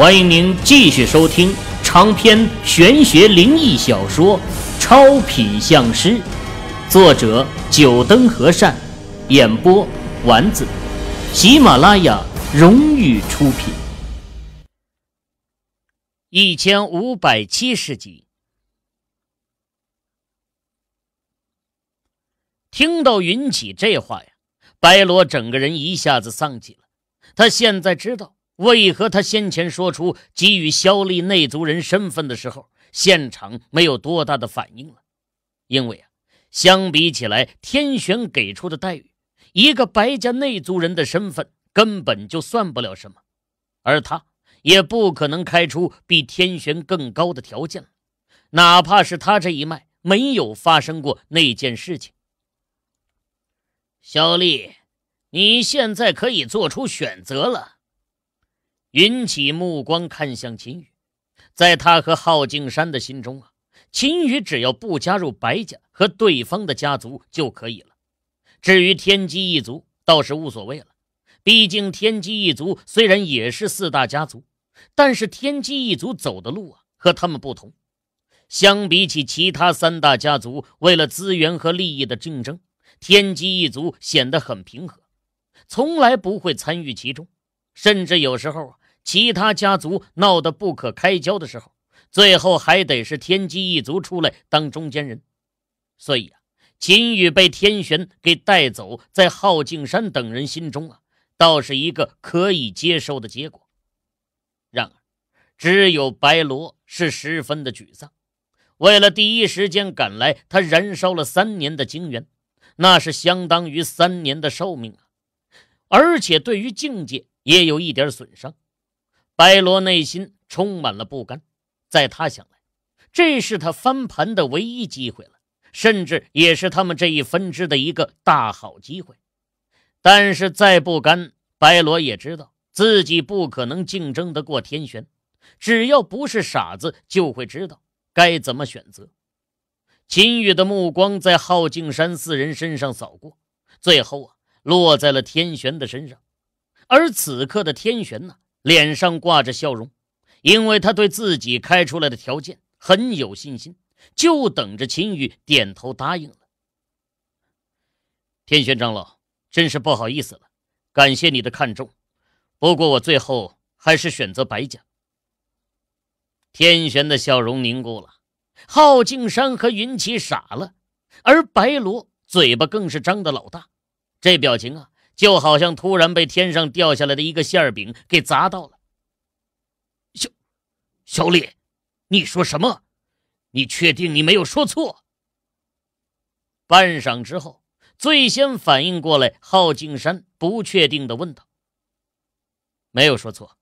欢迎您继续收听长篇玄学灵异小说《超品相师》，作者：九灯和善，演播：丸子，喜马拉雅荣誉出品。一千五百七十集。听到云起这话呀，白罗整个人一下子丧气了。他现在知道。为何他先前说出给予萧丽内族人身份的时候，现场没有多大的反应了？因为啊，相比起来，天玄给出的待遇，一个白家内族人的身份根本就算不了什么，而他也不可能开出比天玄更高的条件了，哪怕是他这一脉没有发生过那件事情。肖丽，你现在可以做出选择了。云起目光看向秦宇，在他和浩静山的心中啊，秦宇只要不加入白家和对方的家族就可以了。至于天机一族，倒是无所谓了。毕竟天机一族虽然也是四大家族，但是天机一族走的路啊，和他们不同。相比起其他三大家族为了资源和利益的竞争，天机一族显得很平和，从来不会参与其中，甚至有时候啊。其他家族闹得不可开交的时候，最后还得是天机一族出来当中间人。所以啊，秦羽被天玄给带走，在浩静山等人心中啊，倒是一个可以接受的结果。然而，只有白罗是十分的沮丧。为了第一时间赶来，他燃烧了三年的精元，那是相当于三年的寿命啊，而且对于境界也有一点损伤。白罗内心充满了不甘，在他想来，这是他翻盘的唯一机会了，甚至也是他们这一分支的一个大好机会。但是再不甘，白罗也知道自己不可能竞争得过天玄。只要不是傻子，就会知道该怎么选择。秦羽的目光在浩静山四人身上扫过，最后啊，落在了天玄的身上。而此刻的天玄呢？脸上挂着笑容，因为他对自己开出来的条件很有信心，就等着秦羽点头答应了。天玄长老，真是不好意思了，感谢你的看重，不过我最后还是选择白家。天玄的笑容凝固了，浩静山和云奇傻了，而白罗嘴巴更是张的老大，这表情啊！就好像突然被天上掉下来的一个馅饼给砸到了。小，小李，你说什么？你确定你没有说错？半晌之后，最先反应过来，郝敬山不确定的问道：“没有说错。”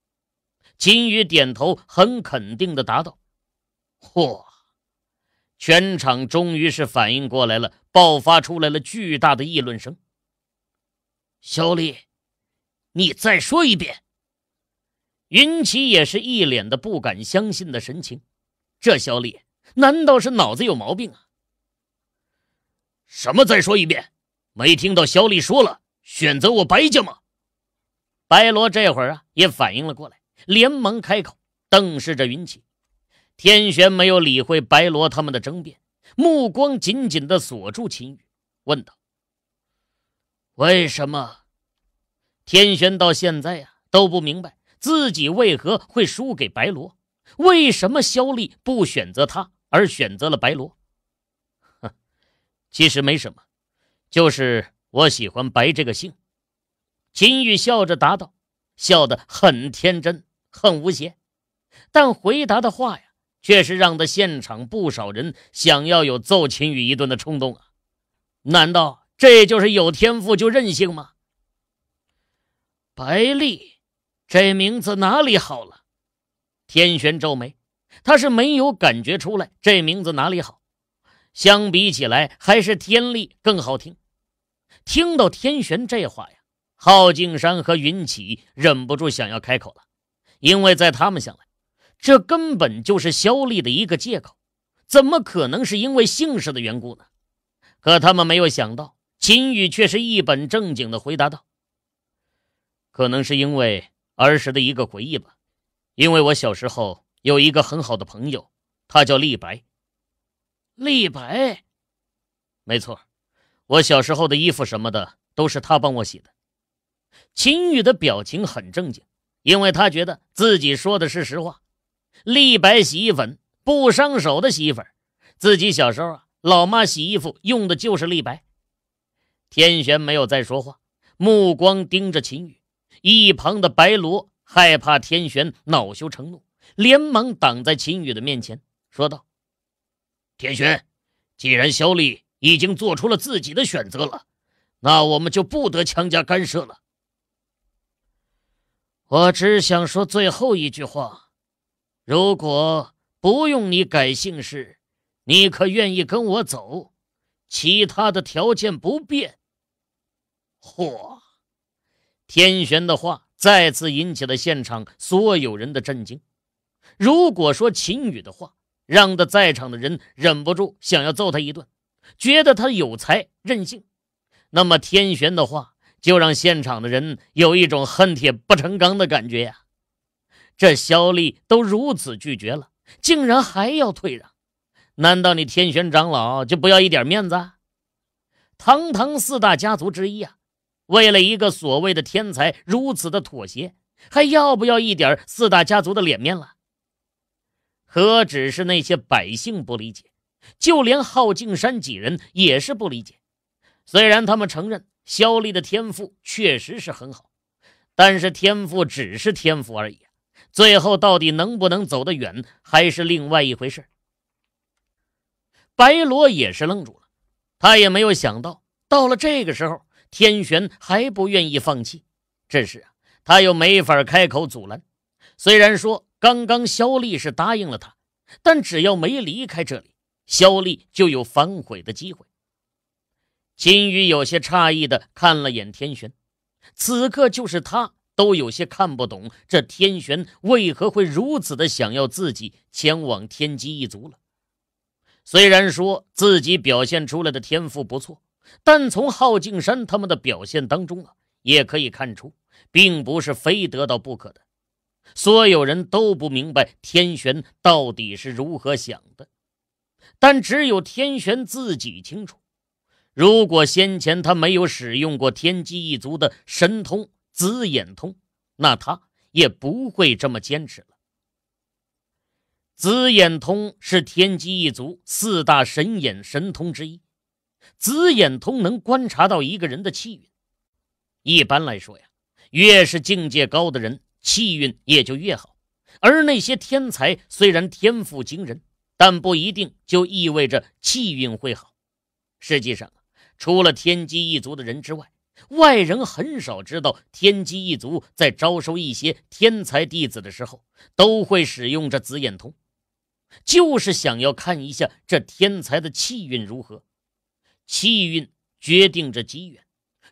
金宇点头，很肯定的答道：“嚯！”全场终于是反应过来了，爆发出来了巨大的议论声。肖丽，你再说一遍。云奇也是一脸的不敢相信的神情，这肖丽难道是脑子有毛病啊？什么？再说一遍？没听到肖丽说了选择我白家吗？白罗这会儿啊也反应了过来，连忙开口，瞪视着云奇。天玄没有理会白罗他们的争辩，目光紧紧的锁住秦羽，问道。为什么，天玄到现在呀都不明白自己为何会输给白罗？为什么萧丽不选择他，而选择了白罗？哼，其实没什么，就是我喜欢白这个姓。”秦羽笑着答道，笑得很天真，很无邪，但回答的话呀，却是让的现场不少人想要有揍秦羽一顿的冲动啊！难道？这就是有天赋就任性吗？白丽，这名字哪里好了？天玄皱眉，他是没有感觉出来这名字哪里好。相比起来，还是天力更好听。听到天玄这话呀，浩静山和云起忍不住想要开口了，因为在他们想来，这根本就是肖丽的一个借口，怎么可能是因为姓氏的缘故呢？可他们没有想到。秦宇却是一本正经的回答道：“可能是因为儿时的一个回忆吧，因为我小时候有一个很好的朋友，他叫立白。立白，没错，我小时候的衣服什么的都是他帮我洗的。”秦宇的表情很正经，因为他觉得自己说的是实话。立白洗衣粉不伤手的洗衣粉，自己小时候啊，老妈洗衣服用的就是立白。天玄没有再说话，目光盯着秦羽。一旁的白罗害怕天玄恼羞成怒，连忙挡在秦羽的面前，说道：“天玄，既然萧丽已经做出了自己的选择了，那我们就不得强加干涉了。我只想说最后一句话：如果不用你改姓氏，你可愿意跟我走？其他的条件不变。”嚯！天玄的话再次引起了现场所有人的震惊。如果说秦羽的话，让的在场的人忍不住想要揍他一顿，觉得他有才任性；那么天玄的话，就让现场的人有一种恨铁不成钢的感觉呀。这肖丽都如此拒绝了，竟然还要退让？难道你天玄长老就不要一点面子？堂堂四大家族之一啊！为了一个所谓的天才，如此的妥协，还要不要一点四大家族的脸面了？何止是那些百姓不理解，就连浩敬山几人也是不理解。虽然他们承认肖丽的天赋确实是很好，但是天赋只是天赋而已，最后到底能不能走得远，还是另外一回事。白罗也是愣住了，他也没有想到，到了这个时候。天玄还不愿意放弃，只是他又没法开口阻拦。虽然说刚刚肖丽是答应了他，但只要没离开这里，肖丽就有反悔的机会。金宇有些诧异的看了眼天玄，此刻就是他都有些看不懂，这天玄为何会如此的想要自己前往天机一族了？虽然说自己表现出来的天赋不错。但从郝敬山他们的表现当中啊，也可以看出，并不是非得到不可的。所有人都不明白天玄到底是如何想的，但只有天玄自己清楚。如果先前他没有使用过天机一族的神通紫眼通，那他也不会这么坚持了。紫眼通是天机一族四大神眼神通之一。紫眼通能观察到一个人的气运。一般来说呀，越是境界高的人，气运也就越好。而那些天才虽然天赋惊人，但不一定就意味着气运会好。实际上，除了天机一族的人之外，外人很少知道天机一族在招收一些天才弟子的时候，都会使用这紫眼通，就是想要看一下这天才的气运如何。气运决定着机缘，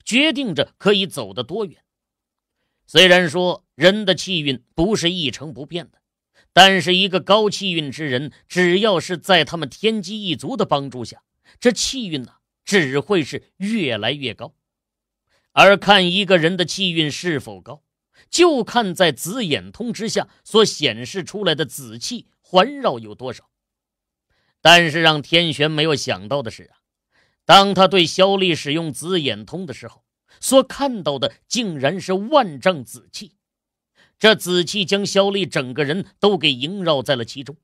决定着可以走得多远。虽然说人的气运不是一成不变的，但是一个高气运之人，只要是在他们天机一族的帮助下，这气运呢只会是越来越高。而看一个人的气运是否高，就看在紫眼通之下所显示出来的紫气环绕有多少。但是让天玄没有想到的是啊。当他对肖丽使用紫眼通的时候，所看到的竟然是万丈紫气，这紫气将肖丽整个人都给萦绕在了其中，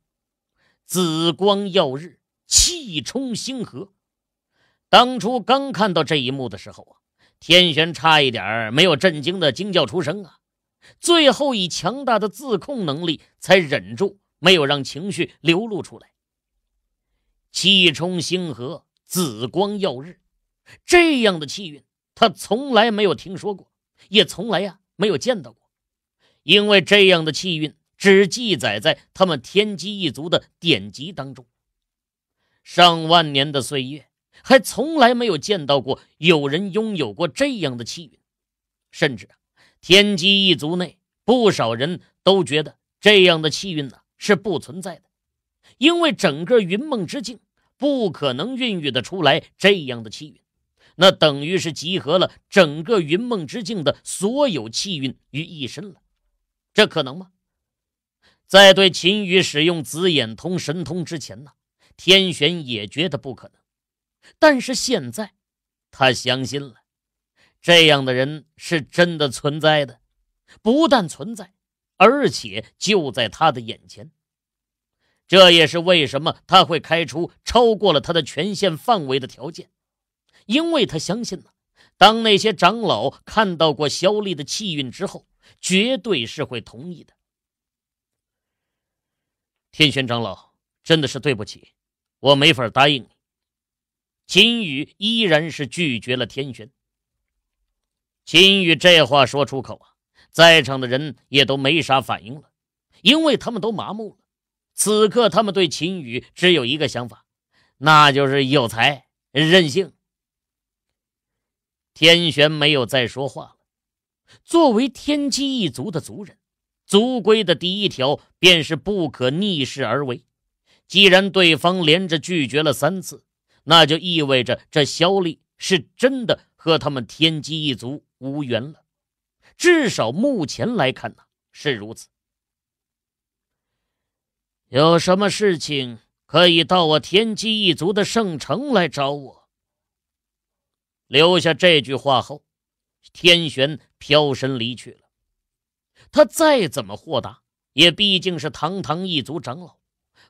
紫光耀日，气冲星河。当初刚看到这一幕的时候啊，天玄差一点没有震惊的惊叫出声啊，最后以强大的自控能力才忍住，没有让情绪流露出来。气冲星河。紫光耀日，这样的气运，他从来没有听说过，也从来呀没有见到过。因为这样的气运只记载在他们天机一族的典籍当中，上万年的岁月还从来没有见到过有人拥有过这样的气运。甚至啊，天机一族内不少人都觉得这样的气运呢是不存在的，因为整个云梦之境。不可能孕育的出来这样的气运，那等于是集合了整个云梦之境的所有气运于一身了，这可能吗？在对秦羽使用紫眼通神通之前呢，天玄也觉得不可能，但是现在，他相信了，这样的人是真的存在的，不但存在，而且就在他的眼前。这也是为什么他会开出超过了他的权限范围的条件，因为他相信呢，当那些长老看到过肖丽的气运之后，绝对是会同意的。天玄长老，真的是对不起，我没法答应你。秦宇依然是拒绝了天玄。秦宇这话说出口啊，在场的人也都没啥反应了，因为他们都麻木了。此刻，他们对秦羽只有一个想法，那就是有才任性。天玄没有再说话了。作为天机一族的族人，族规的第一条便是不可逆势而为。既然对方连着拒绝了三次，那就意味着这萧丽是真的和他们天机一族无缘了。至少目前来看，呢，是如此。有什么事情可以到我天机一族的圣城来找我。留下这句话后，天玄飘身离去了。他再怎么豁达，也毕竟是堂堂一族长老，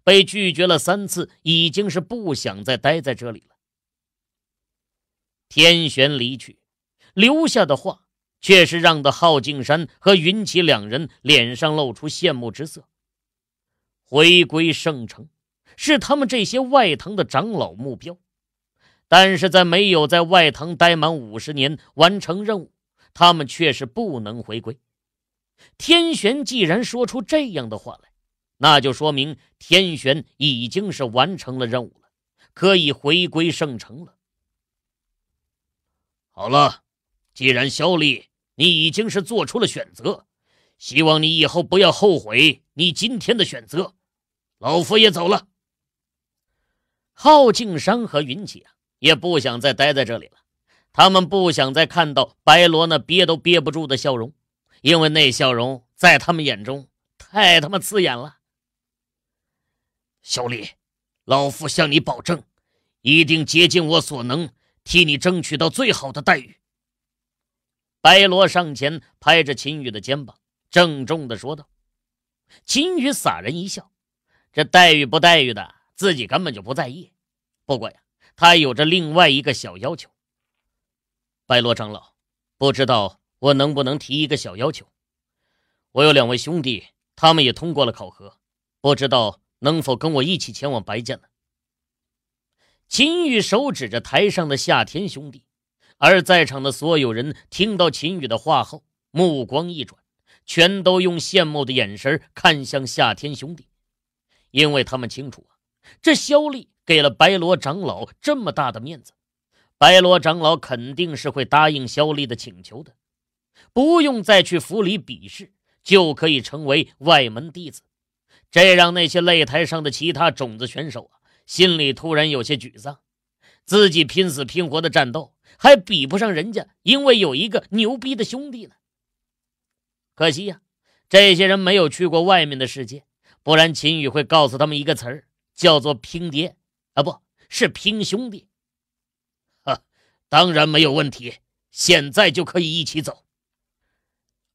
被拒绝了三次，已经是不想再待在这里了。天玄离去，留下的话却是让的浩静山和云奇两人脸上露出羡慕之色。回归圣城是他们这些外堂的长老目标，但是在没有在外堂待满五十年完成任务，他们却是不能回归。天玄既然说出这样的话来，那就说明天玄已经是完成了任务了，可以回归圣城了。好了，既然肖丽你已经是做出了选择，希望你以后不要后悔你今天的选择。老夫也走了。郝敬山和云姐啊，也不想再待在这里了。他们不想再看到白罗那憋都憋不住的笑容，因为那笑容在他们眼中太他妈刺眼了。小李，老夫向你保证，一定竭尽我所能，替你争取到最好的待遇。白罗上前拍着秦羽的肩膀，郑重地说道。秦羽洒然一笑。这待遇不待遇的，自己根本就不在意。不过呀，他有着另外一个小要求。白罗长老，不知道我能不能提一个小要求？我有两位兄弟，他们也通过了考核，不知道能否跟我一起前往白家呢？秦羽手指着台上的夏天兄弟，而在场的所有人听到秦羽的话后，目光一转，全都用羡慕的眼神看向夏天兄弟。因为他们清楚，这肖丽给了白罗长老这么大的面子，白罗长老肯定是会答应肖丽的请求的，不用再去府里比试，就可以成为外门弟子。这让那些擂台上的其他种子选手啊，心里突然有些沮丧，自己拼死拼活的战斗，还比不上人家，因为有一个牛逼的兄弟呢。可惜呀，这些人没有去过外面的世界。不然，秦宇会告诉他们一个词儿，叫做“拼爹”啊，不是“拼兄弟”。呵，当然没有问题，现在就可以一起走。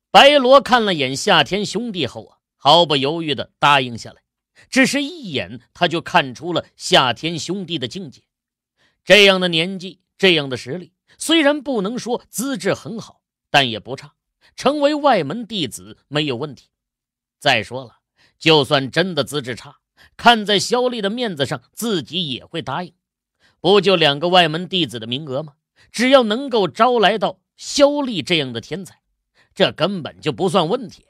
白罗看了眼夏天兄弟后啊，毫不犹豫的答应下来。只是一眼，他就看出了夏天兄弟的境界。这样的年纪，这样的实力，虽然不能说资质很好，但也不差，成为外门弟子没有问题。再说了。就算真的资质差，看在萧丽的面子上，自己也会答应。不就两个外门弟子的名额吗？只要能够招来到萧丽这样的天才，这根本就不算问题。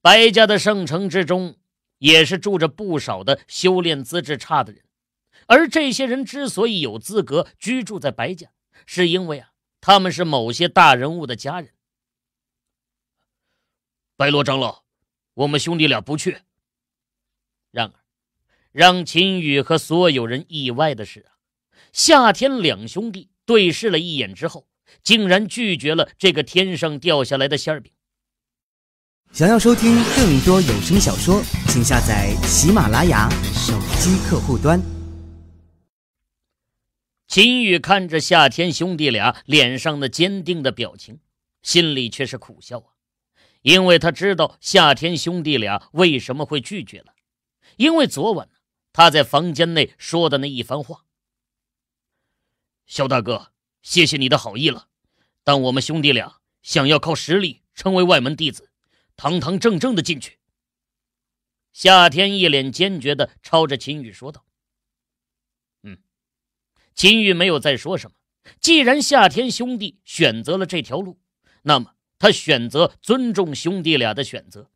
白家的圣城之中，也是住着不少的修炼资质差的人，而这些人之所以有资格居住在白家，是因为啊，他们是某些大人物的家人。白罗长老。我们兄弟俩不去。然而，让秦宇和所有人意外的是啊，夏天两兄弟对视了一眼之后，竟然拒绝了这个天上掉下来的馅饼。想要收听更多有声小说，请下载喜马拉雅手机客户端。秦宇看着夏天兄弟俩脸上的坚定的表情，心里却是苦笑啊。因为他知道夏天兄弟俩为什么会拒绝了，因为昨晚他在房间内说的那一番话。肖大哥，谢谢你的好意了，但我们兄弟俩想要靠实力成为外门弟子，堂堂正正的进去。夏天一脸坚决的朝着秦羽说道：“嗯。”秦羽没有再说什么。既然夏天兄弟选择了这条路，那么。他选择尊重兄弟俩的选择。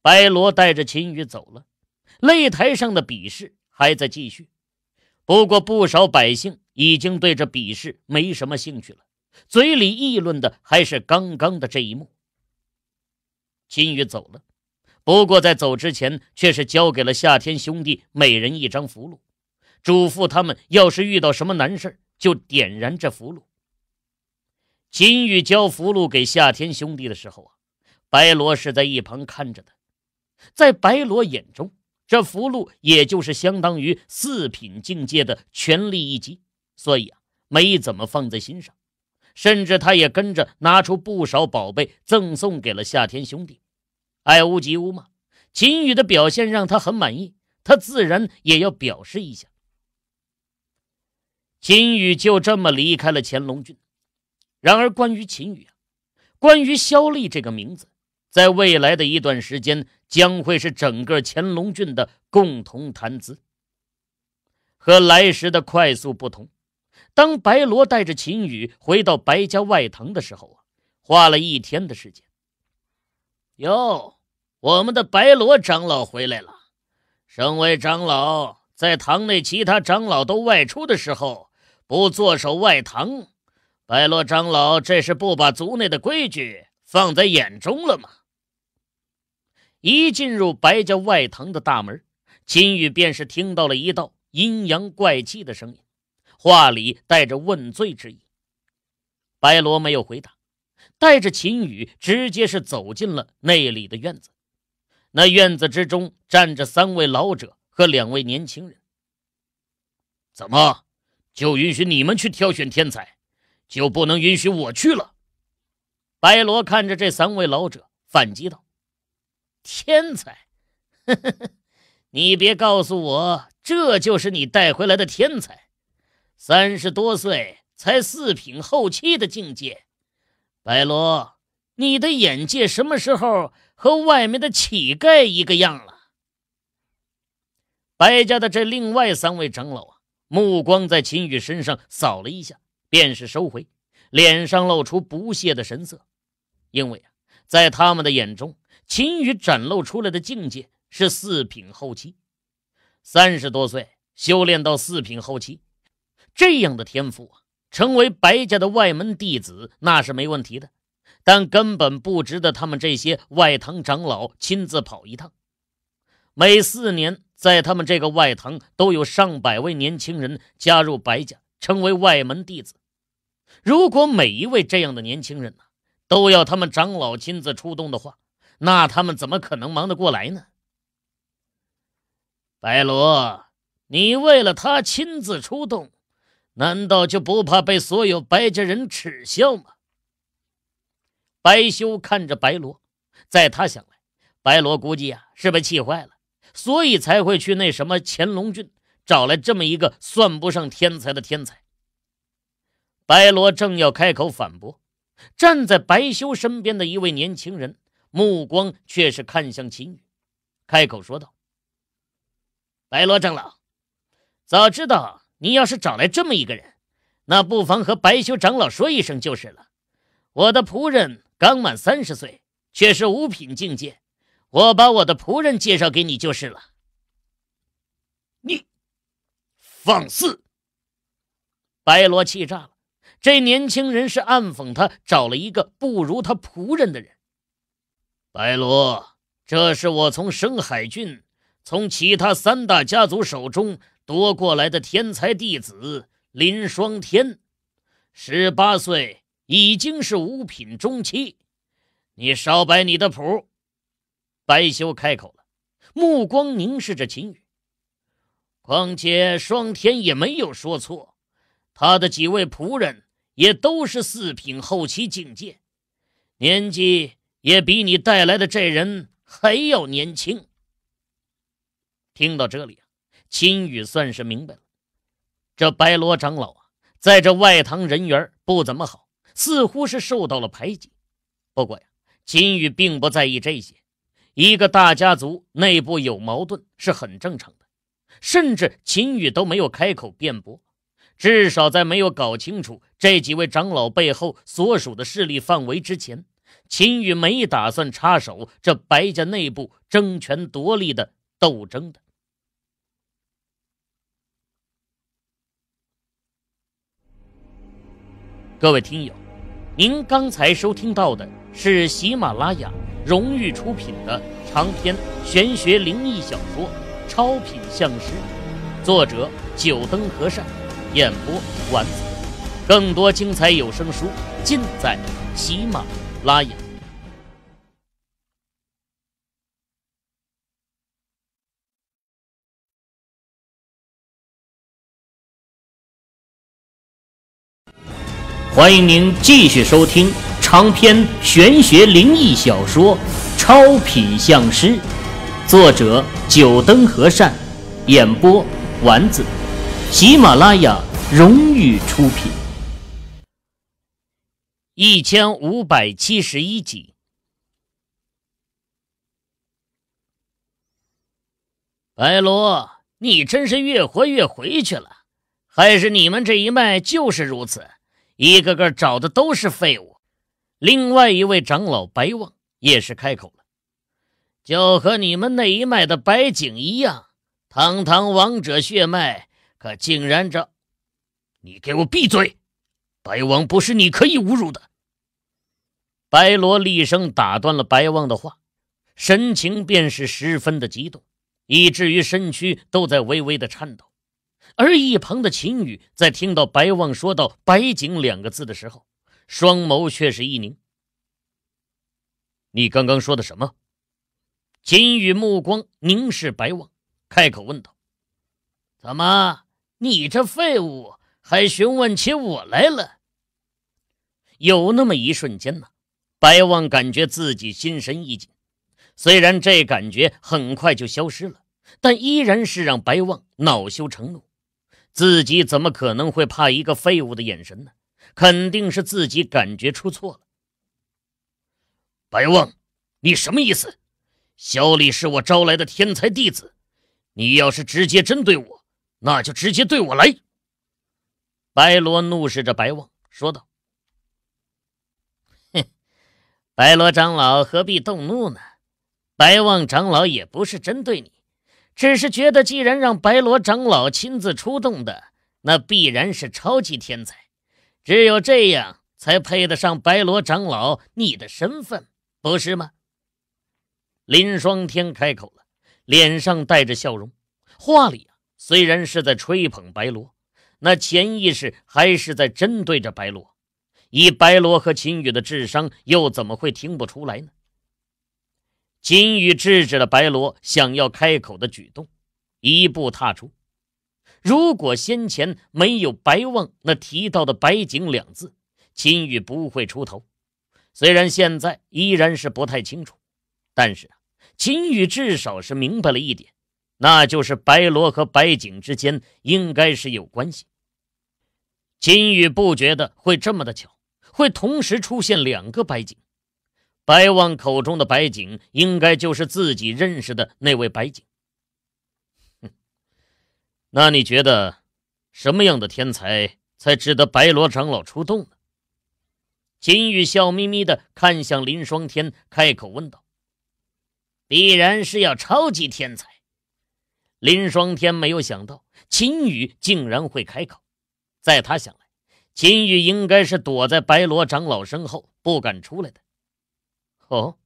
白罗带着秦羽走了，擂台上的比试还在继续。不过不少百姓已经对这比试没什么兴趣了，嘴里议论的还是刚刚的这一幕。秦羽走了，不过在走之前，却是交给了夏天兄弟每人一张符箓，嘱咐他们要是遇到什么难事就点燃这符箓。秦玉交符箓给夏天兄弟的时候啊，白罗是在一旁看着的。在白罗眼中，这符箓也就是相当于四品境界的全力一击，所以啊，没怎么放在心上。甚至他也跟着拿出不少宝贝赠送给了夏天兄弟。爱屋及乌嘛，秦宇的表现让他很满意，他自然也要表示一下。秦宇就这么离开了乾隆郡。然而，关于秦羽，关于肖丽这个名字，在未来的一段时间，将会是整个乾隆郡的共同谈资。和来时的快速不同，当白罗带着秦羽回到白家外堂的时候，花了一天的时间。哟，我们的白罗长老回来了。身为长老，在堂内其他长老都外出的时候，不坐守外堂。白罗长老，这是不把族内的规矩放在眼中了吗？一进入白家外堂的大门，秦羽便是听到了一道阴阳怪气的声音，话里带着问罪之意。白罗没有回答，带着秦羽直接是走进了内里的院子。那院子之中站着三位老者和两位年轻人。怎么，就允许你们去挑选天才？就不能允许我去了？白罗看着这三位老者，反击道：“天才，你别告诉我这就是你带回来的天才，三十多岁才四品后期的境界。白罗，你的眼界什么时候和外面的乞丐一个样了？”白家的这另外三位长老啊，目光在秦羽身上扫了一下。便是收回，脸上露出不屑的神色，因为啊，在他们的眼中，秦羽展露出来的境界是四品后期，三十多岁修炼到四品后期，这样的天赋啊，成为白家的外门弟子那是没问题的，但根本不值得他们这些外堂长老亲自跑一趟。每四年，在他们这个外堂都有上百位年轻人加入白家。成为外门弟子，如果每一位这样的年轻人呢，都要他们长老亲自出动的话，那他们怎么可能忙得过来呢？白罗，你为了他亲自出动，难道就不怕被所有白家人耻笑吗？白修看着白罗，在他想来，白罗估计啊是被气坏了，所以才会去那什么乾隆郡。找来这么一个算不上天才的天才，白罗正要开口反驳，站在白修身边的一位年轻人目光却是看向秦宇，开口说道：“白罗长老，早知道你要是找来这么一个人，那不妨和白修长老说一声就是了。我的仆人刚满三十岁，却是五品境界，我把我的仆人介绍给你就是了。”你。放肆！白罗气炸了，这年轻人是暗讽他找了一个不如他仆人的人。白罗，这是我从深海郡、从其他三大家族手中夺过来的天才弟子林双天，十八岁已经是五品中期。你少摆你的谱！白修开口了，目光凝视着秦羽。况且双天也没有说错，他的几位仆人也都是四品后期境界，年纪也比你带来的这人还要年轻。听到这里啊，秦羽算是明白了，这白罗长老啊，在这外堂人缘不怎么好，似乎是受到了排挤。不过呀，秦羽并不在意这些，一个大家族内部有矛盾是很正常的。甚至秦羽都没有开口辩驳，至少在没有搞清楚这几位长老背后所属的势力范围之前，秦羽没打算插手这白家内部争权夺利的斗争的。各位听友，您刚才收听到的是喜马拉雅荣誉出品的长篇玄学灵异小说。《超品相师》，作者：九灯和善，演播：丸子。更多精彩有声书尽在喜马拉雅。欢迎您继续收听长篇玄学灵异小说《超品相师》。作者九灯和善，演播丸子，喜马拉雅荣誉出品。一千五百七十一集。白罗，你真是越活越回去了，还是你们这一脉就是如此，一个个找的都是废物。另外一位长老白望也是开口。就和你们那一脉的白景一样，堂堂王者血脉，可竟然这！你给我闭嘴！白王不是你可以侮辱的。白罗厉声打断了白望的话，神情便是十分的激动，以至于身躯都在微微的颤抖。而一旁的秦羽在听到白望说到“白景”两个字的时候，双眸却是一凝：“你刚刚说的什么？”秦宇目光凝视白望，开口问道：“怎么，你这废物还询问起我来了？”有那么一瞬间呢，白望感觉自己心神一紧，虽然这感觉很快就消失了，但依然是让白望恼羞成怒。自己怎么可能会怕一个废物的眼神呢？肯定是自己感觉出错了。白望，你什么意思？小李是我招来的天才弟子，你要是直接针对我，那就直接对我来。白罗怒视着白望，说道：“哼，白罗长老何必动怒呢？白望长老也不是针对你，只是觉得既然让白罗长老亲自出动的，那必然是超级天才，只有这样才配得上白罗长老你的身份，不是吗？”林双天开口了，脸上带着笑容，话里啊虽然是在吹捧白罗，那潜意识还是在针对着白罗。以白罗和秦羽的智商，又怎么会听不出来呢？秦羽制止了白罗想要开口的举动，一步踏出。如果先前没有白望那提到的“白景”两字，秦羽不会出头。虽然现在依然是不太清楚，但是啊。秦羽至少是明白了一点，那就是白罗和白景之间应该是有关系。秦羽不觉得会这么的巧，会同时出现两个白景。白万口中的白景，应该就是自己认识的那位白景。那你觉得什么样的天才才值得白罗长老出动呢？秦羽笑眯眯的看向林霜天，开口问道。必然是要超级天才。林双天没有想到秦羽竟然会开口，在他想来，秦羽应该是躲在白罗长老身后不敢出来的。哦，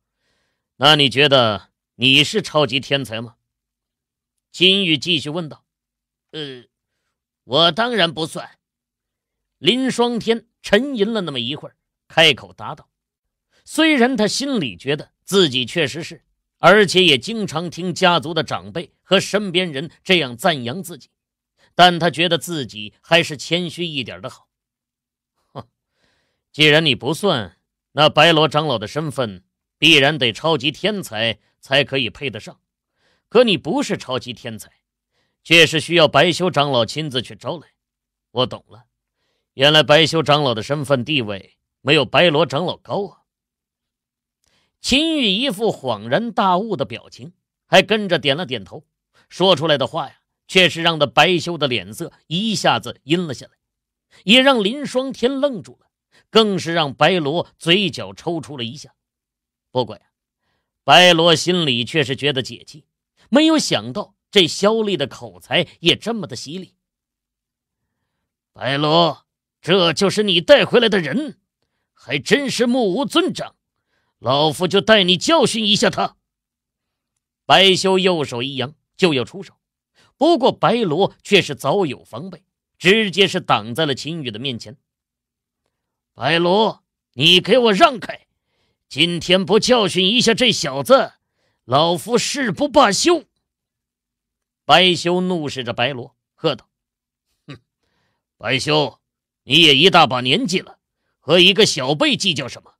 那你觉得你是超级天才吗？秦羽继续问道。呃，我当然不算。林双天沉吟了那么一会儿，开口答道：“虽然他心里觉得自己确实是。”而且也经常听家族的长辈和身边人这样赞扬自己，但他觉得自己还是谦虚一点的好。哼，既然你不算，那白罗长老的身份必然得超级天才才可以配得上。可你不是超级天才，却是需要白修长老亲自去招来。我懂了，原来白修长老的身份地位没有白罗长老高啊。秦玉一副恍然大悟的表情，还跟着点了点头。说出来的话呀，却是让那白修的脸色一下子阴了下来，也让林双天愣住了，更是让白罗嘴角抽搐了一下。不过呀，白罗心里却是觉得解气，没有想到这肖丽的口才也这么的犀利。白罗，这就是你带回来的人，还真是目无尊长。老夫就带你教训一下他。白修右手一扬，就要出手，不过白罗却是早有防备，直接是挡在了秦羽的面前。白罗，你给我让开！今天不教训一下这小子，老夫誓不罢休。白修怒视着白罗，喝道：“哼，白修，你也一大把年纪了，和一个小辈计较什么？”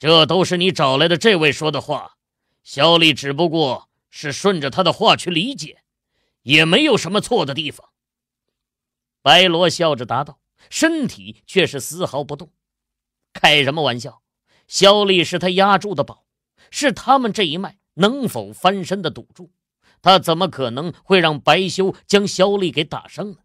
这都是你找来的这位说的话，肖丽只不过是顺着他的话去理解，也没有什么错的地方。白罗笑着答道，身体却是丝毫不动。开什么玩笑？肖丽是他压住的宝，是他们这一脉能否翻身的赌注，他怎么可能会让白修将肖丽给打伤呢？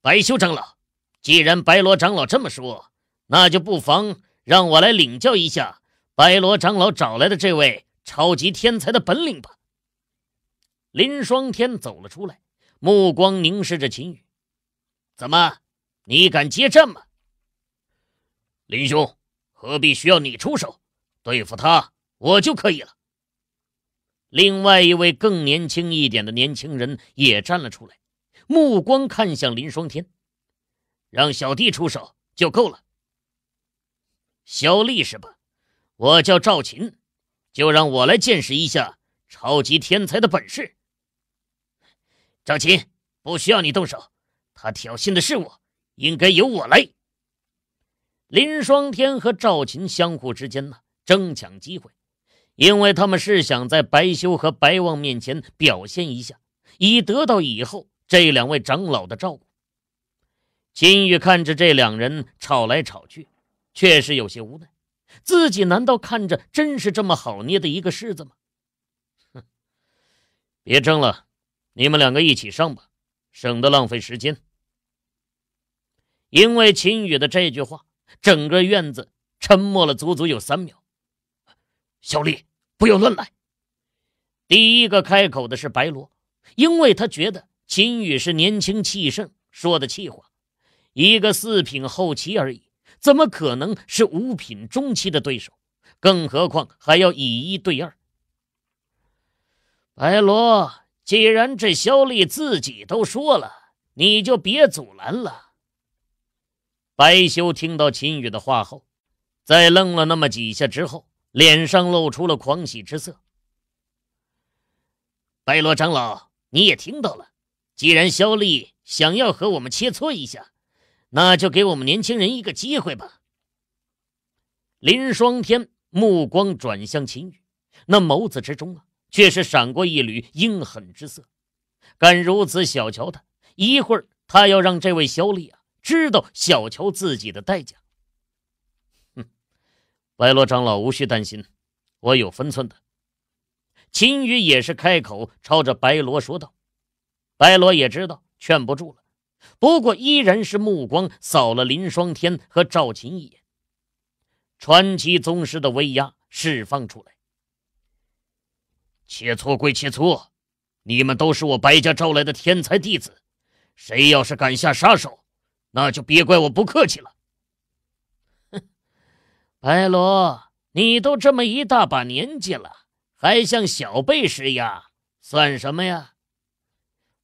白修长老，既然白罗长老这么说。那就不妨让我来领教一下白罗长老找来的这位超级天才的本领吧。林双天走了出来，目光凝视着秦羽：“怎么，你敢接战吗？”林兄何必需要你出手？对付他我就可以了。另外一位更年轻一点的年轻人也站了出来，目光看向林双天：“让小弟出手就够了。”肖丽是吧？我叫赵琴，就让我来见识一下超级天才的本事。赵琴不需要你动手，他挑衅的是我，应该由我来。林双天和赵琴相互之间呢争抢机会，因为他们是想在白修和白望面前表现一下，以得到以后这两位长老的照顾。金玉看着这两人吵来吵去。确实有些无奈，自己难道看着真是这么好捏的一个柿子吗？哼，别争了，你们两个一起上吧，省得浪费时间。因为秦宇的这句话，整个院子沉默了足足有三秒。小丽，不要乱来。第一个开口的是白罗，因为他觉得秦宇是年轻气盛说的气话，一个四品后期而已。怎么可能是五品中期的对手？更何况还要以一对二。白罗，既然这肖丽自己都说了，你就别阻拦了。白修听到秦羽的话后，在愣了那么几下之后，脸上露出了狂喜之色。白罗长老，你也听到了，既然肖丽想要和我们切磋一下。那就给我们年轻人一个机会吧。林双天目光转向秦羽，那眸子之中啊，却是闪过一缕阴狠之色。敢如此小瞧他，一会儿他要让这位萧力啊知道小瞧自己的代价。哼，白罗长老无需担心，我有分寸的。秦羽也是开口朝着白罗说道。白罗也知道劝不住了。不过，依然是目光扫了林霜天和赵琴一眼，传奇宗师的威压释放出来。切磋归切磋，你们都是我白家招来的天才弟子，谁要是敢下杀手，那就别怪我不客气了。哼，白罗，你都这么一大把年纪了，还向小辈施压，算什么呀？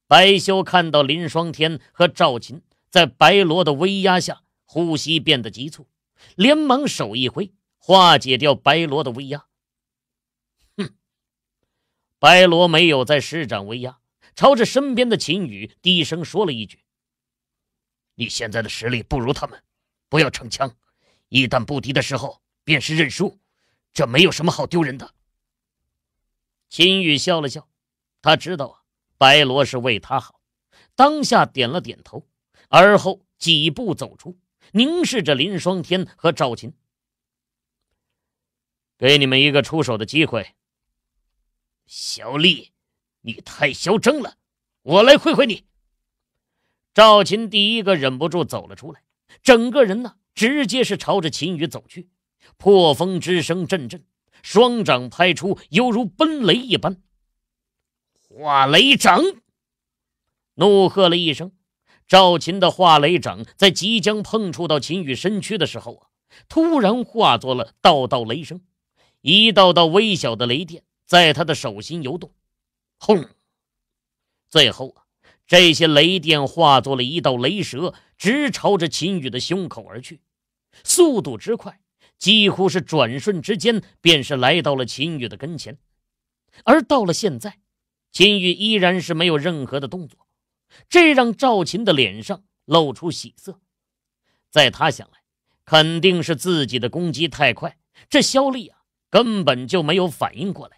白修看到林双天和赵琴在白罗的威压下呼吸变得急促，连忙手一挥化解掉白罗的威压。哼，白罗没有再施展威压，朝着身边的秦羽低声说了一句：“你现在的实力不如他们，不要逞强，一旦不敌的时候便是认输，这没有什么好丢人的。”秦羽笑了笑，他知道啊。白罗是为他好，当下点了点头，而后几步走出，凝视着林双天和赵琴，给你们一个出手的机会。小丽，你太嚣张了，我来会会你。赵琴第一个忍不住走了出来，整个人呢，直接是朝着秦羽走去，破风之声阵阵，双掌拍出，犹如奔雷一般。化雷掌，怒喝了一声。赵琴的化雷掌在即将碰触到秦宇身躯的时候啊，突然化作了道道雷声，一道道微小的雷电在他的手心游动。轰！最后啊，这些雷电化作了一道雷蛇，直朝着秦宇的胸口而去，速度之快，几乎是转瞬之间便是来到了秦宇的跟前。而到了现在。秦玉依然是没有任何的动作，这让赵琴的脸上露出喜色。在他想来，肯定是自己的攻击太快，这肖丽啊根本就没有反应过来。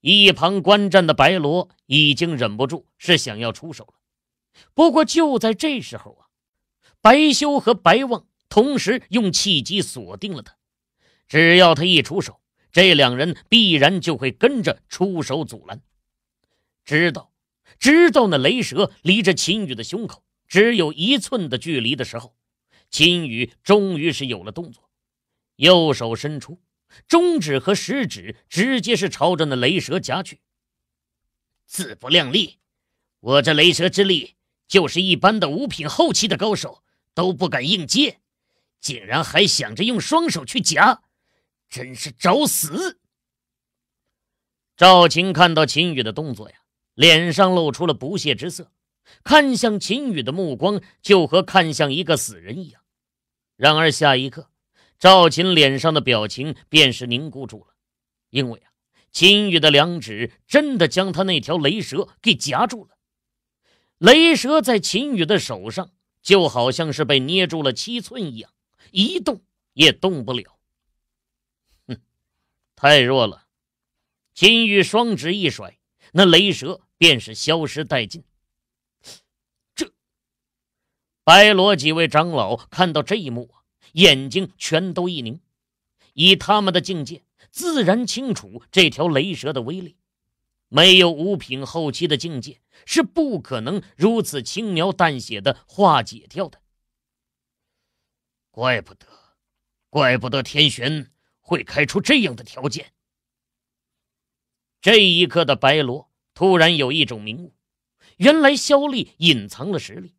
一旁观战的白罗已经忍不住是想要出手了，不过就在这时候啊，白修和白望同时用气机锁定了他，只要他一出手，这两人必然就会跟着出手阻拦。知道，知道那雷蛇离着秦羽的胸口只有一寸的距离的时候，秦羽终于是有了动作，右手伸出，中指和食指直接是朝着那雷蛇夹去。自不量力，我这雷蛇之力就是一般的五品后期的高手都不敢硬接，竟然还想着用双手去夹，真是找死！赵青看到秦羽的动作呀。脸上露出了不屑之色，看向秦宇的目光就和看向一个死人一样。然而下一刻，赵琴脸上的表情便是凝固住了，因为啊，秦宇的两指真的将他那条雷蛇给夹住了。雷蛇在秦宇的手上就好像是被捏住了七寸一样，一动也动不了。哼，太弱了。秦羽双指一甩。那雷蛇便是消失殆尽。这白罗几位长老看到这一幕啊，眼睛全都一凝。以他们的境界，自然清楚这条雷蛇的威力。没有五品后期的境界，是不可能如此轻描淡写的化解掉的。怪不得，怪不得天玄会开出这样的条件。这一刻的白罗突然有一种明悟，原来萧丽隐藏了实力，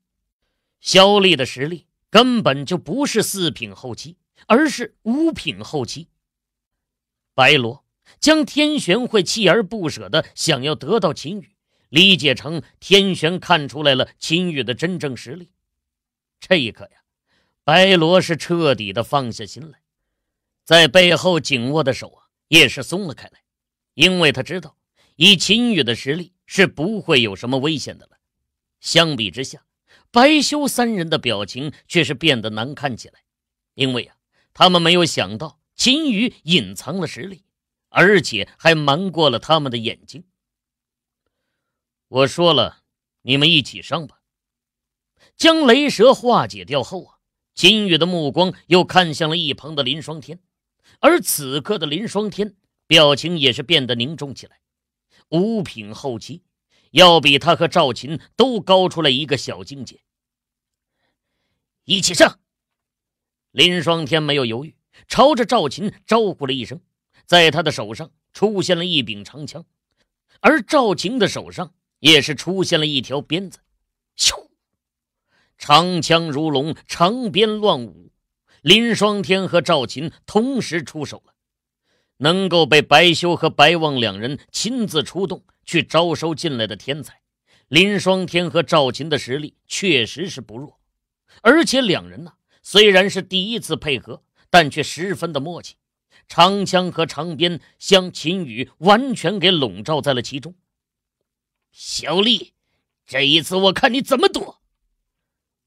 萧丽的实力根本就不是四品后期，而是五品后期。白罗将天玄会锲而不舍的想要得到秦羽，理解成天玄看出来了秦羽的真正实力。这一刻呀，白罗是彻底的放下心来，在背后紧握的手啊，也是松了开来。因为他知道，以秦羽的实力是不会有什么危险的了。相比之下，白修三人的表情却是变得难看起来，因为啊，他们没有想到秦羽隐藏了实力，而且还瞒过了他们的眼睛。我说了，你们一起上吧。将雷蛇化解掉后啊，秦羽的目光又看向了一旁的林霜天，而此刻的林霜天。表情也是变得凝重起来。五品后期，要比他和赵琴都高出了一个小境界。一起上！林双天没有犹豫，朝着赵琴招呼了一声，在他的手上出现了一柄长枪，而赵琴的手上也是出现了一条鞭子。咻！长枪如龙，长鞭乱舞。林双天和赵琴同时出手了。能够被白修和白望两人亲自出动去招收进来的天才，林双天和赵琴的实力确实是不弱，而且两人呢，虽然是第一次配合，但却十分的默契。长枪和长鞭将秦羽完全给笼罩在了其中。小丽，这一次我看你怎么躲！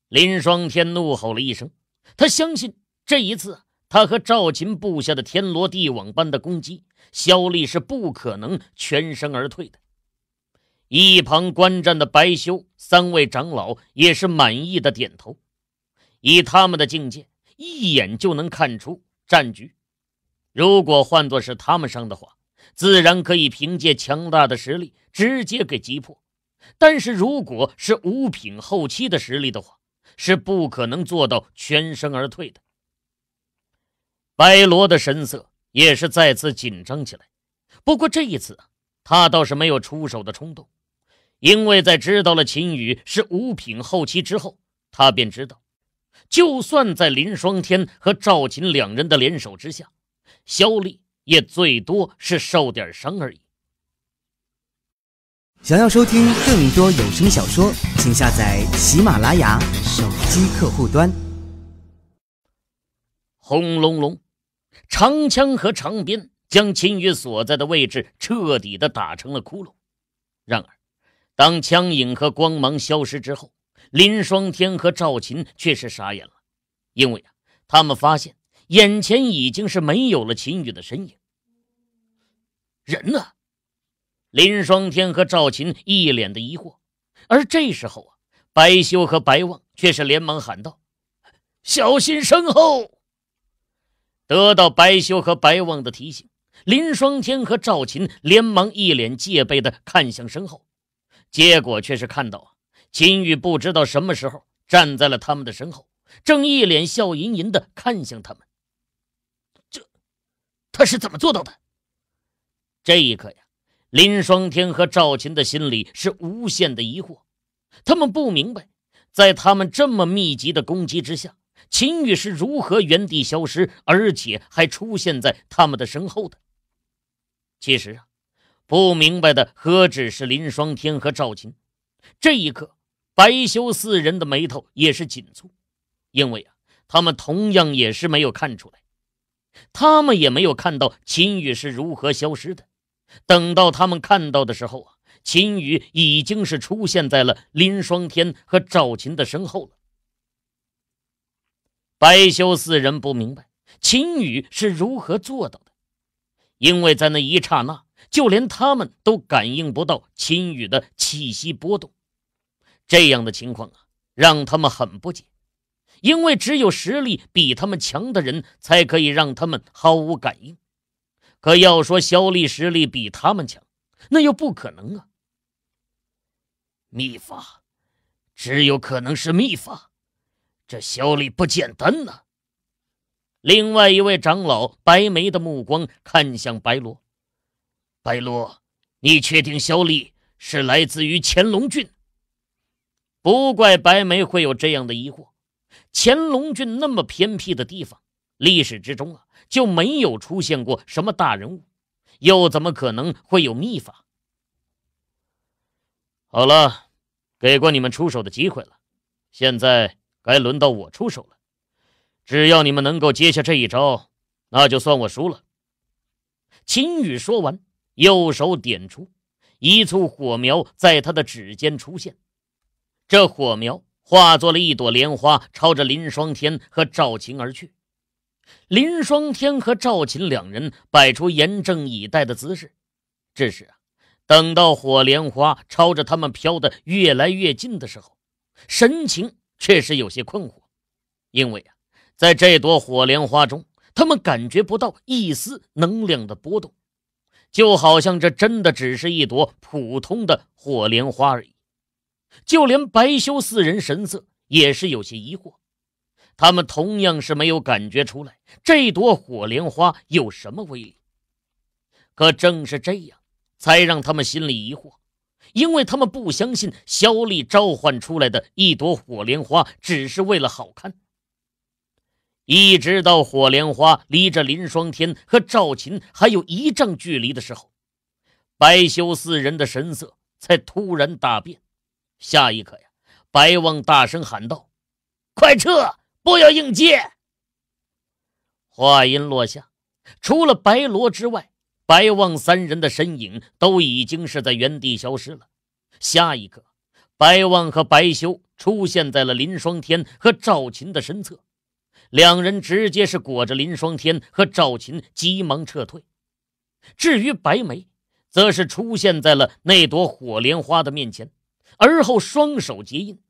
林双天怒吼了一声，他相信这一次。他和赵琴布下的天罗地网般的攻击，萧丽是不可能全身而退的。一旁观战的白修三位长老也是满意的点头。以他们的境界，一眼就能看出战局。如果换作是他们伤的话，自然可以凭借强大的实力直接给击破。但是如果是五品后期的实力的话，是不可能做到全身而退的。白罗的神色也是再次紧张起来，不过这一次他倒是没有出手的冲动，因为在知道了秦羽是五品后期之后，他便知道，就算在林双天和赵琴两人的联手之下，肖丽也最多是受点伤而已。想要收听更多有声小说，请下载喜马拉雅手机客户端。轰隆隆。长枪和长鞭将秦羽所在的位置彻底的打成了窟窿。然而，当枪影和光芒消失之后，林双天和赵琴却是傻眼了，因为啊，他们发现眼前已经是没有了秦羽的身影。人呢？林双天和赵琴一脸的疑惑。而这时候啊，白修和白望却是连忙喊道：“小心身后！”得到白修和白望的提醒，林双天和赵琴连忙一脸戒备的看向身后，结果却是看到秦宇不知道什么时候站在了他们的身后，正一脸笑吟吟的看向他们。这他是怎么做到的？这一刻呀，林双天和赵琴的心里是无限的疑惑，他们不明白，在他们这么密集的攻击之下。秦宇是如何原地消失，而且还出现在他们的身后的？其实啊，不明白的何止是林双天和赵琴？这一刻，白修四人的眉头也是紧蹙，因为啊，他们同样也是没有看出来，他们也没有看到秦宇是如何消失的。等到他们看到的时候啊，秦宇已经是出现在了林双天和赵琴的身后了。白修四人不明白秦羽是如何做到的，因为在那一刹那，就连他们都感应不到秦羽的气息波动。这样的情况啊，让他们很不解，因为只有实力比他们强的人才可以让他们毫无感应。可要说肖丽实力比他们强，那又不可能啊！秘法，只有可能是秘法。这萧力不简单呐！另外一位长老白眉的目光看向白罗，白罗，你确定萧力是来自于乾隆郡？不怪白眉会有这样的疑惑。乾隆郡那么偏僻的地方，历史之中啊就没有出现过什么大人物，又怎么可能会有秘法？好了，给过你们出手的机会了，现在。该轮到我出手了，只要你们能够接下这一招，那就算我输了。秦羽说完，右手点出，一簇火苗在他的指尖出现，这火苗化作了一朵莲花，朝着林霜天和赵琴而去。林霜天和赵琴两人摆出严正以待的姿势，只是啊，等到火莲花朝着他们飘的越来越近的时候，神情。确实有些困惑，因为啊，在这朵火莲花中，他们感觉不到一丝能量的波动，就好像这真的只是一朵普通的火莲花而已。就连白修四人神色也是有些疑惑，他们同样是没有感觉出来这朵火莲花有什么威力。可正是这样，才让他们心里疑惑。因为他们不相信肖丽召唤出来的一朵火莲花只是为了好看。一直到火莲花离着林霜天和赵琴还有一丈距离的时候，白修四人的神色才突然大变。下一刻呀，白望大声喊道：“快撤，不要硬接！”话音落下，除了白罗之外，白望三人的身影都已经是在原地消失了。下一刻，白望和白修出现在了林双天和赵琴的身侧，两人直接是裹着林双天和赵琴急忙撤退。至于白梅，则是出现在了那朵火莲花的面前，而后双手结印，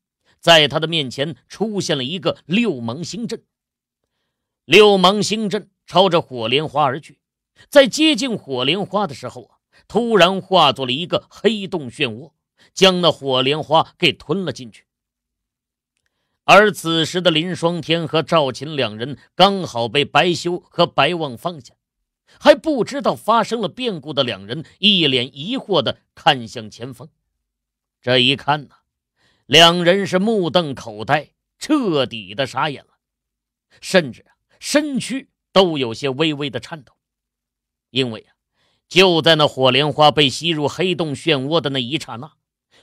在他的面前出现了一个六芒星阵，六芒星阵朝着火莲花而去。在接近火莲花的时候啊，突然化作了一个黑洞漩涡，将那火莲花给吞了进去。而此时的林双天和赵琴两人刚好被白修和白望放下，还不知道发生了变故的两人一脸疑惑的看向前方，这一看呢，两人是目瞪口呆，彻底的傻眼了，甚至身躯都有些微微的颤抖。因为啊，就在那火莲花被吸入黑洞漩涡的那一刹那，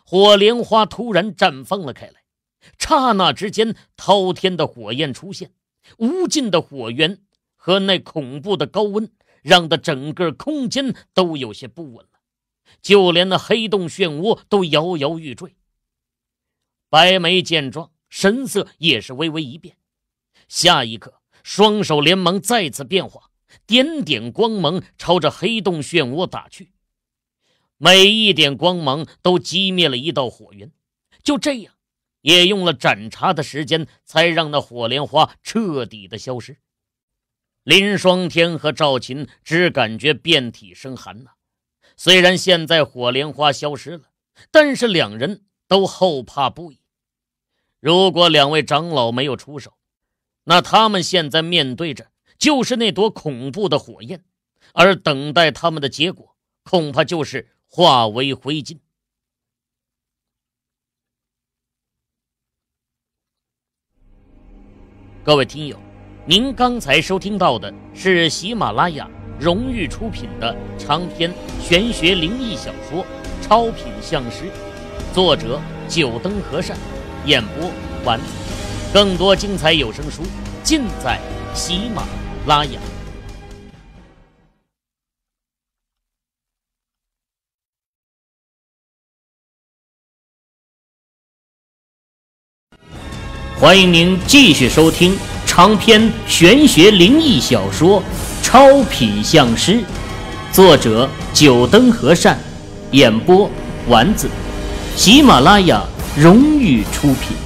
火莲花突然绽放了开来，刹那之间，滔天的火焰出现，无尽的火源和那恐怖的高温，让的整个空间都有些不稳了，就连那黑洞漩涡都摇摇欲坠。白眉见状，神色也是微微一变，下一刻，双手连忙再次变化。点点光芒朝着黑洞漩涡打去，每一点光芒都击灭了一道火源。就这样，也用了盏茶的时间，才让那火莲花彻底的消失。林霜天和赵琴只感觉遍体生寒呐。虽然现在火莲花消失了，但是两人都后怕不已。如果两位长老没有出手，那他们现在面对着……就是那朵恐怖的火焰，而等待他们的结果，恐怕就是化为灰烬。各位听友，您刚才收听到的是喜马拉雅荣誉出品的长篇玄学灵异小说《超品相师》，作者：九灯和善，演播：完。更多精彩有声书，尽在喜马。拉雅，欢迎您继续收听长篇玄学灵异小说《超品相师》，作者：九灯和善，演播：丸子，喜马拉雅荣誉出品，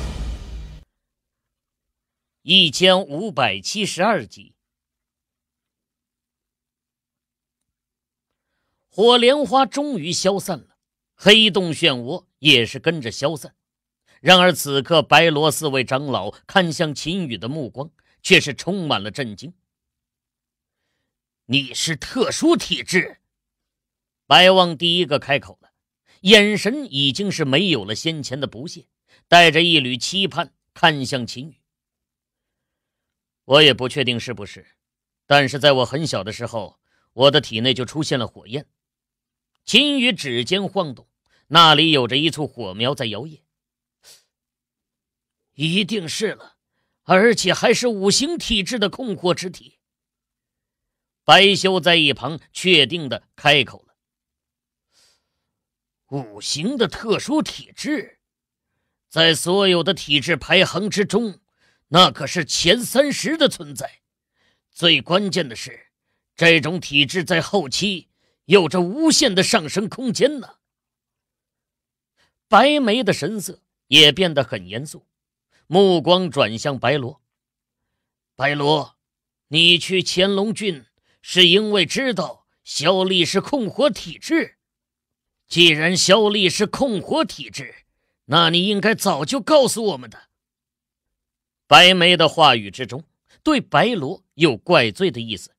一千五百七十二集。火莲花终于消散了，黑洞漩涡也是跟着消散。然而此刻，白罗四位长老看向秦羽的目光却是充满了震惊。你是特殊体质，白望第一个开口了，眼神已经是没有了先前的不屑，带着一缕期盼看向秦羽。我也不确定是不是，但是在我很小的时候，我的体内就出现了火焰。秦羽指尖晃动，那里有着一簇火苗在摇曳，一定是了，而且还是五行体质的控火之体。白修在一旁确定的开口了：“五行的特殊体质，在所有的体质排行之中，那可是前三十的存在。最关键的是，这种体质在后期。”有着无限的上升空间呢。白眉的神色也变得很严肃，目光转向白罗。白罗，你去潜龙郡是因为知道萧丽是控火体质。既然萧丽是控火体质，那你应该早就告诉我们的。白眉的话语之中，对白罗有怪罪的意思。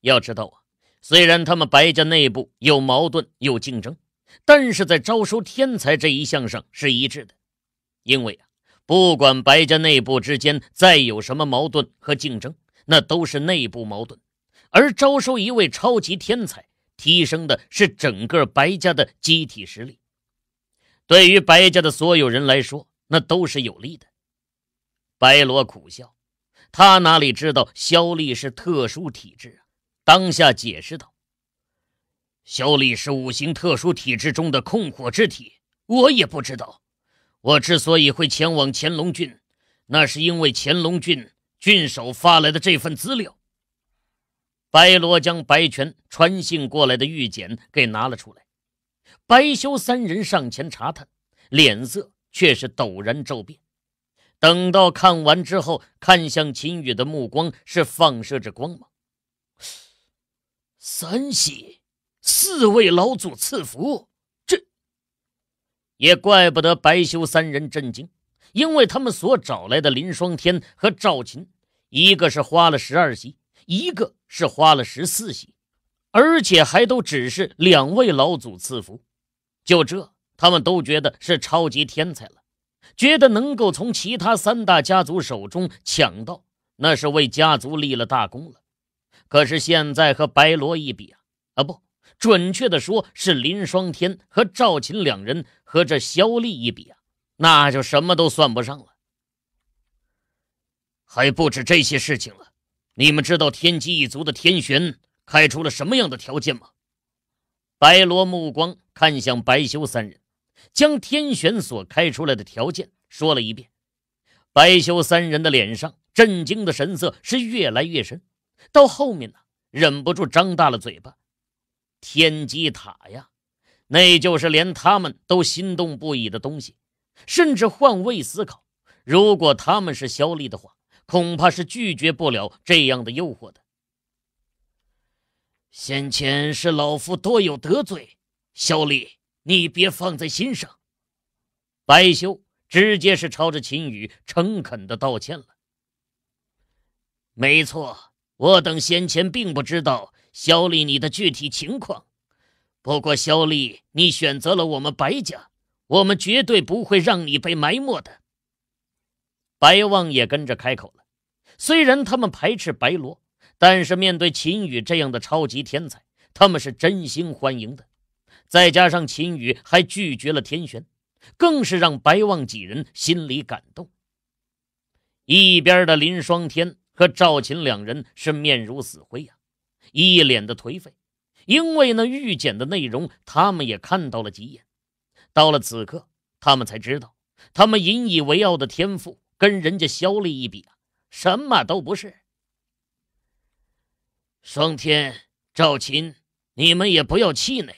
要知道啊。虽然他们白家内部有矛盾有竞争，但是在招收天才这一项上是一致的。因为啊，不管白家内部之间再有什么矛盾和竞争，那都是内部矛盾，而招收一位超级天才，提升的是整个白家的集体实力。对于白家的所有人来说，那都是有利的。白罗苦笑，他哪里知道肖丽是特殊体质啊？当下解释道：“小李是五行特殊体质中的控火之体，我也不知道。我之所以会前往乾隆郡，那是因为乾隆郡郡守发来的这份资料。”白罗将白泉传信过来的玉简给拿了出来，白修三人上前查探，脸色却是陡然骤变。等到看完之后，看向秦羽的目光是放射着光芒。三系，四位老祖赐福，这也怪不得白修三人震惊，因为他们所找来的林双天和赵琴，一个是花了十二系，一个是花了十四系，而且还都只是两位老祖赐福，就这，他们都觉得是超级天才了，觉得能够从其他三大家族手中抢到，那是为家族立了大功了。可是现在和白罗一比啊，啊不，准确的说，是林双天和赵琴两人和这肖丽一比啊，那就什么都算不上了。还不止这些事情了，你们知道天机一族的天玄开出了什么样的条件吗？白罗目光看向白修三人，将天玄所开出来的条件说了一遍。白修三人的脸上震惊的神色是越来越深。到后面呢，忍不住张大了嘴巴。天机塔呀，那就是连他们都心动不已的东西。甚至换位思考，如果他们是肖丽的话，恐怕是拒绝不了这样的诱惑的。先前是老夫多有得罪，肖丽，你别放在心上。白修直接是朝着秦羽诚恳的道歉了。没错。我等先前并不知道肖丽你的具体情况，不过肖丽，你选择了我们白家，我们绝对不会让你被埋没的。白望也跟着开口了。虽然他们排斥白罗，但是面对秦羽这样的超级天才，他们是真心欢迎的。再加上秦羽还拒绝了天玄，更是让白望几人心里感动。一边的林双天。和赵琴两人是面如死灰呀，一脸的颓废，因为那预检的内容，他们也看到了几眼，到了此刻，他们才知道，他们引以为傲的天赋跟人家萧立一比啊，什么都不是。双天，赵琴，你们也不要气馁，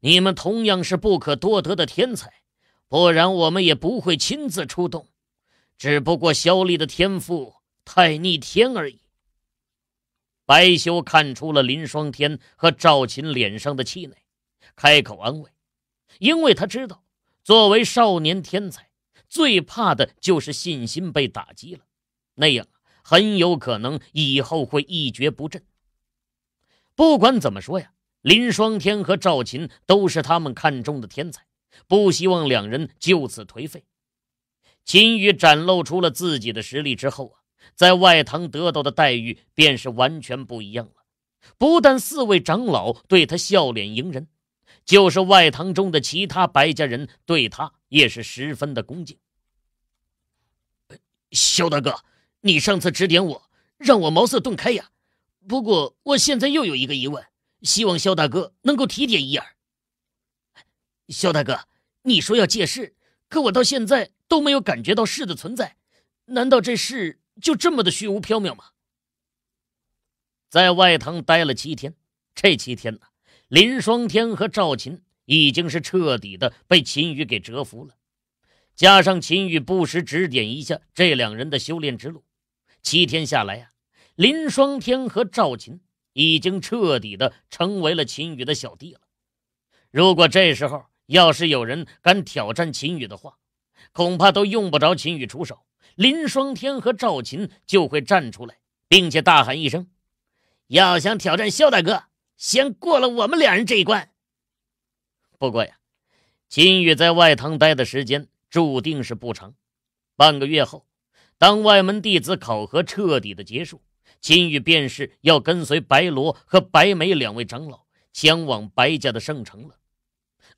你们同样是不可多得的天才，不然我们也不会亲自出动，只不过萧丽的天赋。太逆天而已。白修看出了林双天和赵琴脸上的气馁，开口安慰，因为他知道，作为少年天才，最怕的就是信心被打击了，那样很有可能以后会一蹶不振。不管怎么说呀，林双天和赵琴都是他们看中的天才，不希望两人就此颓废。秦羽展露出了自己的实力之后啊。在外堂得到的待遇便是完全不一样了。不但四位长老对他笑脸迎人，就是外堂中的其他白家人对他也是十分的恭敬。萧大哥，你上次指点我，让我茅塞顿开呀。不过我现在又有一个疑问，希望萧大哥能够提点一二。萧大哥，你说要借势，可我到现在都没有感觉到势的存在，难道这势？就这么的虚无缥缈吗？在外堂待了七天，这七天呢，林双天和赵琴已经是彻底的被秦羽给折服了。加上秦羽不时指点一下这两人的修炼之路，七天下来呀，林双天和赵琴已经彻底的成为了秦羽的小弟了。如果这时候要是有人敢挑战秦羽的话，恐怕都用不着秦羽出手。林双天和赵琴就会站出来，并且大喊一声：“要想挑战肖大哥，先过了我们两人这一关。”不过呀，秦玉在外堂待的时间注定是不长。半个月后，当外门弟子考核彻底的结束，秦玉便是要跟随白罗和白眉两位长老前往白家的圣城了。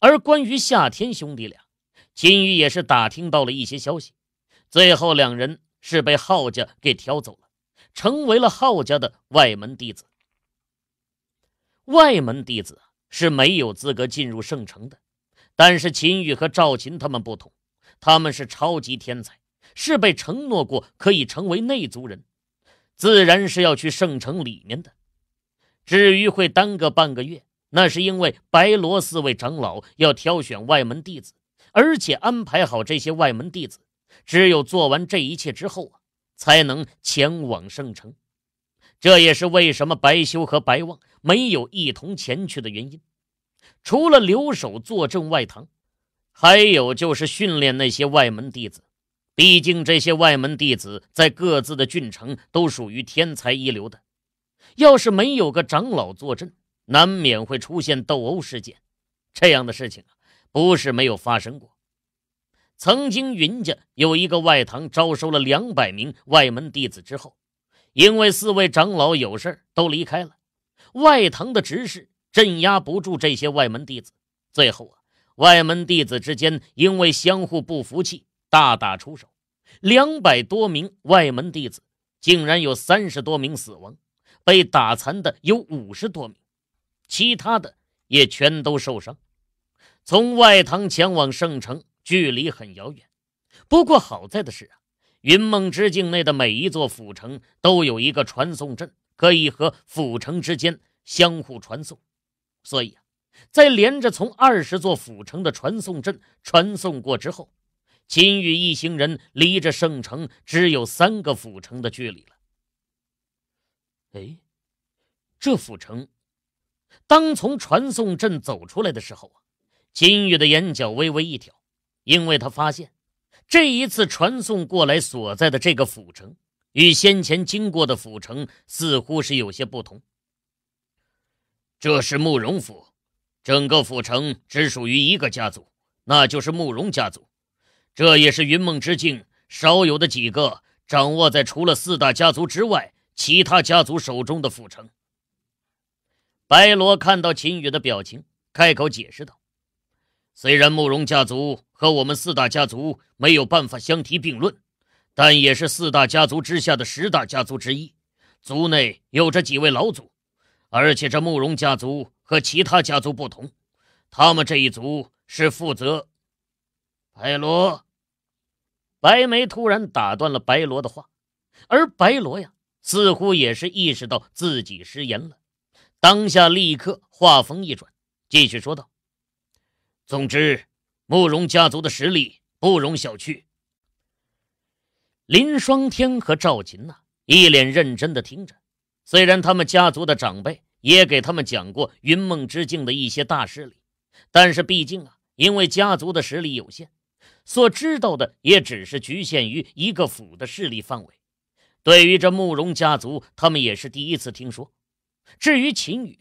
而关于夏天兄弟俩，秦玉也是打听到了一些消息。最后，两人是被浩家给挑走了，成为了浩家的外门弟子。外门弟子是没有资格进入圣城的，但是秦羽和赵琴他们不同，他们是超级天才，是被承诺过可以成为内族人，自然是要去圣城里面的。至于会耽搁半个月，那是因为白罗四位长老要挑选外门弟子，而且安排好这些外门弟子。只有做完这一切之后啊，才能前往圣城。这也是为什么白修和白望没有一同前去的原因。除了留守坐镇外堂，还有就是训练那些外门弟子。毕竟这些外门弟子在各自的郡城都属于天才一流的，要是没有个长老坐镇，难免会出现斗殴事件。这样的事情啊，不是没有发生过。曾经，云家有一个外堂招收了两百名外门弟子之后，因为四位长老有事都离开了，外堂的执事镇压不住这些外门弟子，最后啊，外门弟子之间因为相互不服气，大打出手，两百多名外门弟子竟然有三十多名死亡，被打残的有五十多名，其他的也全都受伤，从外堂前往圣城。距离很遥远，不过好在的是啊，云梦之境内的每一座府城都有一个传送阵，可以和府城之间相互传送，所以啊，在连着从二十座府城的传送阵传送过之后，金宇一行人离着圣城只有三个府城的距离了。哎，这府城，当从传送阵走出来的时候啊，金宇的眼角微微一挑。因为他发现，这一次传送过来所在的这个府城与先前经过的府城似乎是有些不同。这是慕容府，整个府城只属于一个家族，那就是慕容家族。这也是云梦之境少有的几个掌握在除了四大家族之外其他家族手中的府城。白罗看到秦羽的表情，开口解释道：“虽然慕容家族……”和我们四大家族没有办法相提并论，但也是四大家族之下的十大家族之一，族内有着几位老祖。而且这慕容家族和其他家族不同，他们这一族是负责。白罗。白眉突然打断了白罗的话，而白罗呀，似乎也是意识到自己失言了，当下立刻话锋一转，继续说道：“总之。”慕容家族的实力不容小觑。林双天和赵琴呐，一脸认真的听着。虽然他们家族的长辈也给他们讲过云梦之境的一些大势力，但是毕竟啊，因为家族的实力有限，所知道的也只是局限于一个府的势力范围。对于这慕容家族，他们也是第一次听说。至于秦羽，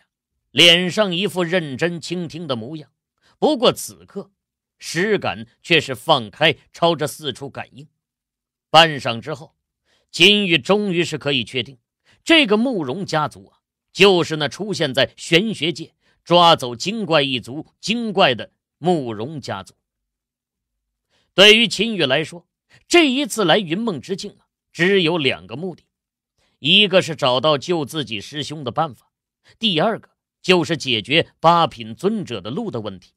脸上一副认真倾听的模样。不过此刻。石感却是放开，朝着四处感应。半晌之后，秦玉终于是可以确定，这个慕容家族啊，就是那出现在玄学界抓走精怪一族精怪的慕容家族。对于秦羽来说，这一次来云梦之境啊，只有两个目的：一个是找到救自己师兄的办法，第二个就是解决八品尊者的路的问题。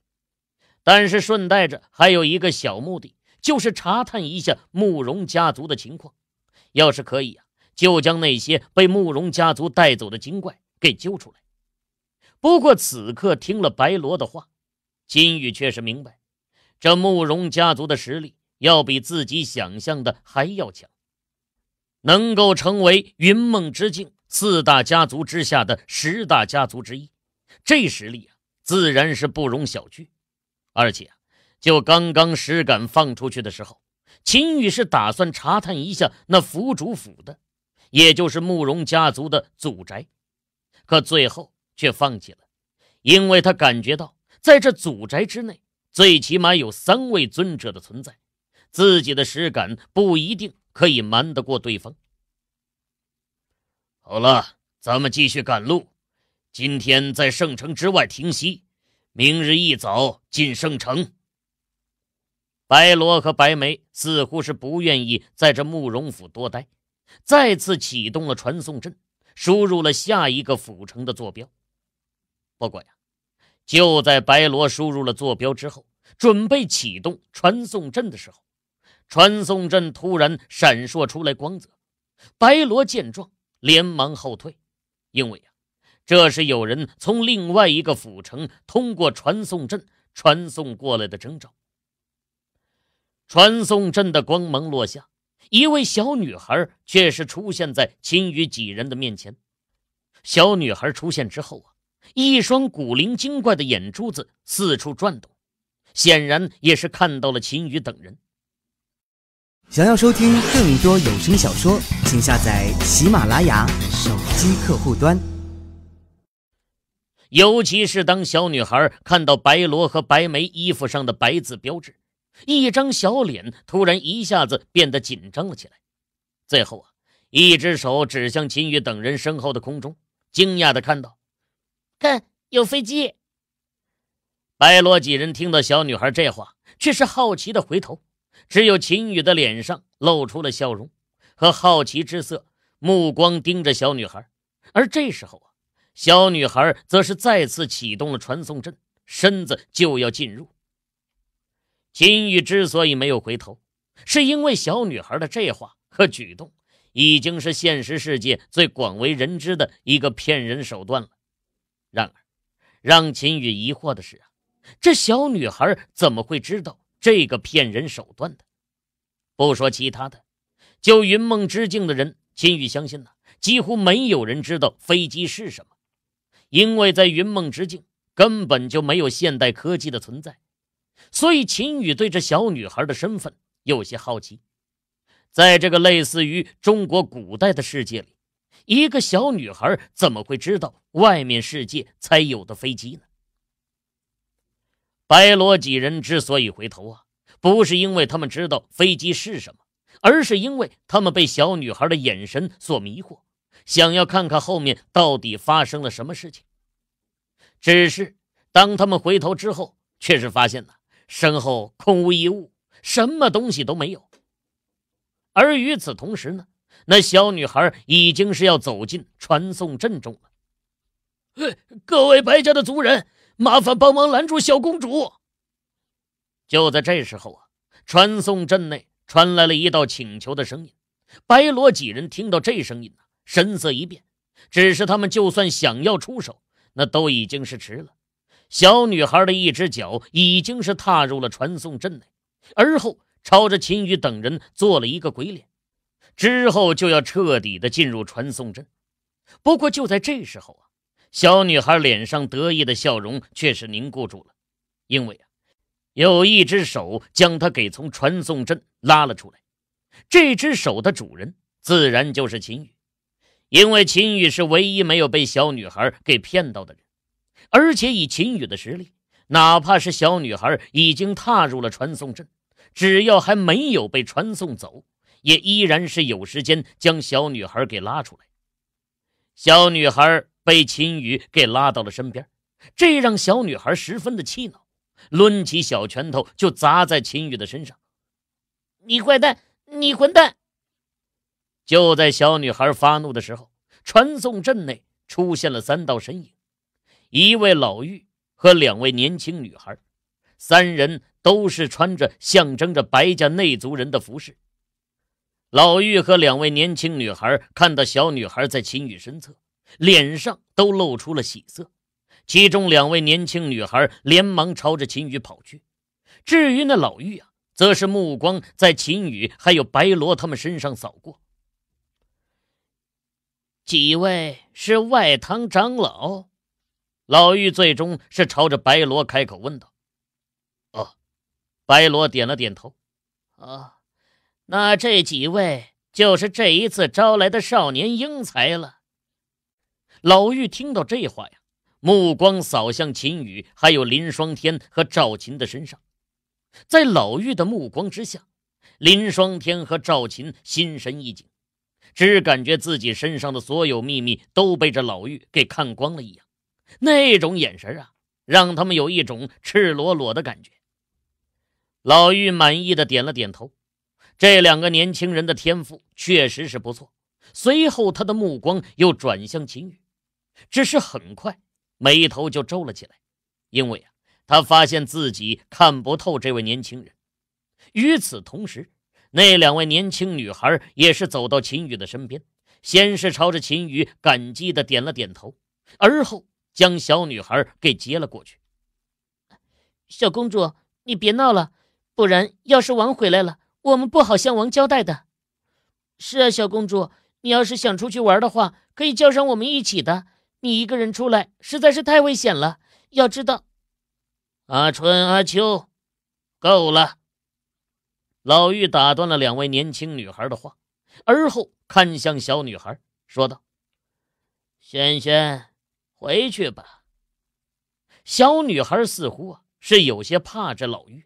但是顺带着还有一个小目的，就是查探一下慕容家族的情况。要是可以啊，就将那些被慕容家族带走的精怪给揪出来。不过此刻听了白罗的话，金玉却是明白，这慕容家族的实力要比自己想象的还要强，能够成为云梦之境四大家族之下的十大家族之一，这实力啊，自然是不容小觑。而且，就刚刚石敢放出去的时候，秦宇是打算查探一下那府主府的，也就是慕容家族的祖宅，可最后却放弃了，因为他感觉到在这祖宅之内，最起码有三位尊者的存在，自己的石感不一定可以瞒得过对方。好了，咱们继续赶路，今天在圣城之外停息。明日一早进圣城。白罗和白眉似乎是不愿意在这慕容府多待，再次启动了传送阵，输入了下一个府城的坐标。不过呀，就在白罗输入了坐标之后，准备启动传送阵的时候，传送阵突然闪烁出来光泽。白罗见状，连忙后退，因为呀。这是有人从另外一个府城通过传送阵传送过来的征兆。传送阵的光芒落下，一位小女孩却是出现在秦羽几人的面前。小女孩出现之后啊，一双古灵精怪的眼珠子四处转动，显然也是看到了秦羽等人。想要收听更多有声小说，请下载喜马拉雅手机客户端。尤其是当小女孩看到白罗和白梅衣服上的白字标志，一张小脸突然一下子变得紧张了起来。最后啊，一只手指向秦宇等人身后的空中，惊讶的看到，看有飞机。白罗几人听到小女孩这话，却是好奇的回头，只有秦宇的脸上露出了笑容，和好奇之色，目光盯着小女孩。而这时候啊。小女孩则是再次启动了传送阵，身子就要进入。秦羽之所以没有回头，是因为小女孩的这话和举动已经是现实世界最广为人知的一个骗人手段了。然而，让秦宇疑惑的是啊，这小女孩怎么会知道这个骗人手段的？不说其他的，就云梦之境的人，秦宇相信呢，几乎没有人知道飞机是什么。因为在云梦之境根本就没有现代科技的存在，所以秦宇对这小女孩的身份有些好奇。在这个类似于中国古代的世界里，一个小女孩怎么会知道外面世界才有的飞机呢？白罗几人之所以回头啊，不是因为他们知道飞机是什么，而是因为他们被小女孩的眼神所迷惑。想要看看后面到底发生了什么事情，只是当他们回头之后，却是发现了身后空无一物，什么东西都没有。而与此同时呢，那小女孩已经是要走进传送阵中了。各位白家的族人，麻烦帮忙拦住小公主。就在这时候啊，传送阵内传来了一道请求的声音。白罗几人听到这声音呢。神色一变，只是他们就算想要出手，那都已经是迟了。小女孩的一只脚已经是踏入了传送阵内，而后朝着秦宇等人做了一个鬼脸，之后就要彻底的进入传送阵。不过就在这时候啊，小女孩脸上得意的笑容却是凝固住了，因为啊，有一只手将她给从传送阵拉了出来。这只手的主人自然就是秦宇。因为秦宇是唯一没有被小女孩给骗到的人，而且以秦宇的实力，哪怕是小女孩已经踏入了传送阵，只要还没有被传送走，也依然是有时间将小女孩给拉出来。小女孩被秦宇给拉到了身边，这让小女孩十分的气恼，抡起小拳头就砸在秦宇的身上：“你坏蛋，你混蛋！”就在小女孩发怒的时候，传送阵内出现了三道身影，一位老妪和两位年轻女孩，三人都是穿着象征着白家内族人的服饰。老妪和两位年轻女孩看到小女孩在秦宇身侧，脸上都露出了喜色，其中两位年轻女孩连忙朝着秦宇跑去，至于那老妪啊，则是目光在秦宇还有白罗他们身上扫过。几位是外堂长老？老妪最终是朝着白罗开口问道：“哦。”白罗点了点头。“哦，那这几位就是这一次招来的少年英才了。”老妪听到这话呀，目光扫向秦羽，还有林双天和赵琴的身上。在老妪的目光之下，林双天和赵琴心神一紧。只感觉自己身上的所有秘密都被这老妪给看光了一样，那种眼神啊，让他们有一种赤裸裸的感觉。老妪满意的点了点头，这两个年轻人的天赋确实是不错。随后，他的目光又转向秦宇，只是很快眉头就皱了起来，因为啊，他发现自己看不透这位年轻人。与此同时，那两位年轻女孩也是走到秦宇的身边，先是朝着秦宇感激的点了点头，而后将小女孩给接了过去。小公主，你别闹了，不然要是王回来了，我们不好向王交代的。是啊，小公主，你要是想出去玩的话，可以叫上我们一起的。你一个人出来实在是太危险了，要知道，阿春、阿秋，够了。老妪打断了两位年轻女孩的话，而后看向小女孩，说道：“萱萱，回去吧。”小女孩似乎啊是有些怕这老妪，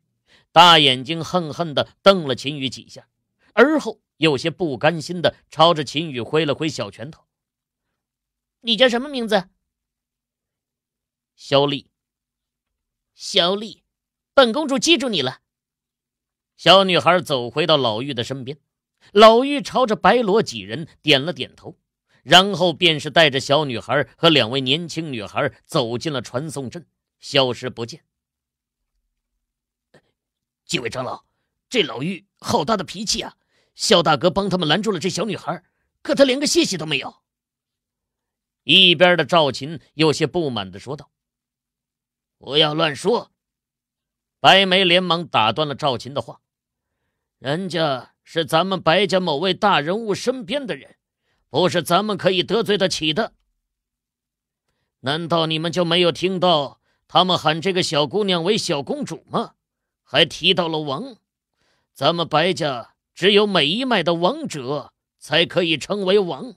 大眼睛恨恨的瞪了秦宇几下，而后有些不甘心的朝着秦宇挥了挥小拳头。“你叫什么名字？”“肖丽。”“肖丽，本公主记住你了。”小女孩走回到老妪的身边，老妪朝着白罗几人点了点头，然后便是带着小女孩和两位年轻女孩走进了传送阵，消失不见。几位长老，这老妪好大的脾气啊！肖大哥帮他们拦住了这小女孩，可他连个谢谢都没有。一边的赵琴有些不满的说道：“不要乱说！”白眉连忙打断了赵琴的话。人家是咱们白家某位大人物身边的人，不是咱们可以得罪得起的。难道你们就没有听到他们喊这个小姑娘为小公主吗？还提到了王，咱们白家只有每一脉的王者才可以称为王，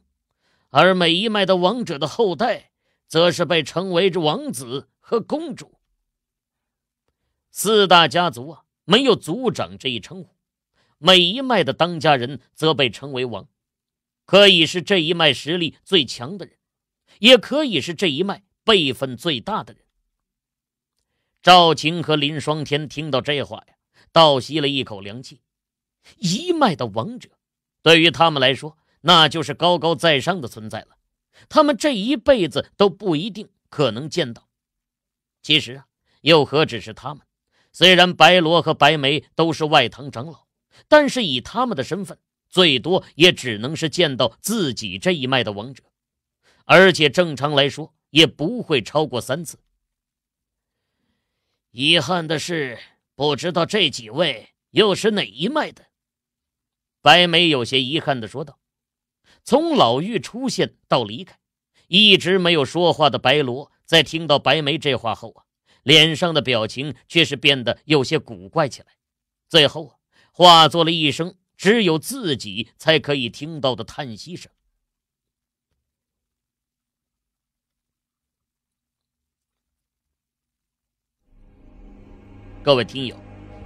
而每一脉的王者的后代，则是被称为王子和公主。四大家族啊，没有族长这一称呼。每一脉的当家人则被称为王，可以是这一脉实力最强的人，也可以是这一脉辈分最大的人。赵晴和林双天听到这话呀，倒吸了一口凉气。一脉的王者，对于他们来说，那就是高高在上的存在了，他们这一辈子都不一定可能见到。其实啊，又何止是他们？虽然白罗和白眉都是外堂长老。但是以他们的身份，最多也只能是见到自己这一脉的王者，而且正常来说也不会超过三次。遗憾的是，不知道这几位又是哪一脉的。白眉有些遗憾的说道：“从老妪出现到离开，一直没有说话的白罗，在听到白眉这话后啊，脸上的表情却是变得有些古怪起来。最后啊。”化作了一声只有自己才可以听到的叹息声。各位听友，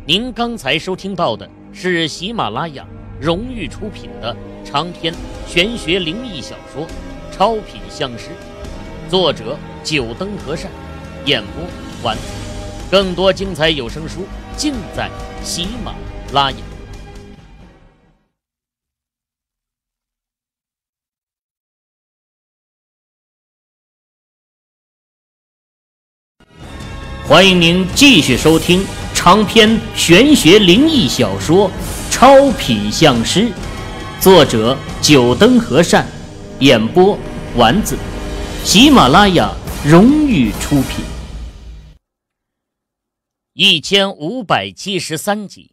您刚才收听到的是喜马拉雅荣誉出品的长篇玄学灵异小说《超品相师》，作者：九灯和善，演播：完。更多精彩有声书尽在喜马。拉你！欢迎您继续收听长篇玄学灵异小说《超品相师》，作者：九灯和善，演播：丸子，喜马拉雅荣誉出品，一千五百七十三集。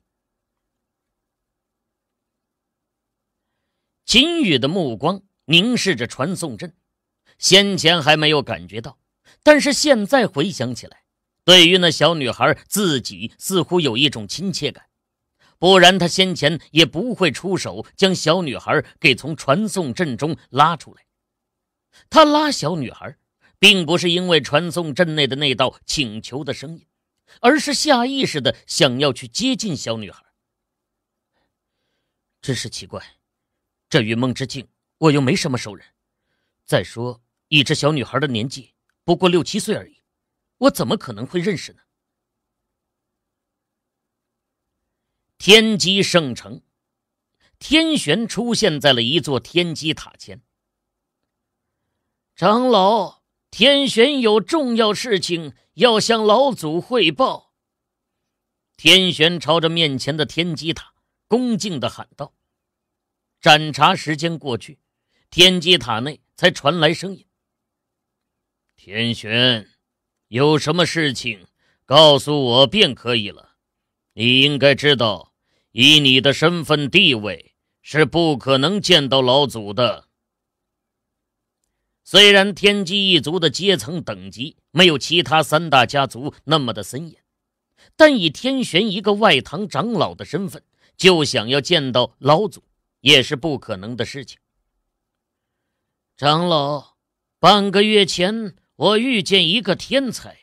秦宇的目光凝视着传送阵，先前还没有感觉到，但是现在回想起来，对于那小女孩，自己似乎有一种亲切感，不然他先前也不会出手将小女孩给从传送阵中拉出来。他拉小女孩，并不是因为传送阵内的那道请求的声音，而是下意识的想要去接近小女孩。真是奇怪。这云梦之境，我又没什么熟人。再说，以这小女孩的年纪，不过六七岁而已，我怎么可能会认识呢？天机圣城，天玄出现在了一座天机塔前。长老，天玄有重要事情要向老祖汇报。天玄朝着面前的天机塔恭敬的喊道。斩查时间过去，天机塔内才传来声音：“天玄，有什么事情告诉我便可以了。你应该知道，以你的身份地位，是不可能见到老祖的。虽然天机一族的阶层等级没有其他三大家族那么的森严，但以天玄一个外堂长老的身份，就想要见到老祖。”也是不可能的事情。长老，半个月前我遇见一个天才，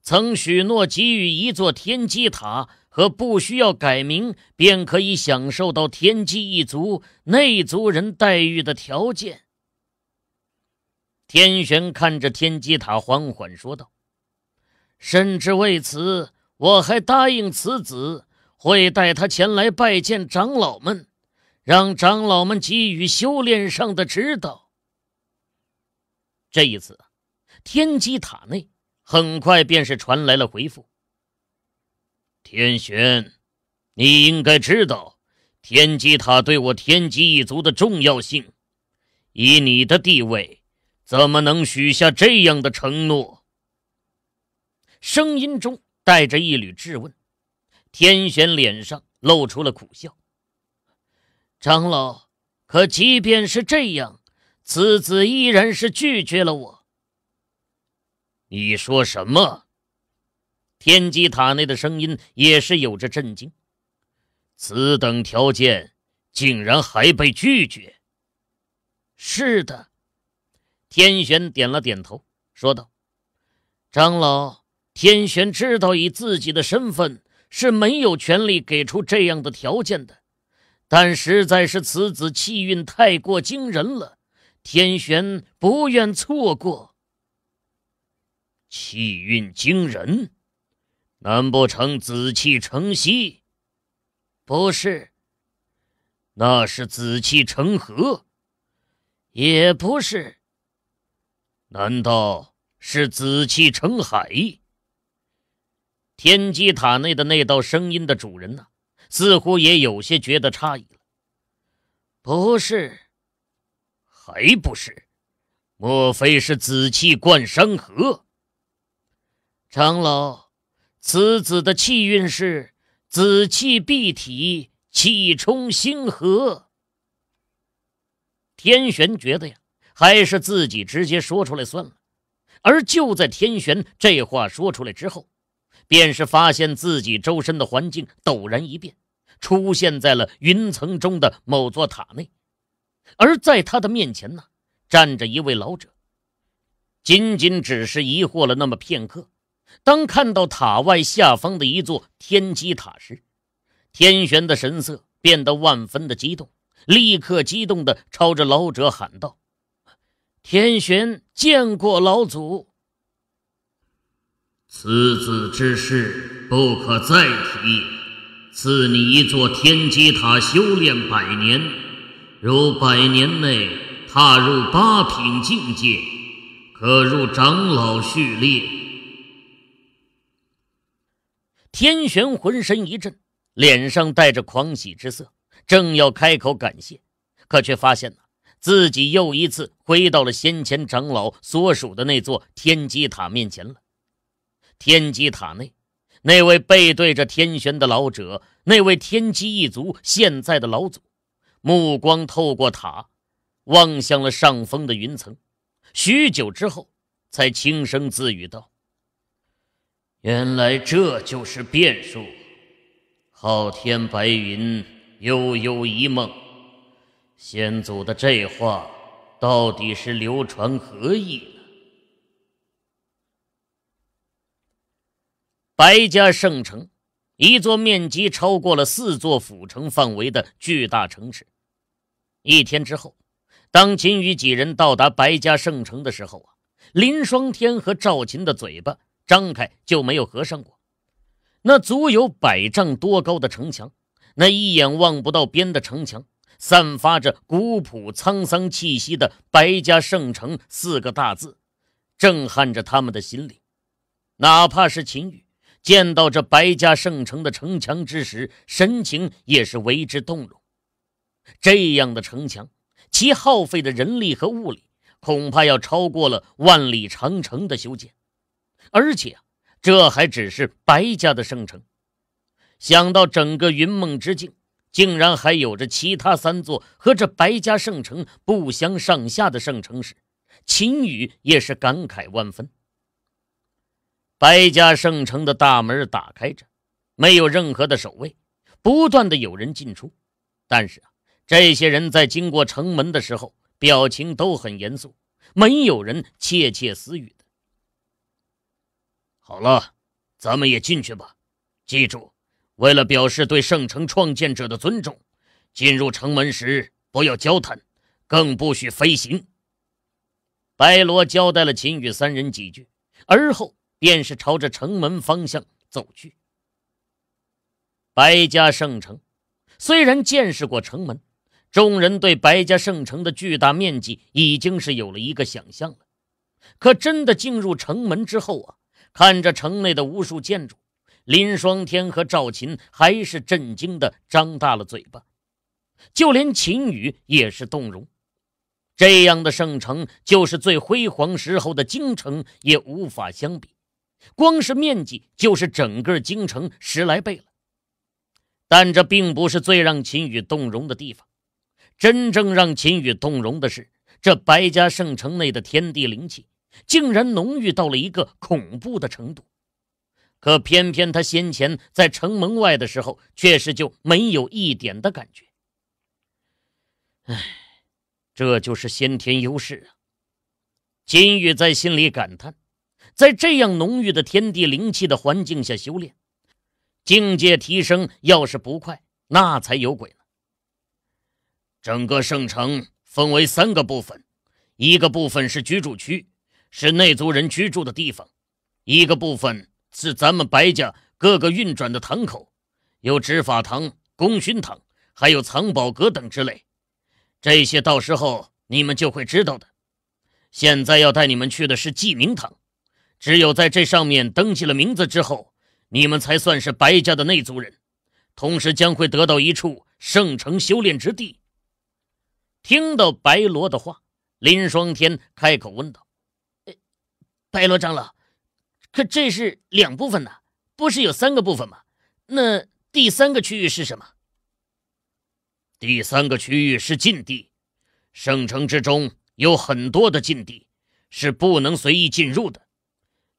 曾许诺给予一座天机塔和不需要改名便可以享受到天机一族内族人待遇的条件。天玄看着天机塔，缓缓说道：“甚至为此，我还答应此子会带他前来拜见长老们。”让长老们给予修炼上的指导。这一次，天机塔内很快便是传来了回复。天玄，你应该知道天机塔对我天机一族的重要性。以你的地位，怎么能许下这样的承诺？声音中带着一缕质问。天玄脸上露出了苦笑。长老，可即便是这样，此子依然是拒绝了我。你说什么？天机塔内的声音也是有着震惊。此等条件竟然还被拒绝？是的，天玄点了点头，说道：“长老，天玄知道以自己的身份是没有权利给出这样的条件的。”但实在是此子气运太过惊人了，天玄不愿错过。气运惊人，难不成紫气成溪？不是，那是紫气成河。也不是，难道是紫气成海？天机塔内的那道声音的主人呢？似乎也有些觉得诧异了，不是？还不是？莫非是紫气贯山河？长老，此子的气运是紫气蔽体，气冲星河。天玄觉得呀，还是自己直接说出来算了。而就在天玄这话说出来之后。便是发现自己周身的环境陡然一变，出现在了云层中的某座塔内，而在他的面前呢，站着一位老者。仅仅只是疑惑了那么片刻，当看到塔外下方的一座天机塔时，天玄的神色变得万分的激动，立刻激动地朝着老者喊道：“天玄见过老祖。”此子之事不可再提，赐你一座天机塔修炼百年。如百年内踏入八品境界，可入长老序列。天玄浑身一震，脸上带着狂喜之色，正要开口感谢，可却发现呢，自己又一次回到了先前长老所属的那座天机塔面前了。天机塔内，那位背对着天玄的老者，那位天机一族现在的老祖，目光透过塔，望向了上风的云层。许久之后，才轻声自语道：“原来这就是变数。昊天白云，悠悠一梦。先祖的这话，到底是流传何意？”白家圣城，一座面积超过了四座府城范围的巨大城池。一天之后，当秦羽几人到达白家圣城的时候啊，林双天和赵琴的嘴巴张开就没有合上过。那足有百丈多高的城墙，那一眼望不到边的城墙，散发着古朴沧桑气息的“白家圣城”四个大字，震撼着他们的心灵，哪怕是秦羽。见到这白家圣城的城墙之时，神情也是为之动容。这样的城墙，其耗费的人力和物力，恐怕要超过了万里长城的修建。而且，这还只是白家的圣城。想到整个云梦之境，竟然还有着其他三座和这白家圣城不相上下的圣城时，秦羽也是感慨万分。白家圣城的大门打开着，没有任何的守卫，不断的有人进出。但是啊，这些人在经过城门的时候，表情都很严肃，没有人窃窃私语的。好了，咱们也进去吧。记住，为了表示对圣城创建者的尊重，进入城门时不要交谈，更不许飞行。白罗交代了秦羽三人几句，而后。便是朝着城门方向走去。白家圣城虽然见识过城门，众人对白家圣城的巨大面积已经是有了一个想象了。可真的进入城门之后啊，看着城内的无数建筑，林双天和赵琴还是震惊的张大了嘴巴，就连秦羽也是动容。这样的圣城，就是最辉煌时候的京城也无法相比。光是面积，就是整个京城十来倍了。但这并不是最让秦羽动容的地方，真正让秦羽动容的是，这白家圣城内的天地灵气，竟然浓郁到了一个恐怖的程度。可偏偏他先前在城门外的时候，确实就没有一点的感觉。唉，这就是先天优势啊！秦羽在心里感叹。在这样浓郁的天地灵气的环境下修炼，境界提升要是不快，那才有鬼呢。整个圣城分为三个部分，一个部分是居住区，是内族人居住的地方；一个部分是咱们白家各个运转的堂口，有执法堂、功勋堂，还有藏宝阁等之类。这些到时候你们就会知道的。现在要带你们去的是济明堂。只有在这上面登记了名字之后，你们才算是白家的内族人，同时将会得到一处圣城修炼之地。听到白罗的话，林双天开口问道：“白罗长老，可这是两部分呢？不是有三个部分吗？那第三个区域是什么？”第三个区域是禁地。圣城之中有很多的禁地，是不能随意进入的。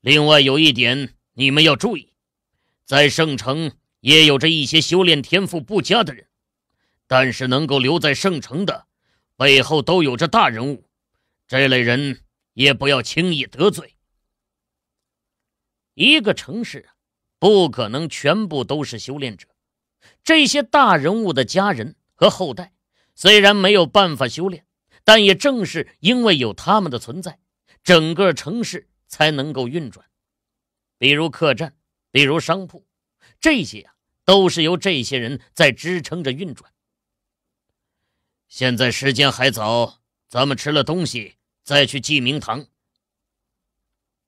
另外有一点，你们要注意，在圣城也有着一些修炼天赋不佳的人，但是能够留在圣城的，背后都有着大人物。这类人也不要轻易得罪。一个城市不可能全部都是修炼者。这些大人物的家人和后代，虽然没有办法修炼，但也正是因为有他们的存在，整个城市。才能够运转，比如客栈，比如商铺，这些啊，都是由这些人在支撑着运转。现在时间还早，咱们吃了东西再去记明堂。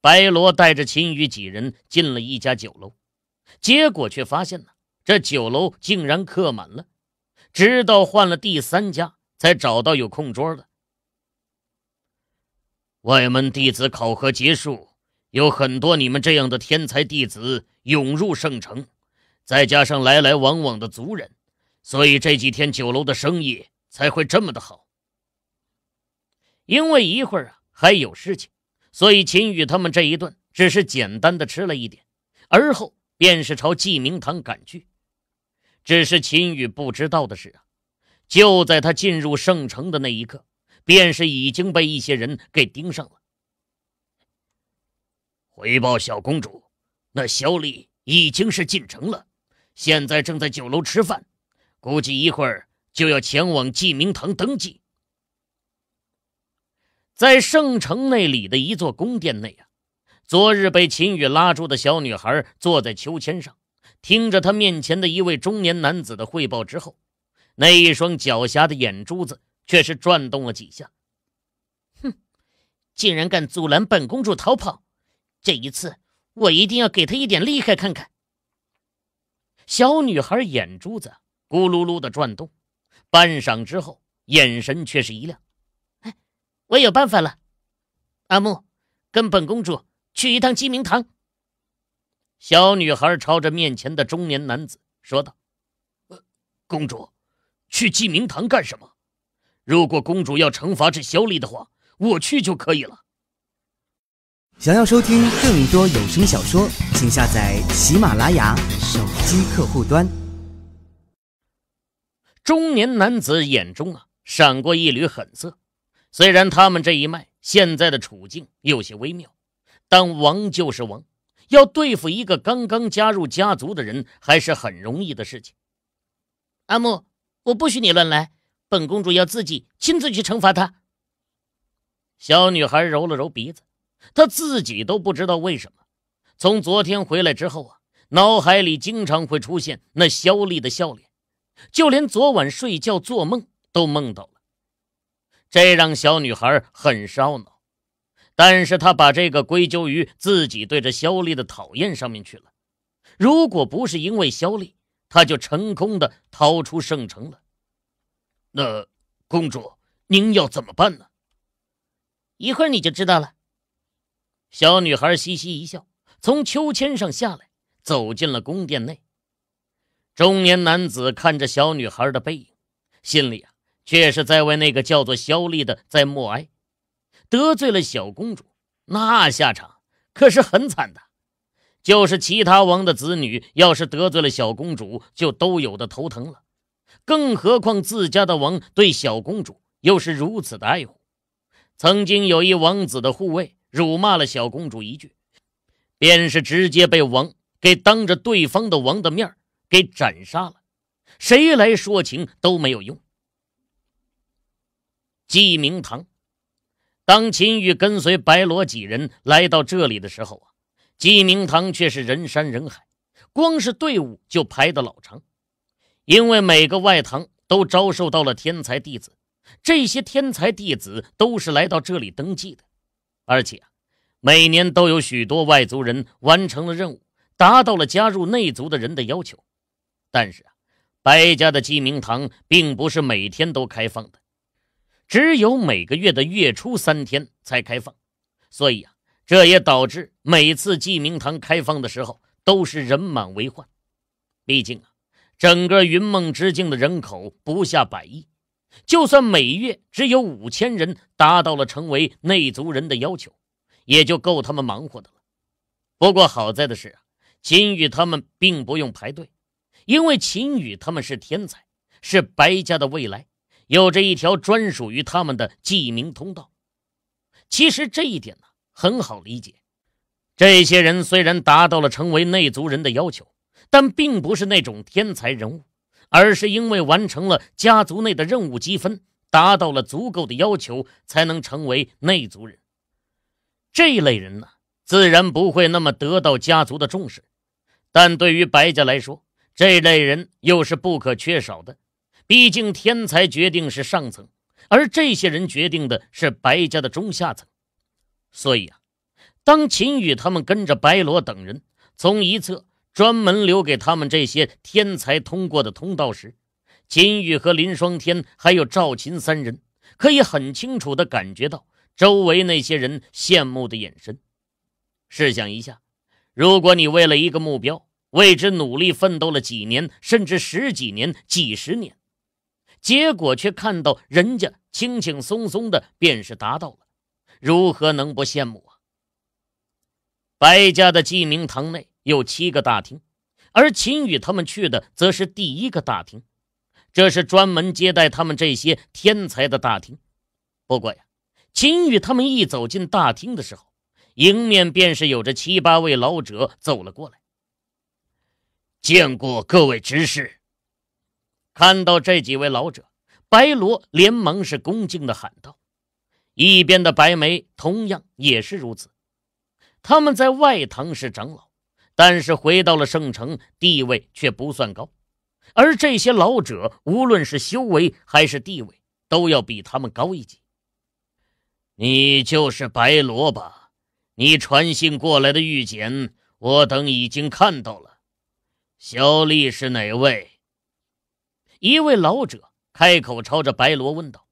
白罗带着秦宇几人进了一家酒楼，结果却发现了这酒楼竟然客满了，直到换了第三家，才找到有空桌的。外门弟子考核结束，有很多你们这样的天才弟子涌入圣城，再加上来来往往的族人，所以这几天酒楼的生意才会这么的好。因为一会儿啊还有事情，所以秦宇他们这一顿只是简单的吃了一点，而后便是朝记明堂赶去。只是秦宇不知道的是啊，就在他进入圣城的那一刻。便是已经被一些人给盯上了。回报小公主，那小李已经是进城了，现在正在酒楼吃饭，估计一会儿就要前往记名堂登记。在圣城内里的一座宫殿内啊，昨日被秦宇拉住的小女孩坐在秋千上，听着她面前的一位中年男子的汇报之后，那一双狡黠的眼珠子。却是转动了几下，哼，竟然敢阻拦本公主逃跑，这一次我一定要给他一点厉害看看。小女孩眼珠子咕噜噜的转动，半晌之后，眼神却是一亮：“哎，我有办法了，阿木，跟本公主去一趟鸡鸣堂。”小女孩朝着面前的中年男子说道：“呃，公主，去鸡鸣堂干什么？”如果公主要惩罚这小李的话，我去就可以了。想要收听更多有声小说，请下载喜马拉雅手机客户端。中年男子眼中啊闪过一缕狠色。虽然他们这一脉现在的处境有些微妙，但王就是王，要对付一个刚刚加入家族的人，还是很容易的事情。阿木，我不许你乱来。本公主要自己亲自去惩罚他。小女孩揉了揉鼻子，她自己都不知道为什么，从昨天回来之后啊，脑海里经常会出现那肖丽的笑脸，就连昨晚睡觉做梦都梦到了，这让小女孩很烧脑。但是她把这个归咎于自己对着肖丽的讨厌上面去了。如果不是因为肖丽，她就成功的逃出圣城了。那公主，您要怎么办呢？一会儿你就知道了。小女孩嘻嘻一笑，从秋千上下来，走进了宫殿内。中年男子看着小女孩的背影，心里啊，却是在为那个叫做肖丽的在默哀。得罪了小公主，那下场可是很惨的。就是其他王的子女，要是得罪了小公主，就都有的头疼了。更何况自家的王对小公主又是如此的爱护。曾经有一王子的护卫辱骂了小公主一句，便是直接被王给当着对方的王的面给斩杀了。谁来说情都没有用。纪明堂，当秦羽跟随白罗几人来到这里的时候啊，纪明堂却是人山人海，光是队伍就排的老长。因为每个外堂都招受到了天才弟子，这些天才弟子都是来到这里登记的，而且每年都有许多外族人完成了任务，达到了加入内族的人的要求。但是啊，白家的记名堂并不是每天都开放的，只有每个月的月初三天才开放，所以啊，这也导致每次记名堂开放的时候都是人满为患。毕竟啊。整个云梦之境的人口不下百亿，就算每月只有五千人达到了成为内族人的要求，也就够他们忙活的了。不过好在的是，秦羽他们并不用排队，因为秦羽他们是天才，是白家的未来，有着一条专属于他们的记名通道。其实这一点呢，很好理解。这些人虽然达到了成为内族人的要求。但并不是那种天才人物，而是因为完成了家族内的任务积分，达到了足够的要求，才能成为内族人。这类人呢，自然不会那么得到家族的重视。但对于白家来说，这类人又是不可缺少的。毕竟天才决定是上层，而这些人决定的是白家的中下层。所以啊，当秦羽他们跟着白罗等人从一侧。专门留给他们这些天才通过的通道时，秦玉和林双天还有赵琴三人可以很清楚地感觉到周围那些人羡慕的眼神。试想一下，如果你为了一个目标为之努力奋斗了几年，甚至十几年、几十年，结果却看到人家轻轻松松的便是达到了，如何能不羡慕啊？白家的记名堂内。有七个大厅，而秦宇他们去的则是第一个大厅，这是专门接待他们这些天才的大厅。不过呀，秦宇他们一走进大厅的时候，迎面便是有着七八位老者走了过来。见过各位执事，看到这几位老者，白罗连忙是恭敬的喊道：“一边的白眉同样也是如此，他们在外堂是长老。”但是回到了圣城，地位却不算高，而这些老者无论是修为还是地位，都要比他们高一级。你就是白罗吧？你传信过来的玉简，我等已经看到了。小丽是哪位？一位老者开口朝着白罗问道。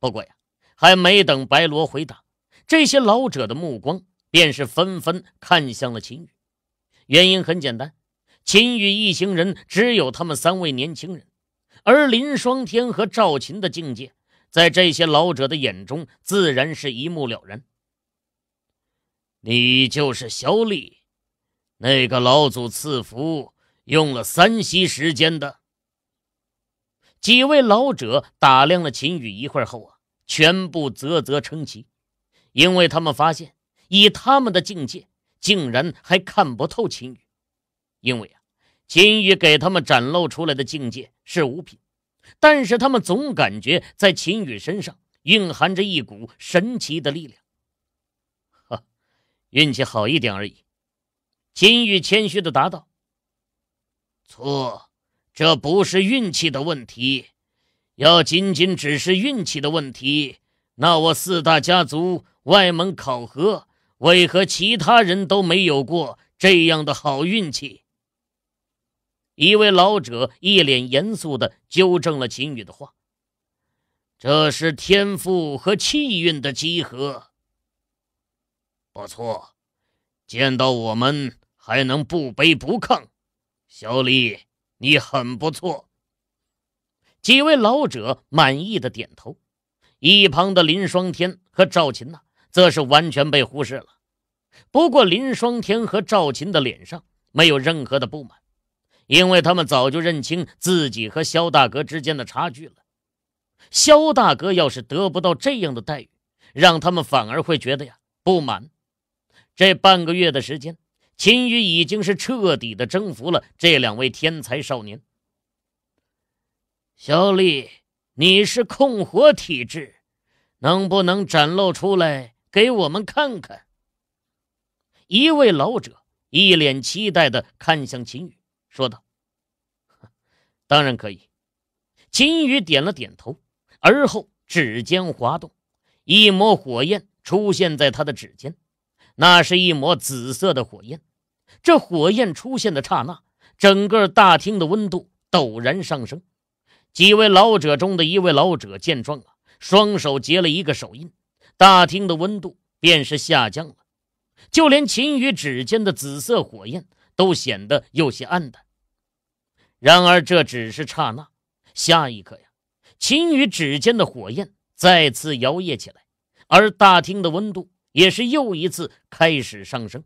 不过呀，还没等白罗回答，这些老者的目光便是纷纷看向了秦羽。原因很简单，秦羽一行人只有他们三位年轻人，而林双天和赵琴的境界，在这些老者的眼中，自然是一目了然。你就是萧丽，那个老祖赐福用了三息时间的几位老者打量了秦羽一会儿后啊，全部啧啧称奇，因为他们发现以他们的境界。竟然还看不透秦羽，因为啊，秦羽给他们展露出来的境界是五品，但是他们总感觉在秦羽身上蕴含着一股神奇的力量。呵，运气好一点而已。秦羽谦虚的答道：“错，这不是运气的问题，要仅仅只是运气的问题，那我四大家族外门考核。”为何其他人都没有过这样的好运气？一位老者一脸严肃的纠正了秦羽的话：“这是天赋和气运的集合。”不错，见到我们还能不卑不亢，小李，你很不错。几位老者满意的点头，一旁的林双天和赵琴娜。则是完全被忽视了。不过，林双天和赵琴的脸上没有任何的不满，因为他们早就认清自己和肖大哥之间的差距了。肖大哥要是得不到这样的待遇，让他们反而会觉得呀不满。这半个月的时间，秦羽已经是彻底的征服了这两位天才少年。肖丽，你是控火体质，能不能展露出来？给我们看看！一位老者一脸期待的看向秦羽，说道：“当然可以。”秦羽点了点头，而后指尖滑动，一抹火焰出现在他的指尖，那是一抹紫色的火焰。这火焰出现的刹那，整个大厅的温度陡然上升。几位老者中的一位老者见状啊，双手结了一个手印。大厅的温度便是下降了，就连秦羽指尖的紫色火焰都显得有些暗淡。然而这只是刹那，下一刻呀，秦羽指尖的火焰再次摇曳起来，而大厅的温度也是又一次开始上升。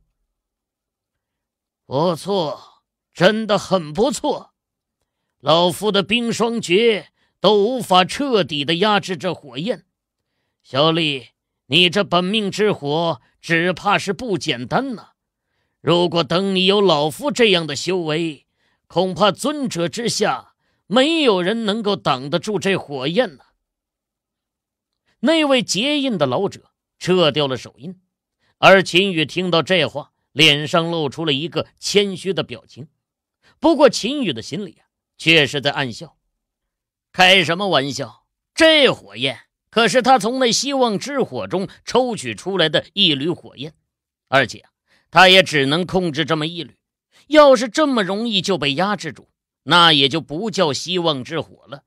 不错，真的很不错，老夫的冰霜诀都无法彻底的压制这火焰，小丽。你这本命之火，只怕是不简单呢。如果等你有老夫这样的修为，恐怕尊者之下，没有人能够挡得住这火焰呢。那位结印的老者撤掉了手印，而秦羽听到这话，脸上露出了一个谦虚的表情。不过，秦羽的心里啊，却是在暗笑：开什么玩笑？这火焰！可是他从那希望之火中抽取出来的一缕火焰，而且他也只能控制这么一缕。要是这么容易就被压制住，那也就不叫希望之火了。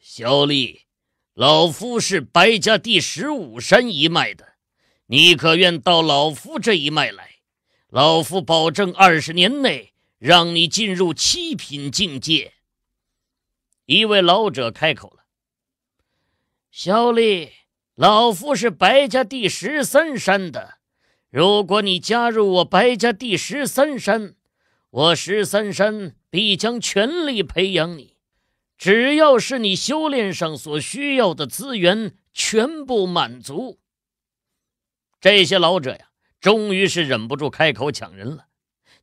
小丽，老夫是白家第十五山一脉的，你可愿到老夫这一脉来？老夫保证二十年内让你进入七品境界。一位老者开口了。小丽，老夫是白家第十三山的。如果你加入我白家第十三山，我十三山必将全力培养你。只要是你修炼上所需要的资源，全部满足。这些老者呀，终于是忍不住开口抢人了。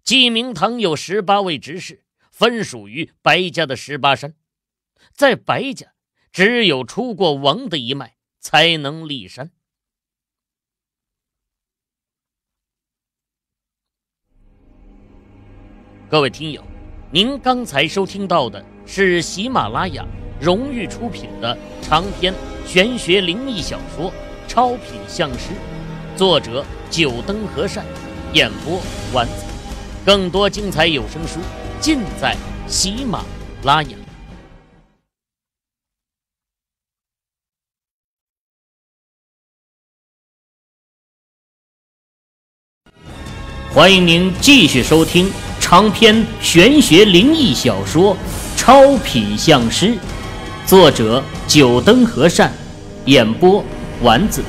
济明堂有十八位执事，分属于白家的十八山，在白家。只有出过王的一脉，才能立山。各位听友，您刚才收听到的是喜马拉雅荣誉出品的长篇玄学灵异小说《超品相师》，作者：九灯和善，演播：丸子。更多精彩有声书，尽在喜马拉雅。欢迎您继续收听长篇玄学灵异小说《超品相师》，作者：九灯和善，演播：丸子，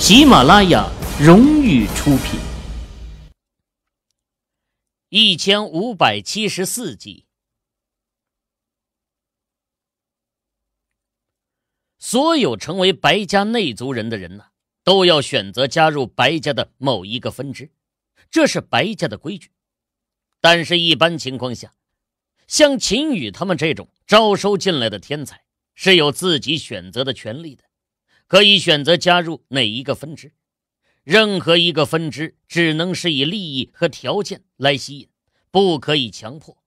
喜马拉雅荣誉出品。一千五百七十四集。所有成为白家内族人的人呢，都要选择加入白家的某一个分支。这是白家的规矩，但是，一般情况下，像秦羽他们这种招收进来的天才是有自己选择的权利的，可以选择加入哪一个分支。任何一个分支只能是以利益和条件来吸引，不可以强迫。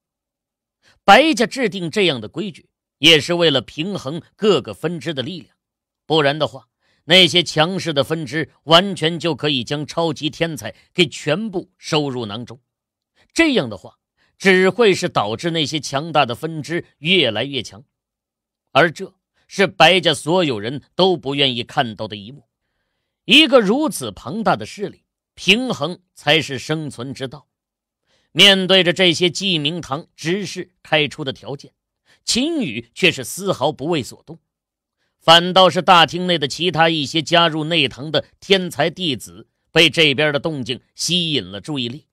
白家制定这样的规矩，也是为了平衡各个分支的力量，不然的话。那些强势的分支完全就可以将超级天才给全部收入囊中，这样的话只会是导致那些强大的分支越来越强，而这是白家所有人都不愿意看到的一幕。一个如此庞大的势力，平衡才是生存之道。面对着这些纪明堂执事开出的条件，秦羽却是丝毫不为所动。反倒是大厅内的其他一些加入内堂的天才弟子，被这边的动静吸引了注意力。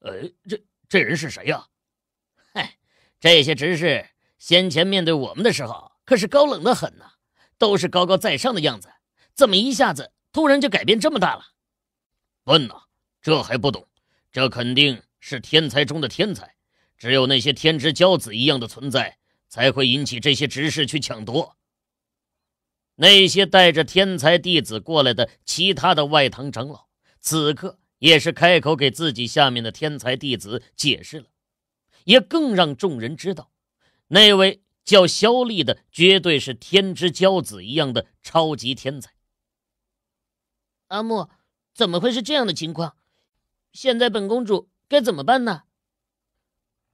呃，这这人是谁呀？嗨，这些执事先前面对我们的时候可是高冷的很呐，都是高高在上的样子，怎么一下子突然就改变这么大了？笨呐，这还不懂？这肯定是天才中的天才，只有那些天之骄子一样的存在，才会引起这些执事去抢夺。那些带着天才弟子过来的其他的外堂长老，此刻也是开口给自己下面的天才弟子解释了，也更让众人知道，那位叫肖丽的绝对是天之骄子一样的超级天才。阿木，怎么会是这样的情况？现在本公主该怎么办呢？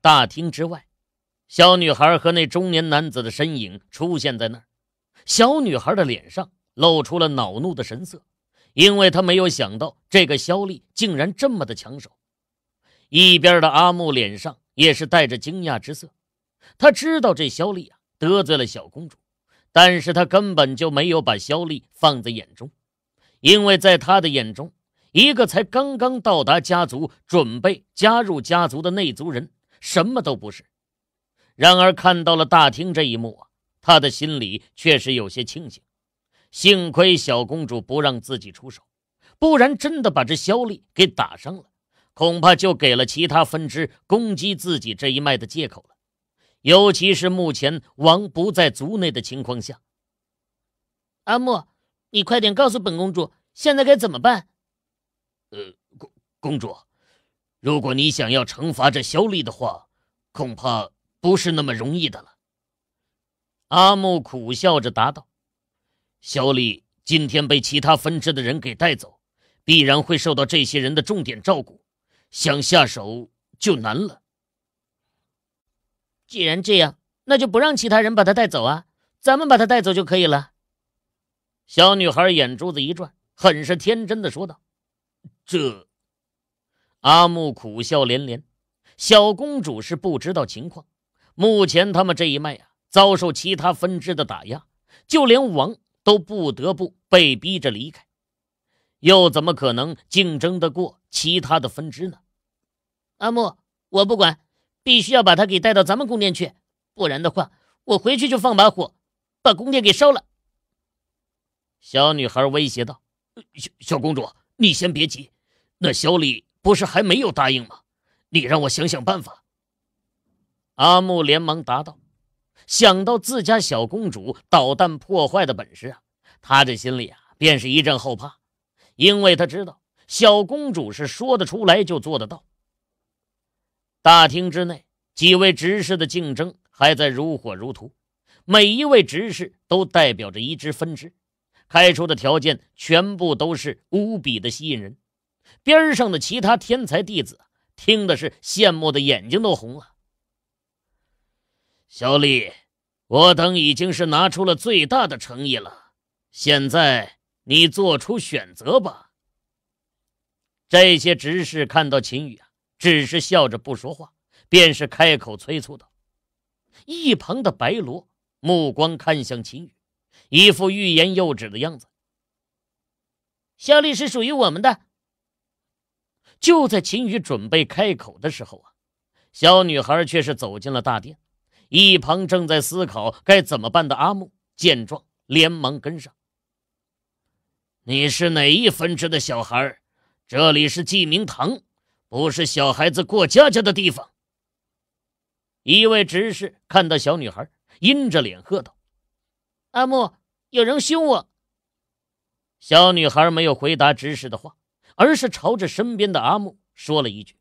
大厅之外，小女孩和那中年男子的身影出现在那儿。小女孩的脸上露出了恼怒的神色，因为她没有想到这个肖丽竟然这么的抢手。一边的阿木脸上也是带着惊讶之色，他知道这肖丽啊得罪了小公主，但是他根本就没有把肖丽放在眼中，因为在他的眼中，一个才刚刚到达家族、准备加入家族的内族人什么都不是。然而看到了大厅这一幕啊。他的心里确实有些庆幸，幸亏小公主不让自己出手，不然真的把这萧丽给打伤了，恐怕就给了其他分支攻击自己这一脉的借口了。尤其是目前王不在族内的情况下，阿莫，你快点告诉本公主，现在该怎么办？呃，公公主，如果你想要惩罚这萧丽的话，恐怕不是那么容易的了。阿木苦笑着答道：“小李今天被其他分支的人给带走，必然会受到这些人的重点照顾，想下手就难了。既然这样，那就不让其他人把他带走啊，咱们把他带走就可以了。”小女孩眼珠子一转，很是天真的说道：“这……”阿木苦笑连连。小公主是不知道情况，目前他们这一脉啊。遭受其他分支的打压，就连王都不得不被逼着离开，又怎么可能竞争得过其他的分支呢？阿木，我不管，必须要把他给带到咱们宫殿去，不然的话，我回去就放把火，把宫殿给烧了。”小女孩威胁道。“小小公主，你先别急，那小李不是还没有答应吗？你让我想想办法。”阿木连忙答道。想到自家小公主导弹破坏的本事啊，他这心里啊便是一阵后怕，因为他知道小公主是说得出来就做得到。大厅之内，几位执事的竞争还在如火如荼，每一位执事都代表着一支分支，开出的条件全部都是无比的吸引人。边上的其他天才弟子听的是羡慕的眼睛都红了。小丽，我等已经是拿出了最大的诚意了，现在你做出选择吧。这些执事看到秦宇啊，只是笑着不说话，便是开口催促道。一旁的白罗目光看向秦宇，一副欲言又止的样子。肖丽是属于我们的。就在秦宇准备开口的时候啊，小女孩却是走进了大殿。一旁正在思考该怎么办的阿木见状，连忙跟上。“你是哪一分支的小孩？这里是纪明堂，不是小孩子过家家的地方。”一位执事看到小女孩，阴着脸喝道：“阿木，有人凶我！”小女孩没有回答执事的话，而是朝着身边的阿木说了一句。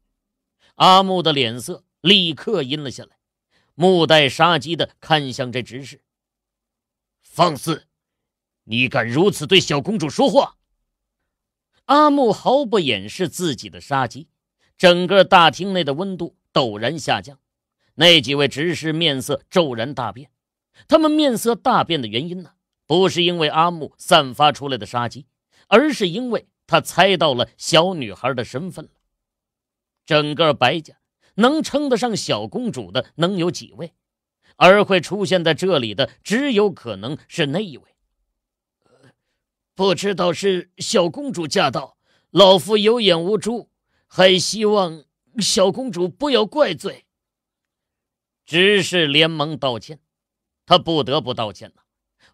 阿木的脸色立刻阴了下来。目带杀机的看向这执事，放肆！你敢如此对小公主说话？阿木毫不掩饰自己的杀机，整个大厅内的温度陡然下降。那几位执事面色骤然大变，他们面色大变的原因呢？不是因为阿木散发出来的杀机，而是因为他猜到了小女孩的身份了。整个白家。能称得上小公主的能有几位？而会出现在这里的，只有可能是那一位。不知道是小公主驾到，老夫有眼无珠，还希望小公主不要怪罪。执事连忙道歉，他不得不道歉了。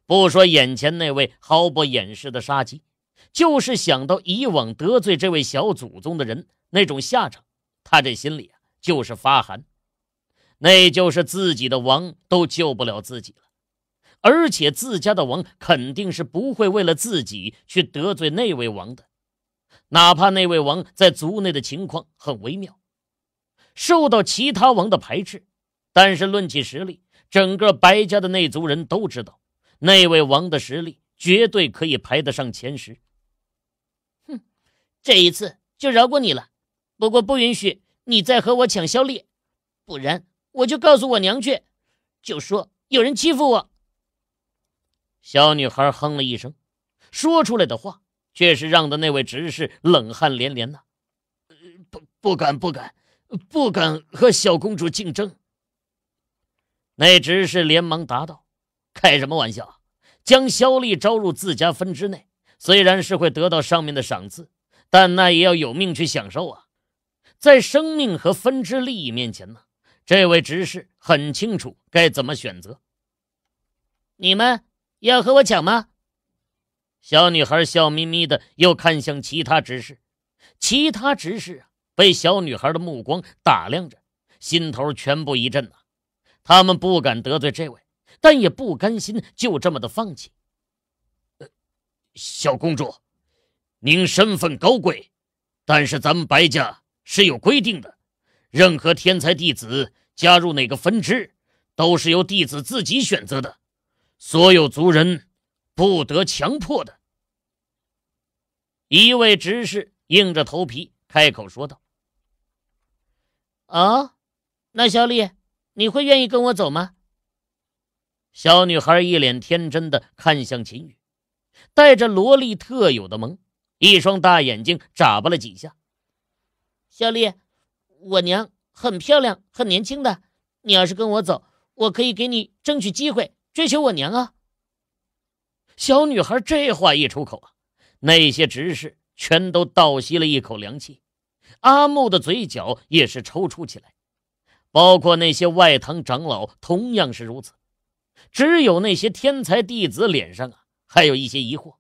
不说眼前那位毫不掩饰的杀机，就是想到以往得罪这位小祖宗的人那种下场，他这心里啊。就是发寒，那就是自己的王都救不了自己了，而且自家的王肯定是不会为了自己去得罪那位王的，哪怕那位王在族内的情况很微妙，受到其他王的排斥，但是论起实力，整个白家的内族人都知道，那位王的实力绝对可以排得上前十。哼，这一次就饶过你了，不过不允许。你再和我抢肖丽，不然我就告诉我娘去，就说有人欺负我。小女孩哼了一声，说出来的话却是让的那位执事冷汗连连呐。不，不敢，不敢，不敢和小公主竞争。那执事连忙答道：“开什么玩笑？将肖丽招入自家分支内，虽然是会得到上面的赏赐，但那也要有命去享受啊。”在生命和分支利益面前呢，这位执事很清楚该怎么选择。你们要和我抢吗？小女孩笑眯眯的，又看向其他执事。其他执事啊，被小女孩的目光打量着，心头全部一震呐。他们不敢得罪这位，但也不甘心就这么的放弃。小公主，您身份高贵，但是咱们白家。是有规定的，任何天才弟子加入哪个分支，都是由弟子自己选择的，所有族人不得强迫的。一位执事硬着头皮开口说道：“啊，那小李，你会愿意跟我走吗？”小女孩一脸天真的看向秦羽，带着萝莉特有的萌，一双大眼睛眨巴了几下。小丽，我娘很漂亮，很年轻的。你要是跟我走，我可以给你争取机会追求我娘啊！小女孩这话一出口啊，那些执事全都倒吸了一口凉气，阿木的嘴角也是抽搐起来，包括那些外堂长老同样是如此，只有那些天才弟子脸上啊还有一些疑惑，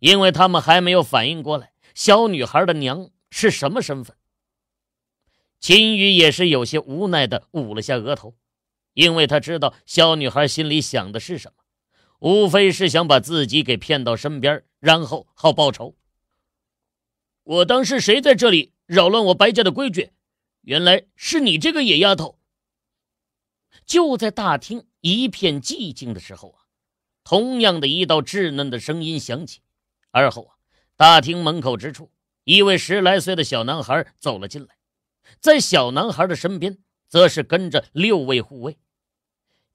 因为他们还没有反应过来小女孩的娘是什么身份。秦宇也是有些无奈的捂了下额头，因为他知道小女孩心里想的是什么，无非是想把自己给骗到身边，然后好报仇。我当是谁在这里扰乱我白家的规矩，原来是你这个野丫头！就在大厅一片寂静的时候啊，同样的一道稚嫩的声音响起，而后啊，大厅门口之处，一位十来岁的小男孩走了进来。在小男孩的身边，则是跟着六位护卫。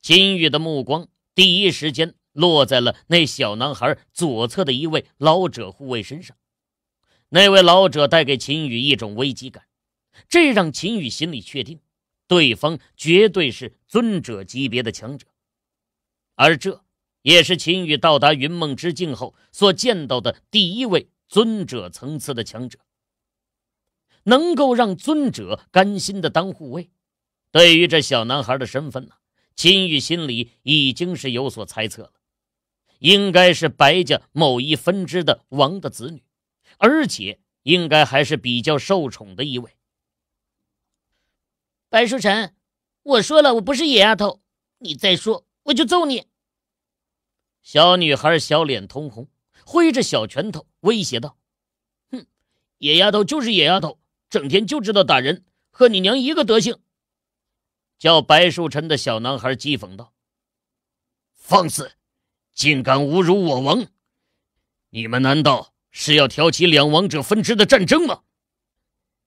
秦宇的目光第一时间落在了那小男孩左侧的一位老者护卫身上。那位老者带给秦宇一种危机感，这让秦宇心里确定，对方绝对是尊者级别的强者。而这，也是秦宇到达云梦之境后所见到的第一位尊者层次的强者。能够让尊者甘心的当护卫，对于这小男孩的身份呢，秦玉心里已经是有所猜测了，应该是白家某一分支的王的子女，而且应该还是比较受宠的一位。白书晨，我说了我不是野丫头，你再说我就揍你。小女孩小脸通红，挥着小拳头威胁道：“哼，野丫头就是野丫头。”整天就知道打人，和你娘一个德行。”叫白树臣的小男孩讥讽道。“放肆！竟敢侮辱我王！你们难道是要挑起两王者分支的战争吗？”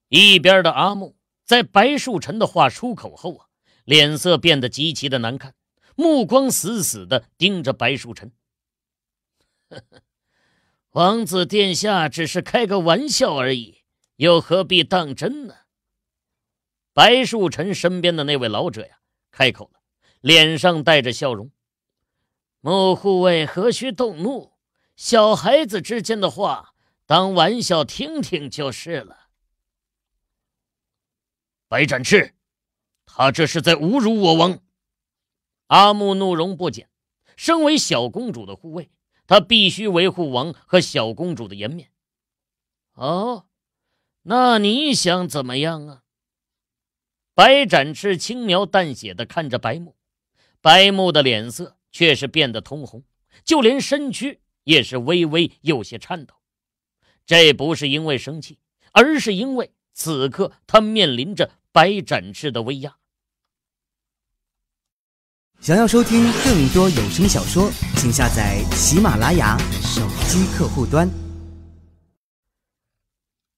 一边的阿木在白树臣的话出口后啊，脸色变得极其的难看，目光死死的盯着白树臣。“王子殿下只是开个玩笑而已。”又何必当真呢？白树臣身边的那位老者呀，开口了，脸上带着笑容：“木护卫何须动怒？小孩子之间的话，当玩笑听听就是了。”白展翅，他这是在侮辱我王！阿木怒容不减，身为小公主的护卫，他必须维护王和小公主的颜面。哦。那你想怎么样啊？白展翅轻描淡写的看着白木，白木的脸色却是变得通红，就连身躯也是微微有些颤抖。这不是因为生气，而是因为此刻他面临着白展翅的威压。想要收听更多有声小说，请下载喜马拉雅手机客户端。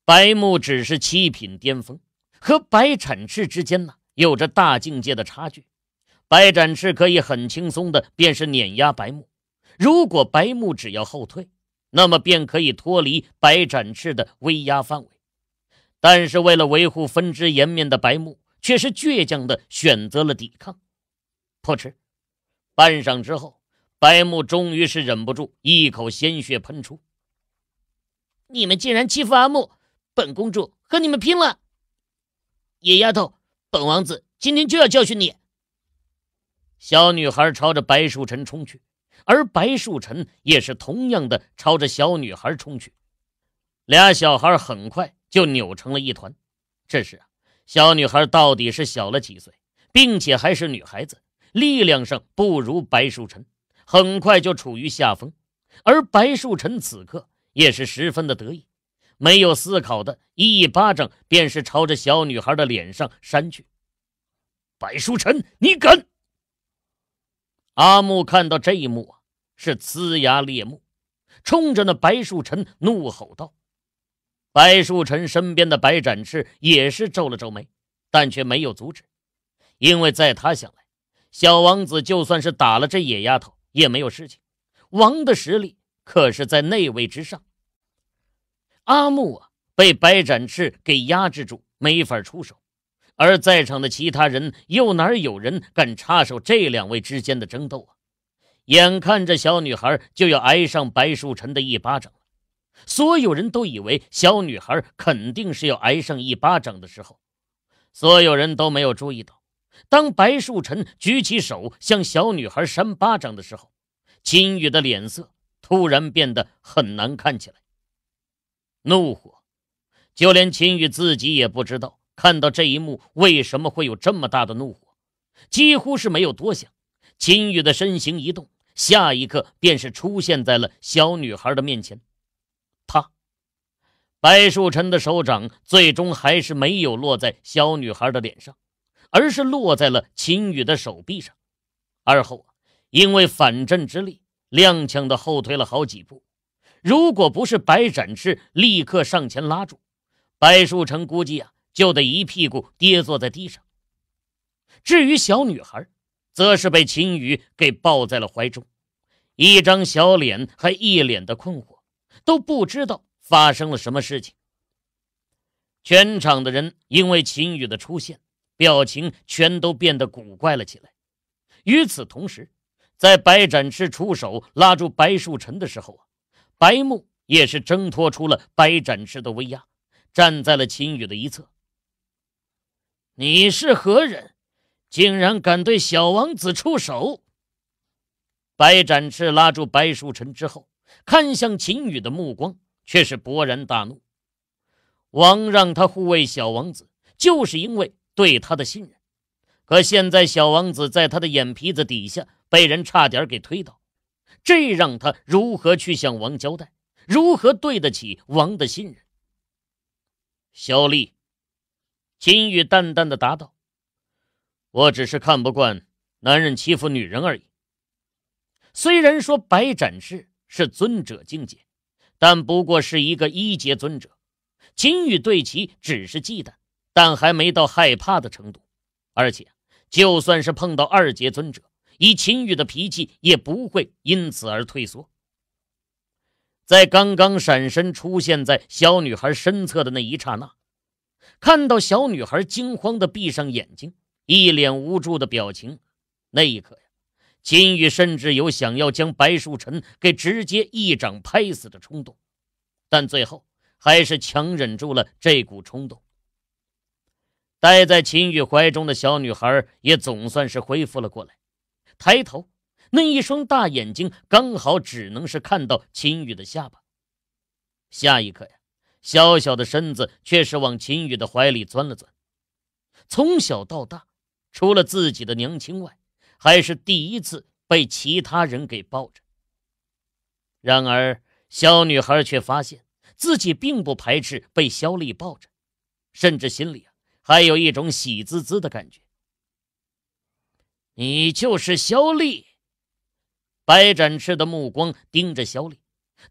白木只是七品巅峰，和白展翅之间呢有着大境界的差距。白展翅可以很轻松的便是碾压白木。如果白木只要后退，那么便可以脱离白展翅的威压范围。但是为了维护分支颜面的白木，却是倔强的选择了抵抗。破池，半晌之后，白木终于是忍不住，一口鲜血喷出。你们竟然欺负阿木！本公主和你们拼了！野丫头，本王子今天就要教训你！小女孩朝着白树晨冲去，而白树晨也是同样的朝着小女孩冲去。俩小孩很快就扭成了一团。这时啊，小女孩到底是小了几岁，并且还是女孩子，力量上不如白树晨，很快就处于下风。而白树晨此刻也是十分的得意。没有思考的一巴掌，便是朝着小女孩的脸上扇去。白书晨，你敢！阿木看到这一幕啊，是呲牙裂目，冲着那白书晨怒吼道：“白书晨身边的白展翅也是皱了皱眉，但却没有阻止，因为在他想来，小王子就算是打了这野丫头，也没有事情。王的实力可是在内位之上。”阿木啊，被白展翅给压制住，没法出手；而在场的其他人又哪有人敢插手这两位之间的争斗啊？眼看着小女孩就要挨上白树臣的一巴掌了，所有人都以为小女孩肯定是要挨上一巴掌的时候，所有人都没有注意到，当白树臣举起手向小女孩扇巴掌的时候，秦宇的脸色突然变得很难看起来。怒火，就连秦羽自己也不知道，看到这一幕为什么会有这么大的怒火，几乎是没有多想。秦羽的身形一动，下一刻便是出现在了小女孩的面前。他，白树臣的手掌最终还是没有落在小女孩的脸上，而是落在了秦羽的手臂上，而后因为反震之力，踉跄的后退了好几步。如果不是白展翅立刻上前拉住白树成，估计啊就得一屁股跌坐在地上。至于小女孩，则是被秦宇给抱在了怀中，一张小脸还一脸的困惑，都不知道发生了什么事情。全场的人因为秦宇的出现，表情全都变得古怪了起来。与此同时，在白展翅出手拉住白树晨的时候啊。白木也是挣脱出了白展翅的威压，站在了秦羽的一侧。你是何人，竟然敢对小王子出手？白展翅拉住白书臣之后，看向秦羽的目光却是勃然大怒。王让他护卫小王子，就是因为对他的信任。可现在，小王子在他的眼皮子底下被人差点给推倒。这让他如何去向王交代？如何对得起王的信任？小丽，秦羽淡淡的答道：“我只是看不惯男人欺负女人而已。”虽然说白展翅是尊者境界，但不过是一个一阶尊者，秦羽对其只是忌惮，但还没到害怕的程度。而且，就算是碰到二阶尊者，以秦羽的脾气，也不会因此而退缩。在刚刚闪身出现在小女孩身侧的那一刹那，看到小女孩惊慌的闭上眼睛，一脸无助的表情，那一刻呀，秦羽甚至有想要将白树晨给直接一掌拍死的冲动，但最后还是强忍住了这股冲动。待在秦羽怀中的小女孩也总算是恢复了过来。抬头，那一双大眼睛刚好只能是看到秦宇的下巴。下一刻呀，小小的身子却是往秦宇的怀里钻了钻。从小到大，除了自己的娘亲外，还是第一次被其他人给抱着。然而，小女孩却发现自己并不排斥被肖丽抱着，甚至心里啊还有一种喜滋滋的感觉。你就是肖丽。白展翅的目光盯着肖丽，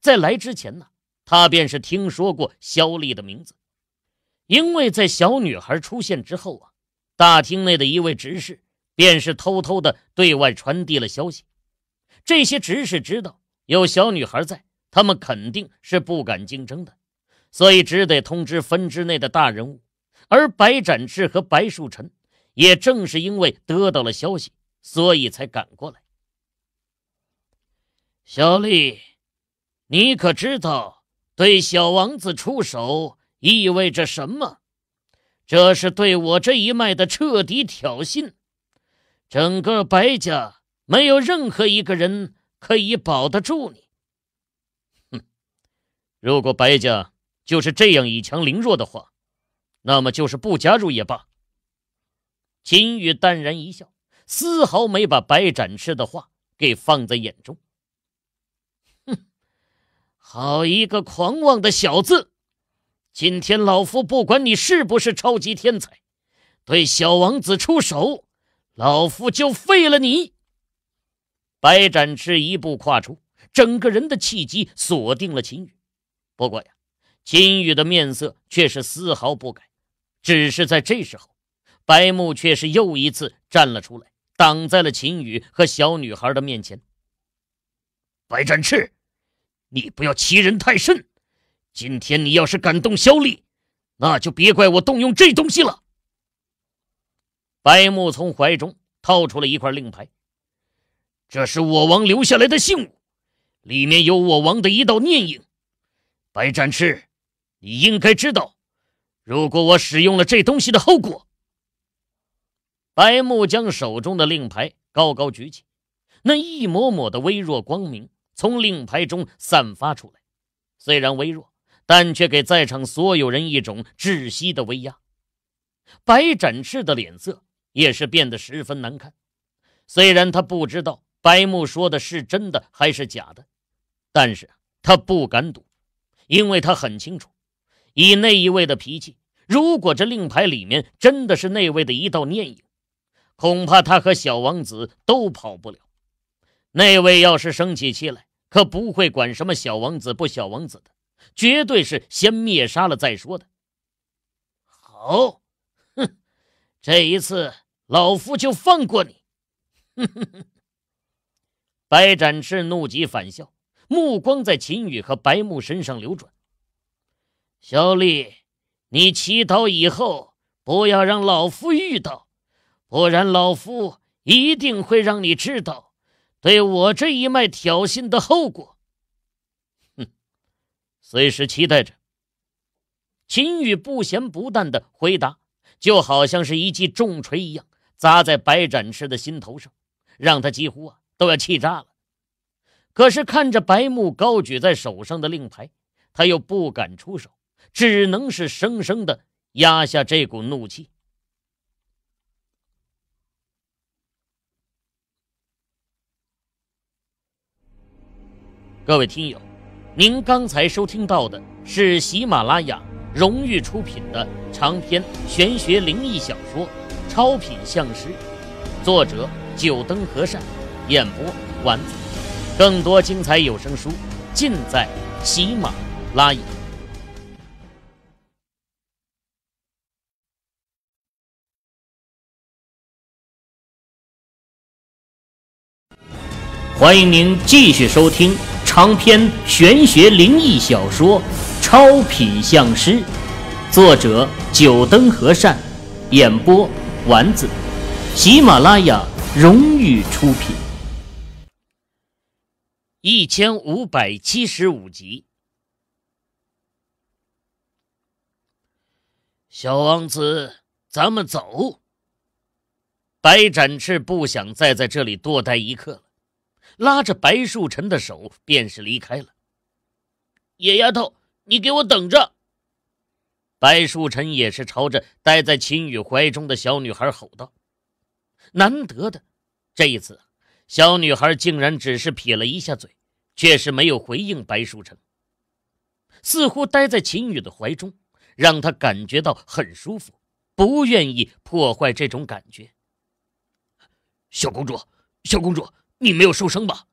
在来之前呢，他便是听说过肖丽的名字，因为在小女孩出现之后啊，大厅内的一位执事便是偷偷的对外传递了消息。这些执事知道有小女孩在，他们肯定是不敢竞争的，所以只得通知分支内的大人物。而白展翅和白树臣。也正是因为得到了消息，所以才赶过来。小丽，你可知道对小王子出手意味着什么？这是对我这一脉的彻底挑衅。整个白家没有任何一个人可以保得住你。哼，如果白家就是这样以强凌弱的话，那么就是不加入也罢。秦羽淡然一笑，丝毫没把白展翅的话给放在眼中。哼，好一个狂妄的小子！今天老夫不管你是不是超级天才，对小王子出手，老夫就废了你。白展翅一步跨出，整个人的气机锁定了秦羽。不过呀，秦羽的面色却是丝毫不改，只是在这时候。白木却是又一次站了出来，挡在了秦宇和小女孩的面前。白展翅，你不要欺人太甚！今天你要是敢动萧丽，那就别怪我动用这东西了。白木从怀中掏出了一块令牌，这是我王留下来的信物，里面有我王的一道念影。白展翅，你应该知道，如果我使用了这东西的后果。白木将手中的令牌高高举起，那一抹抹的微弱光明从令牌中散发出来，虽然微弱，但却给在场所有人一种窒息的威压。白展翅的脸色也是变得十分难看。虽然他不知道白木说的是真的还是假的，但是他不敢赌，因为他很清楚，以那一位的脾气，如果这令牌里面真的是那位的一道念影。恐怕他和小王子都跑不了。那位要是生起气来，可不会管什么小王子不小王子的，绝对是先灭杀了再说的。好，哼，这一次老夫就放过你。白展翅怒极反笑，目光在秦羽和白木身上流转。小丽，你祈祷以后不要让老夫遇到。不然，老夫一定会让你知道，对我这一脉挑衅的后果。哼！随时期待着。秦羽不咸不淡的回答，就好像是一记重锤一样砸在白展翅的心头上，让他几乎啊都要气炸了。可是看着白木高举在手上的令牌，他又不敢出手，只能是生生的压下这股怒气。各位听友，您刚才收听到的是喜马拉雅荣誉出品的长篇玄学灵异小说《超品相师》，作者：九灯和善，演播：丸子。更多精彩有声书尽在喜马拉雅。欢迎您继续收听。长篇玄学灵异小说《超品相师》，作者九灯和善，演播丸子，喜马拉雅荣誉出品。一千五百七十五集，小王子，咱们走。白展翅不想再在这里多待一刻了。拉着白树臣的手，便是离开了。野丫头，你给我等着！白树臣也是朝着待在秦宇怀中的小女孩吼道。难得的，这一次，小女孩竟然只是撇了一下嘴，却是没有回应白树臣。似乎待在秦宇的怀中，让他感觉到很舒服，不愿意破坏这种感觉。小公主，小公主！你没有受伤吧？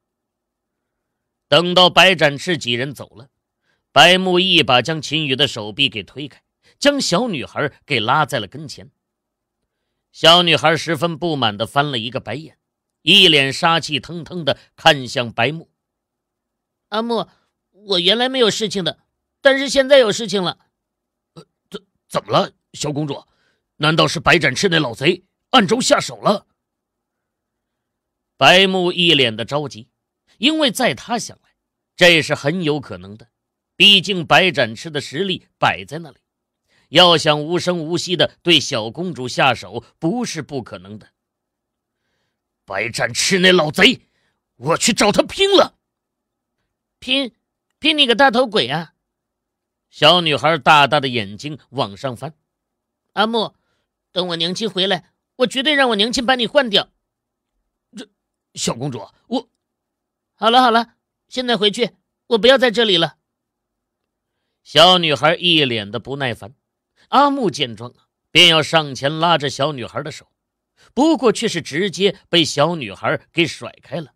等到白展翅几人走了，白木一把将秦羽的手臂给推开，将小女孩给拉在了跟前。小女孩十分不满的翻了一个白眼，一脸杀气腾腾的看向白木。阿木，我原来没有事情的，但是现在有事情了。呃，怎怎么了，小公主？难道是白展翅那老贼暗中下手了？白木一脸的着急，因为在他想来，这是很有可能的。毕竟白展翅的实力摆在那里，要想无声无息的对小公主下手，不是不可能的。白展翅那老贼，我去找他拼了！拼，拼你个大头鬼啊！小女孩大大的眼睛往上翻。阿木，等我娘亲回来，我绝对让我娘亲把你换掉。小公主，我好了好了，现在回去，我不要在这里了。小女孩一脸的不耐烦，阿木见状啊，便要上前拉着小女孩的手，不过却是直接被小女孩给甩开了。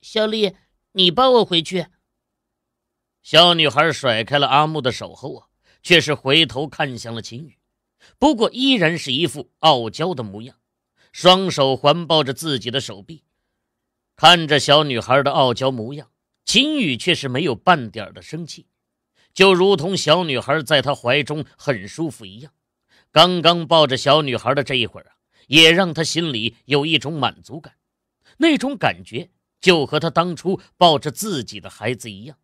小丽，你帮我回去。小女孩甩开了阿木的手后啊，却是回头看向了秦宇，不过依然是一副傲娇的模样。双手环抱着自己的手臂，看着小女孩的傲娇模样，秦宇却是没有半点的生气，就如同小女孩在他怀中很舒服一样。刚刚抱着小女孩的这一会儿啊，也让他心里有一种满足感，那种感觉就和他当初抱着自己的孩子一样。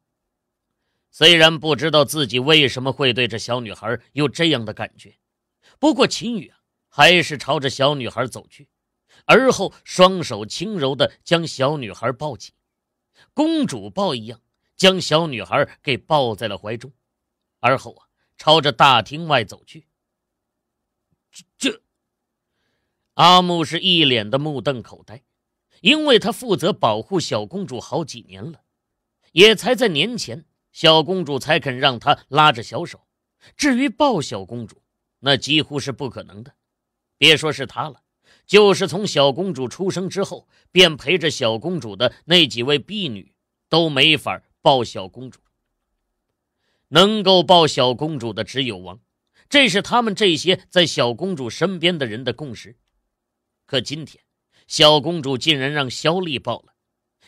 虽然不知道自己为什么会对这小女孩有这样的感觉，不过秦宇啊。还是朝着小女孩走去，而后双手轻柔的将小女孩抱起，公主抱一样将小女孩给抱在了怀中，而后啊，朝着大厅外走去。这，阿木是一脸的目瞪口呆，因为他负责保护小公主好几年了，也才在年前小公主才肯让他拉着小手，至于抱小公主，那几乎是不可能的。别说是他了，就是从小公主出生之后，便陪着小公主的那几位婢女都没法抱小公主。能够抱小公主的只有王，这是他们这些在小公主身边的人的共识。可今天，小公主竟然让肖丽抱了。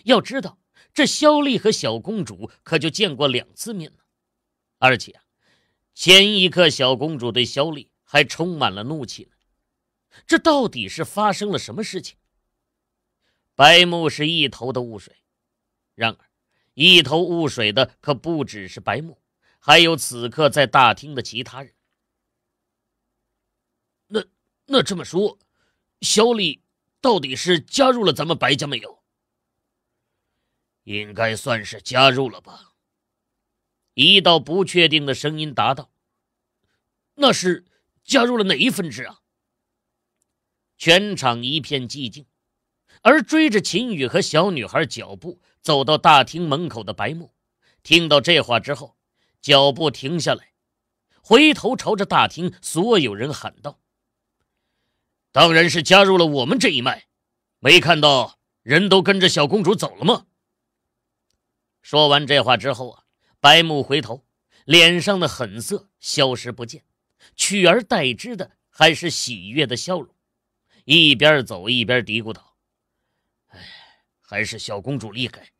要知道，这肖丽和小公主可就见过两次面了，而且前一刻小公主对肖丽还充满了怒气呢。这到底是发生了什么事情？白木是一头的雾水。然而，一头雾水的可不只是白木，还有此刻在大厅的其他人。那……那这么说，小李到底是加入了咱们白家没有？应该算是加入了吧。一道不确定的声音答道：“那是加入了哪一分支啊？”全场一片寂静，而追着秦宇和小女孩脚步走到大厅门口的白木，听到这话之后，脚步停下来，回头朝着大厅所有人喊道：“当然是加入了我们这一脉，没看到人都跟着小公主走了吗？”说完这话之后啊，白木回头，脸上的狠色消失不见，取而代之的还是喜悦的笑容。一边走一边嘀咕道：“哎，还是小公主厉害，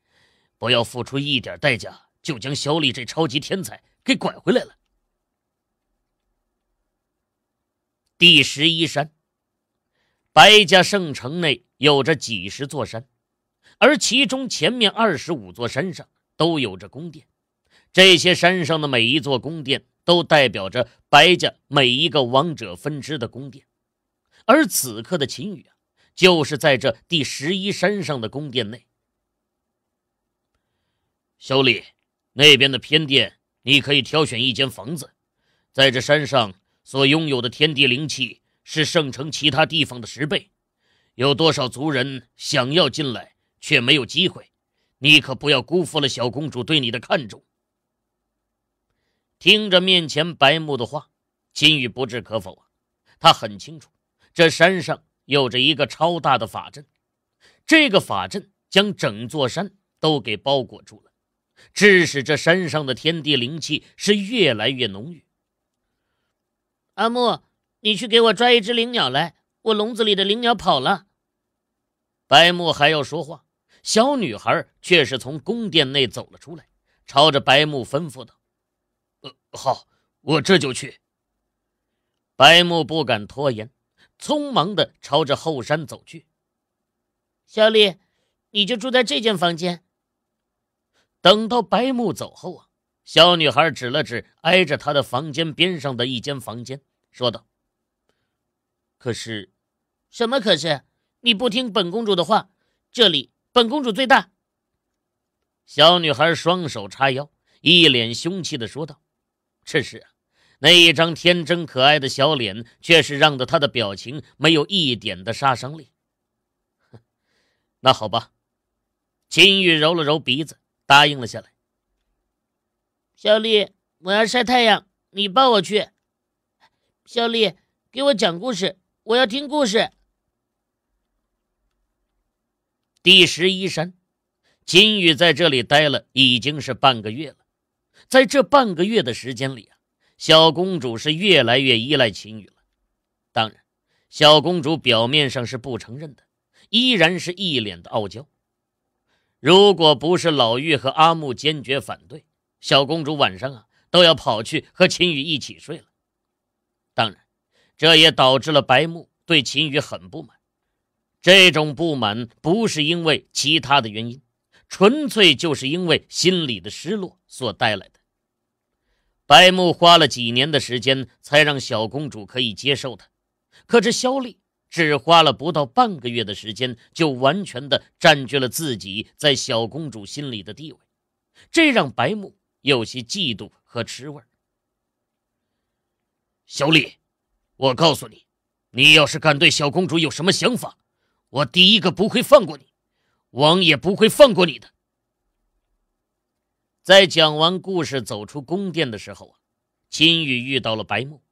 不要付出一点代价就将小李这超级天才给拐回来了。”第十一山，白家圣城内有着几十座山，而其中前面二十五座山上都有着宫殿。这些山上的每一座宫殿都代表着白家每一个王者分支的宫殿。而此刻的秦羽啊，就是在这第十一山上的宫殿内。小李，那边的偏殿，你可以挑选一间房子。在这山上所拥有的天地灵气是圣城其他地方的十倍，有多少族人想要进来却没有机会，你可不要辜负了小公主对你的看重。听着面前白慕的话，秦羽不置可否啊，他很清楚。这山上有着一个超大的法阵，这个法阵将整座山都给包裹住了，致使这山上的天地灵气是越来越浓郁。阿木，你去给我抓一只灵鸟来，我笼子里的灵鸟跑了。白木还要说话，小女孩却是从宫殿内走了出来，朝着白木吩咐道：“呃，好，我这就去。”白木不敢拖延。匆忙地朝着后山走去。小丽，你就住在这间房间。等到白木走后啊，小女孩指了指挨着她的房间边上的一间房间，说道：“可是，什么？可是你不听本公主的话，这里本公主最大。”小女孩双手叉腰，一脸凶气地说道：“这是。”那一张天真可爱的小脸，却是让的他的表情没有一点的杀伤力。那好吧，金玉揉了揉鼻子，答应了下来。小丽，我要晒太阳，你抱我去。小丽，给我讲故事，我要听故事。第十一山，金宇在这里待了已经是半个月了，在这半个月的时间里啊。小公主是越来越依赖秦羽了，当然，小公主表面上是不承认的，依然是一脸的傲娇。如果不是老妪和阿木坚决反对，小公主晚上啊都要跑去和秦羽一起睡了。当然，这也导致了白木对秦羽很不满。这种不满不是因为其他的原因，纯粹就是因为心里的失落所带来的。白木花了几年的时间才让小公主可以接受他，可这萧丽只花了不到半个月的时间就完全的占据了自己在小公主心里的地位，这让白木有些嫉妒和吃味肖丽，我告诉你，你要是敢对小公主有什么想法，我第一个不会放过你，王爷不会放过你的。在讲完故事走出宫殿的时候啊，秦羽遇到了白慕，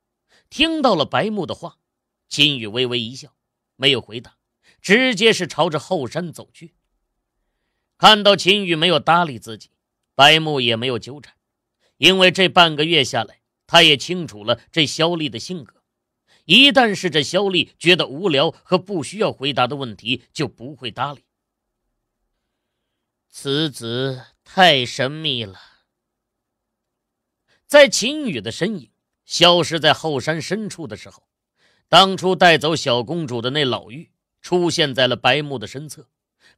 听到了白慕的话，秦羽微微一笑，没有回答，直接是朝着后山走去。看到秦羽没有搭理自己，白慕也没有纠缠，因为这半个月下来，他也清楚了这肖丽的性格，一旦是这肖丽觉得无聊和不需要回答的问题，就不会搭理。此子。太神秘了。在秦羽的身影消失在后山深处的时候，当初带走小公主的那老妪出现在了白木的身侧，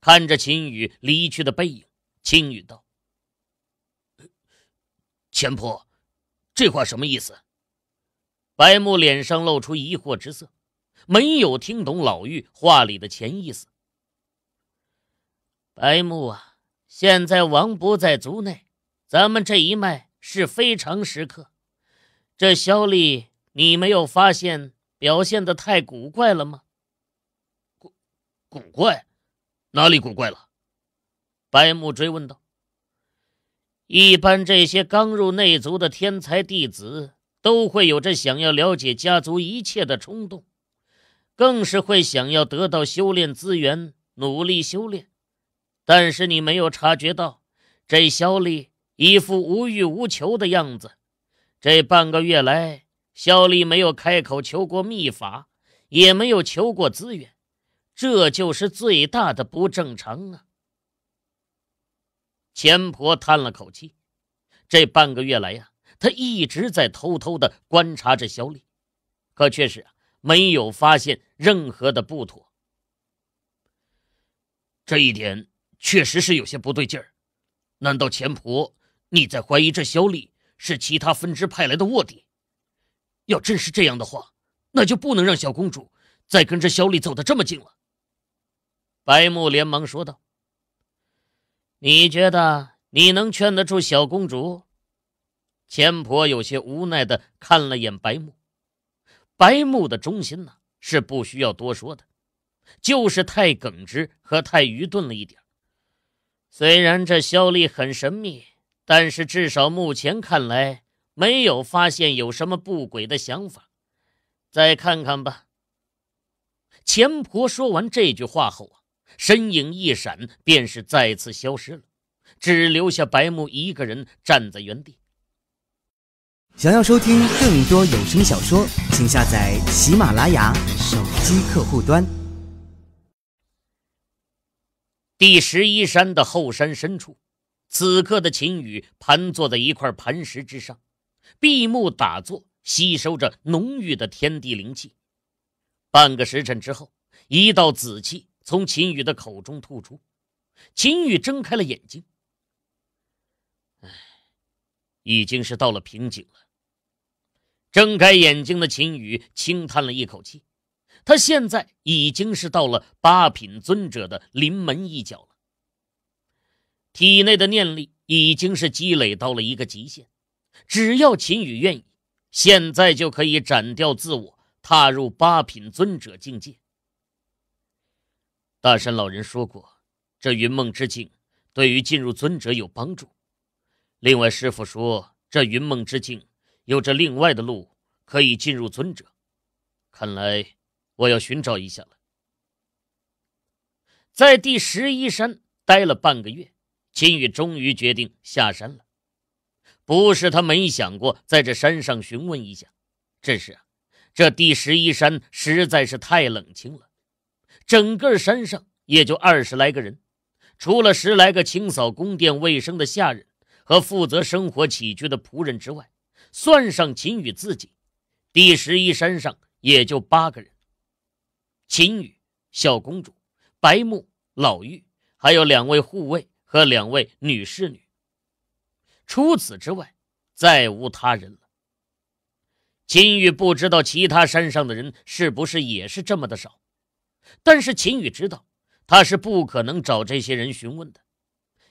看着秦羽离去的背影，秦羽道：“钱婆，这话什么意思？”白木脸上露出疑惑之色，没有听懂老妪话里的潜意思。白木啊。现在王不在族内，咱们这一脉是非常时刻。这萧丽，你没有发现表现的太古怪了吗？古古怪，哪里古怪了？白木追问道。一般这些刚入内族的天才弟子，都会有着想要了解家族一切的冲动，更是会想要得到修炼资源，努力修炼。但是你没有察觉到，这肖丽一副无欲无求的样子。这半个月来，肖丽没有开口求过秘法，也没有求过资源，这就是最大的不正常啊！钱婆叹了口气，这半个月来呀，她一直在偷偷的观察着小丽，可却是啊，没有发现任何的不妥。这一点。确实是有些不对劲儿，难道钱婆你在怀疑这肖丽是其他分支派来的卧底？要真是这样的话，那就不能让小公主再跟着肖丽走得这么近了。白木连忙说道：“你觉得你能劝得住小公主？”钱婆有些无奈的看了眼白木，白木的忠心呢是不需要多说的，就是太耿直和太愚钝了一点。虽然这肖丽很神秘，但是至少目前看来没有发现有什么不轨的想法。再看看吧。钱婆说完这句话后啊，身影一闪，便是再次消失了，只留下白木一个人站在原地。想要收听更多有声小说，请下载喜马拉雅手机客户端。第十一山的后山深处，此刻的秦羽盘坐在一块磐石之上，闭目打坐，吸收着浓郁的天地灵气。半个时辰之后，一道紫气从秦羽的口中吐出，秦羽睁开了眼睛。唉，已经是到了瓶颈了。睁开眼睛的秦羽轻叹了一口气。他现在已经是到了八品尊者的临门一脚了，体内的念力已经是积累到了一个极限。只要秦羽愿意，现在就可以斩掉自我，踏入八品尊者境界。大山老人说过，这云梦之境对于进入尊者有帮助。另外，师傅说这云梦之境有着另外的路可以进入尊者。看来。我要寻找一下了。在第十一山待了半个月，秦宇终于决定下山了。不是他没想过在这山上询问一下，只是这第十一山实在是太冷清了，整个山上也就二十来个人，除了十来个清扫宫殿卫生的下人和负责生活起居的仆人之外，算上秦宇自己，第十一山上也就八个人。秦羽、小公主、白木、老玉，还有两位护卫和两位女侍女。除此之外，再无他人了。秦羽不知道其他山上的人是不是也是这么的少，但是秦羽知道，他是不可能找这些人询问的，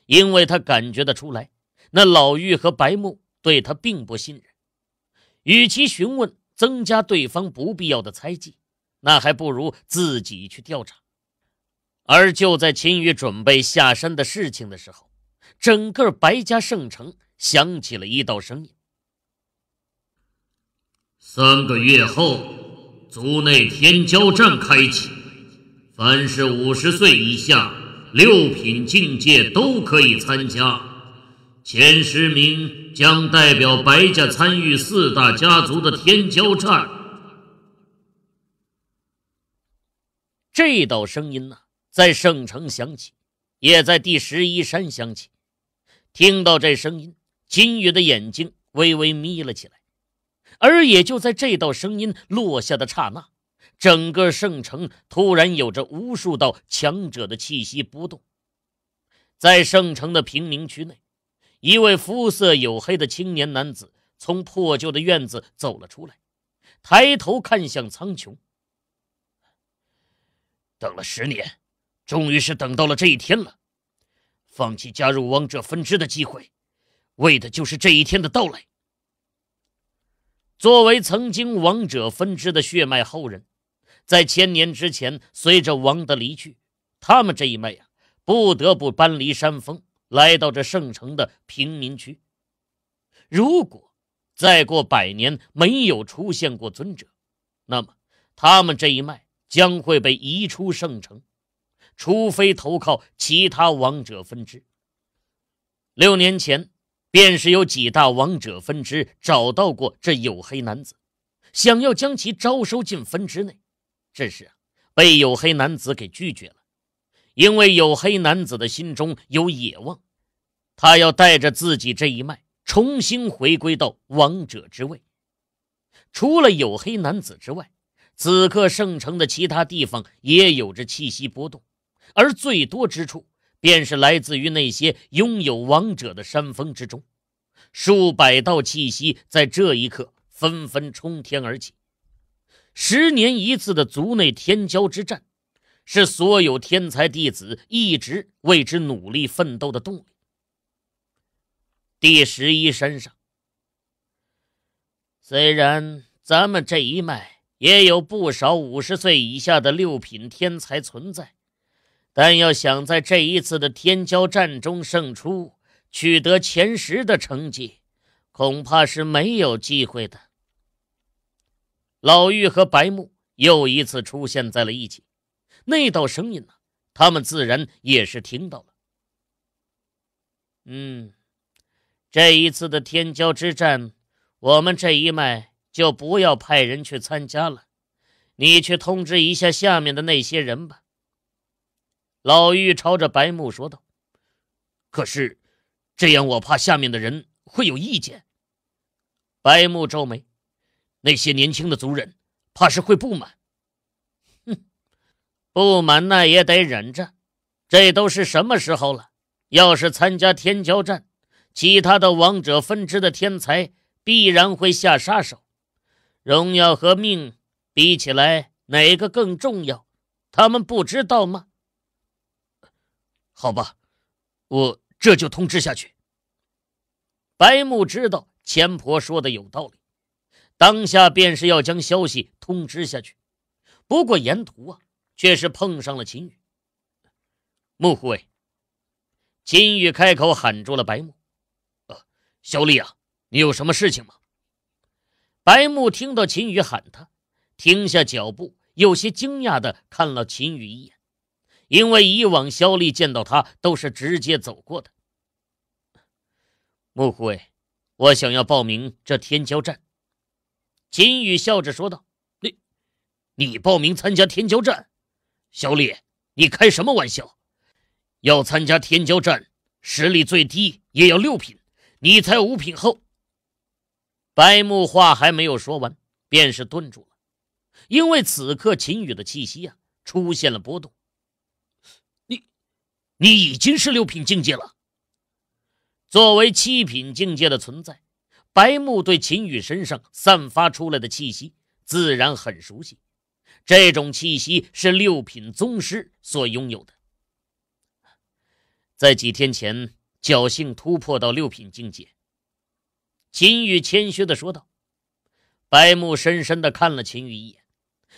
因为他感觉得出来，那老玉和白木对他并不信任。与其询问，增加对方不必要的猜忌。那还不如自己去调查。而就在秦羽准备下山的事情的时候，整个白家圣城响起了一道声音：“三个月后，族内天骄战开启，凡是五十岁以下、六品境界都可以参加，前十名将代表白家参与四大家族的天骄战。”这道声音呢，在圣城响起，也在第十一山响起。听到这声音，金宇的眼睛微微眯了起来。而也就在这道声音落下的刹那，整个圣城突然有着无数道强者的气息波动。在圣城的平民区内，一位肤色黝黑的青年男子从破旧的院子走了出来，抬头看向苍穹。等了十年，终于是等到了这一天了。放弃加入王者分支的机会，为的就是这一天的到来。作为曾经王者分支的血脉后人，在千年之前，随着王的离去，他们这一脉呀，不得不搬离山峰，来到这圣城的平民区。如果再过百年没有出现过尊者，那么他们这一脉……将会被移出圣城，除非投靠其他王者分支。六年前，便是有几大王者分支找到过这黝黑男子，想要将其招收进分支内，只是啊，被黝黑男子给拒绝了。因为黝黑男子的心中有野望，他要带着自己这一脉重新回归到王者之位。除了黝黑男子之外，此刻，圣城的其他地方也有着气息波动，而最多之处便是来自于那些拥有王者的山峰之中。数百道气息在这一刻纷纷冲天而起。十年一次的族内天骄之战，是所有天才弟子一直为之努力奋斗的动力。第十一山上，虽然咱们这一脉。也有不少五十岁以下的六品天才存在，但要想在这一次的天骄战中胜出，取得前十的成绩，恐怕是没有机会的。老妪和白木又一次出现在了一起，那道声音呢？他们自然也是听到了。嗯，这一次的天骄之战，我们这一脉。就不要派人去参加了，你去通知一下下面的那些人吧。老妪朝着白木说道：“可是，这样我怕下面的人会有意见。”白木皱眉：“那些年轻的族人，怕是会不满。”“哼，不满那也得忍着，这都是什么时候了？要是参加天骄战，其他的王者分支的天才必然会下杀手。”荣耀和命比起来，哪个更重要？他们不知道吗？好吧，我这就通知下去。白木知道钱婆说的有道理，当下便是要将消息通知下去。不过沿途啊，却是碰上了秦宇。穆护卫，秦宇开口喊住了白木：“小丽啊，你有什么事情吗？”白木听到秦羽喊他，停下脚步，有些惊讶的看了秦羽一眼，因为以往肖丽见到他都是直接走过的。穆护卫，我想要报名这天骄战。”秦羽笑着说道，“你，你报名参加天骄战？肖丽，你开什么玩笑？要参加天骄战，实力最低也要六品，你才五品后。”白木话还没有说完，便是顿住了，因为此刻秦羽的气息啊出现了波动。你，你已经是六品境界了。作为七品境界的存在，白木对秦羽身上散发出来的气息自然很熟悉。这种气息是六品宗师所拥有的，在几天前侥幸突破到六品境界。秦羽谦虚的说道：“白木深深的看了秦羽一眼。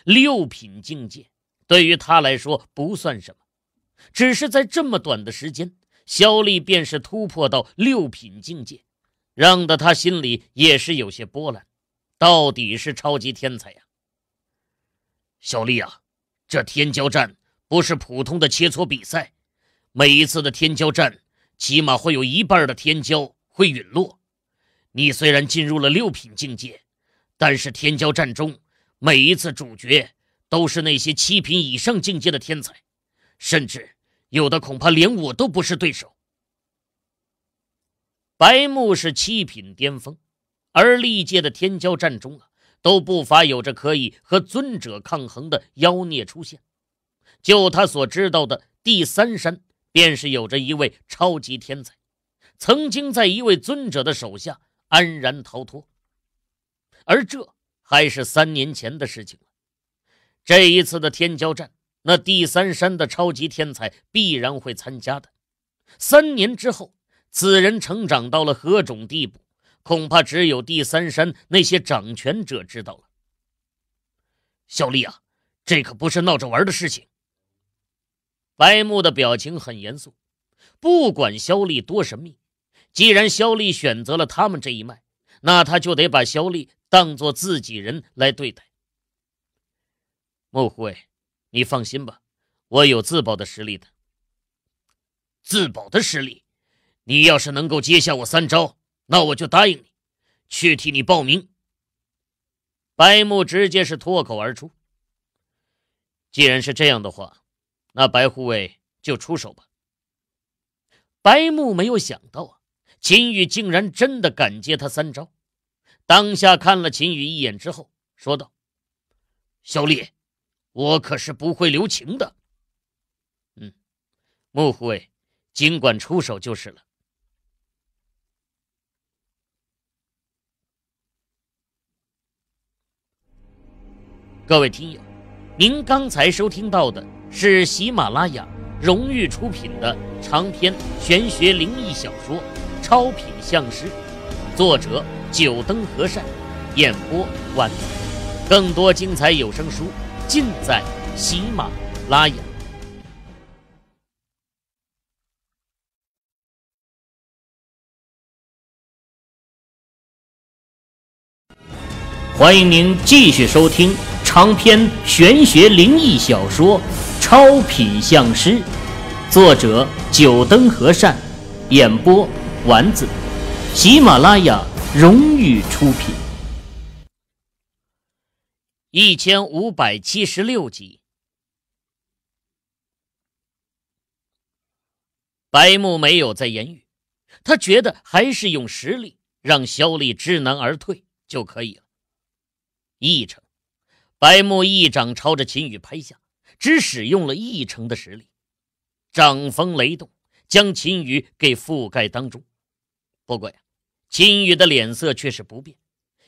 六品境界对于他来说不算什么，只是在这么短的时间，肖丽便是突破到六品境界，让得他心里也是有些波澜。到底是超级天才呀，小丽啊！这天骄战不是普通的切磋比赛，每一次的天骄战，起码会有一半的天骄会陨落。”你虽然进入了六品境界，但是天骄战中每一次主角都是那些七品以上境界的天才，甚至有的恐怕连我都不是对手。白木是七品巅峰，而历届的天骄战中啊，都不乏有着可以和尊者抗衡的妖孽出现。就他所知道的，第三山便是有着一位超级天才，曾经在一位尊者的手下。安然逃脱，而这还是三年前的事情了。这一次的天骄战，那第三山的超级天才必然会参加的。三年之后，此人成长到了何种地步，恐怕只有第三山那些掌权者知道了。小丽啊，这可不是闹着玩的事情。白木的表情很严肃，不管肖丽多神秘。既然肖丽选择了他们这一脉，那他就得把肖丽当做自己人来对待。木护卫，你放心吧，我有自保的实力的。自保的实力，你要是能够接下我三招，那我就答应你，去替你报名。白木直接是脱口而出。既然是这样的话，那白护卫就出手吧。白木没有想到啊。秦羽竟然真的敢接他三招，当下看了秦羽一眼之后，说道：“小李，我可是不会留情的。”“嗯，穆护卫，尽管出手就是了。”各位听友，您刚才收听到的是喜马拉雅荣誉出品的长篇玄学灵异小说。《超品相师》，作者：九灯和善，演播：万。更多精彩有声书，尽在喜马拉雅。欢迎您继续收听长篇玄学灵异小说《超品相师》，作者：九灯和善，演播。丸子，喜马拉雅荣誉出品。一千五百七十六集。白木没有再言语，他觉得还是用实力让肖丽知难而退就可以了。一成，白木一掌朝着秦羽拍下，只使用了一成的实力，掌风雷动，将秦羽给覆盖当中。不过呀，金宇的脸色却是不变，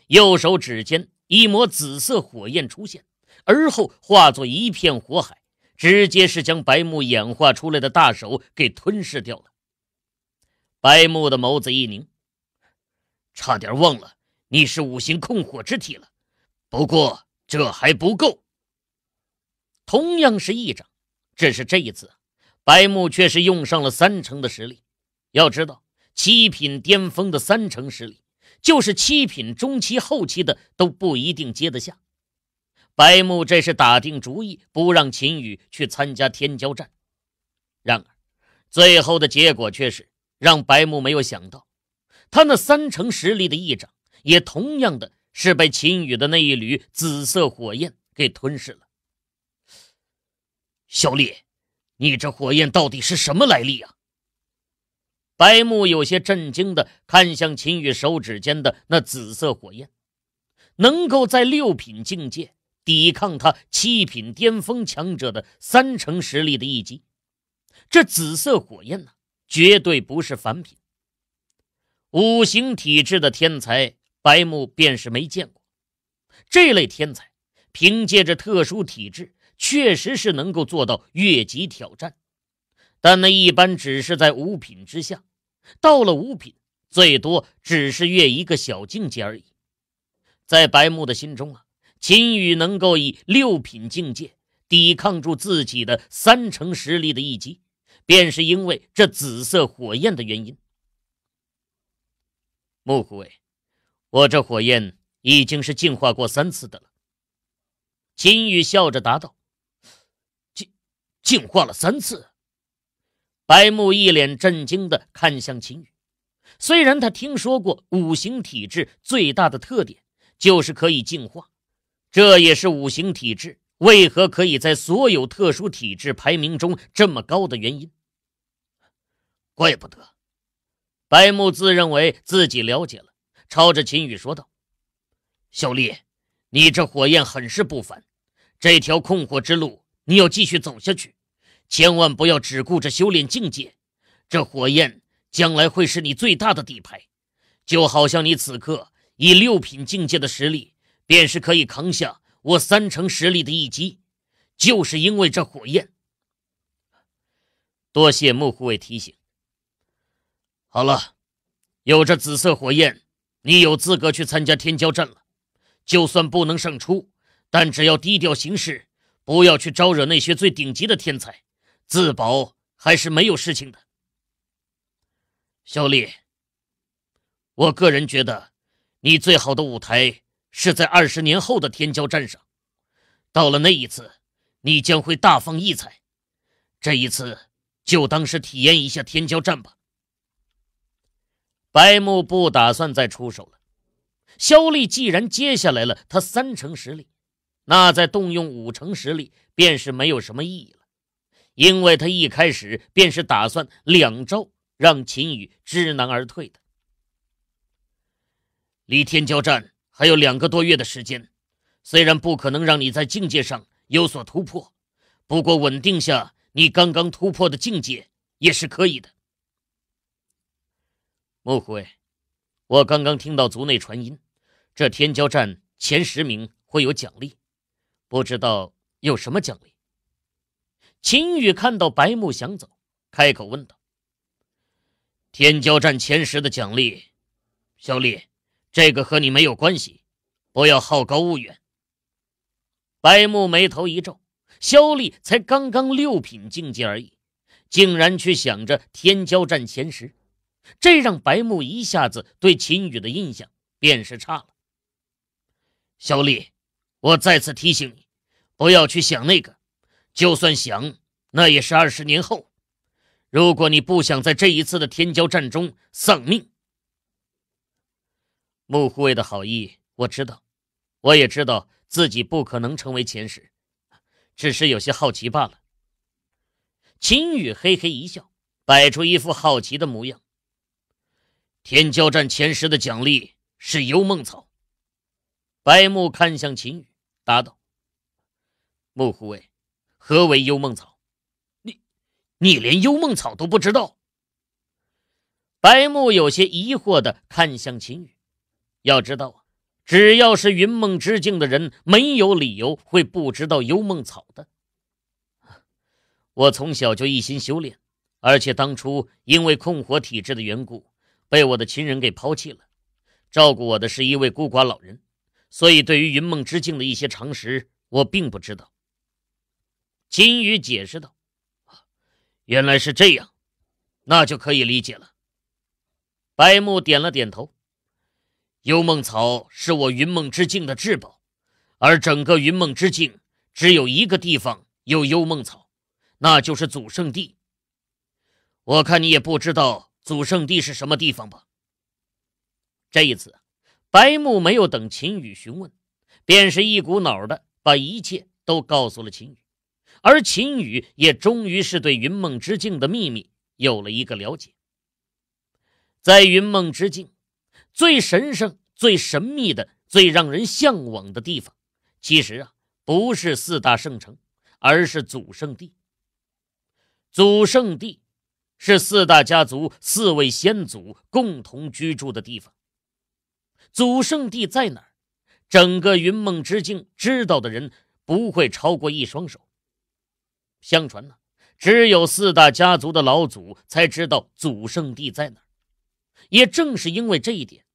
右手指尖一抹紫色火焰出现，而后化作一片火海，直接是将白木演化出来的大手给吞噬掉了。白木的眸子一凝，差点忘了你是五行控火之体了。不过这还不够，同样是一掌，只是这一次，白木却是用上了三成的实力。要知道。七品巅峰的三成实力，就是七品中期、后期的都不一定接得下。白木这是打定主意不让秦羽去参加天骄战。然而，最后的结果却是让白木没有想到，他那三成实力的一掌，也同样的是被秦羽的那一缕紫色火焰给吞噬了。小丽，你这火焰到底是什么来历啊？白木有些震惊的看向秦羽手指间的那紫色火焰，能够在六品境界抵抗他七品巅峰强者的三成实力的一击，这紫色火焰呢，绝对不是凡品。五行体质的天才，白木便是没见过。这类天才凭借着特殊体质，确实是能够做到越级挑战。但那一般只是在五品之下，到了五品，最多只是越一个小境界而已。在白木的心中啊，秦羽能够以六品境界抵抗住自己的三成实力的一击，便是因为这紫色火焰的原因。木护卫，我这火焰已经是进化过三次的了。秦羽笑着答道：“净，净化了三次。”白木一脸震惊的看向秦羽，虽然他听说过五行体质最大的特点就是可以进化，这也是五行体质为何可以在所有特殊体质排名中这么高的原因。怪不得，白木自认为自己了解了，朝着秦羽说道：“小丽，你这火焰很是不凡，这条控火之路你要继续走下去。”千万不要只顾着修炼境界，这火焰将来会是你最大的底牌。就好像你此刻以六品境界的实力，便是可以扛下我三成实力的一击，就是因为这火焰。多谢穆护卫提醒。好了，有着紫色火焰，你有资格去参加天骄战了。就算不能胜出，但只要低调行事，不要去招惹那些最顶级的天才。自保还是没有事情的，肖丽，我个人觉得，你最好的舞台是在二十年后的天骄战上。到了那一次，你将会大放异彩。这一次，就当是体验一下天骄战吧。白木不打算再出手了。肖丽既然接下来了他三成实力，那再动用五成实力，便是没有什么意义了。因为他一开始便是打算两招让秦羽知难而退的。离天骄战还有两个多月的时间，虽然不可能让你在境界上有所突破，不过稳定下你刚刚突破的境界也是可以的。穆辉，我刚刚听到族内传音，这天骄战前十名会有奖励，不知道有什么奖励。秦宇看到白木想走，开口问道：“天骄战前十的奖励，肖丽，这个和你没有关系，不要好高骛远。”白木眉头一皱，肖丽才刚刚六品境界而已，竟然去想着天骄战前十，这让白木一下子对秦宇的印象便是差了。肖丽，我再次提醒你，不要去想那个。就算想，那也是二十年后。如果你不想在这一次的天骄战中丧命，穆护卫的好意我知道，我也知道自己不可能成为前十，只是有些好奇罢了。秦羽嘿嘿一笑，摆出一副好奇的模样。天骄战前十的奖励是幽梦草。白木看向秦羽，答道：“穆护卫。”何为幽梦草？你，你连幽梦草都不知道？白木有些疑惑的看向秦羽。要知道啊，只要是云梦之境的人，没有理由会不知道幽梦草的。我从小就一心修炼，而且当初因为控火体质的缘故，被我的亲人给抛弃了。照顾我的是一位孤寡老人，所以对于云梦之境的一些常识，我并不知道。秦羽解释道：“原来是这样，那就可以理解了。”白木点了点头。幽梦草是我云梦之境的至宝，而整个云梦之境只有一个地方有幽梦草，那就是祖圣地。我看你也不知道祖圣地是什么地方吧？这一次，白木没有等秦羽询问，便是一股脑的把一切都告诉了秦羽。而秦羽也终于是对云梦之境的秘密有了一个了解。在云梦之境，最神圣、最神秘的、最让人向往的地方，其实啊，不是四大圣城，而是祖圣地。祖圣地是四大家族四位先祖共同居住的地方。祖圣地在哪儿？整个云梦之境知道的人不会超过一双手。相传呢，只有四大家族的老祖才知道祖圣地在哪儿。也正是因为这一点，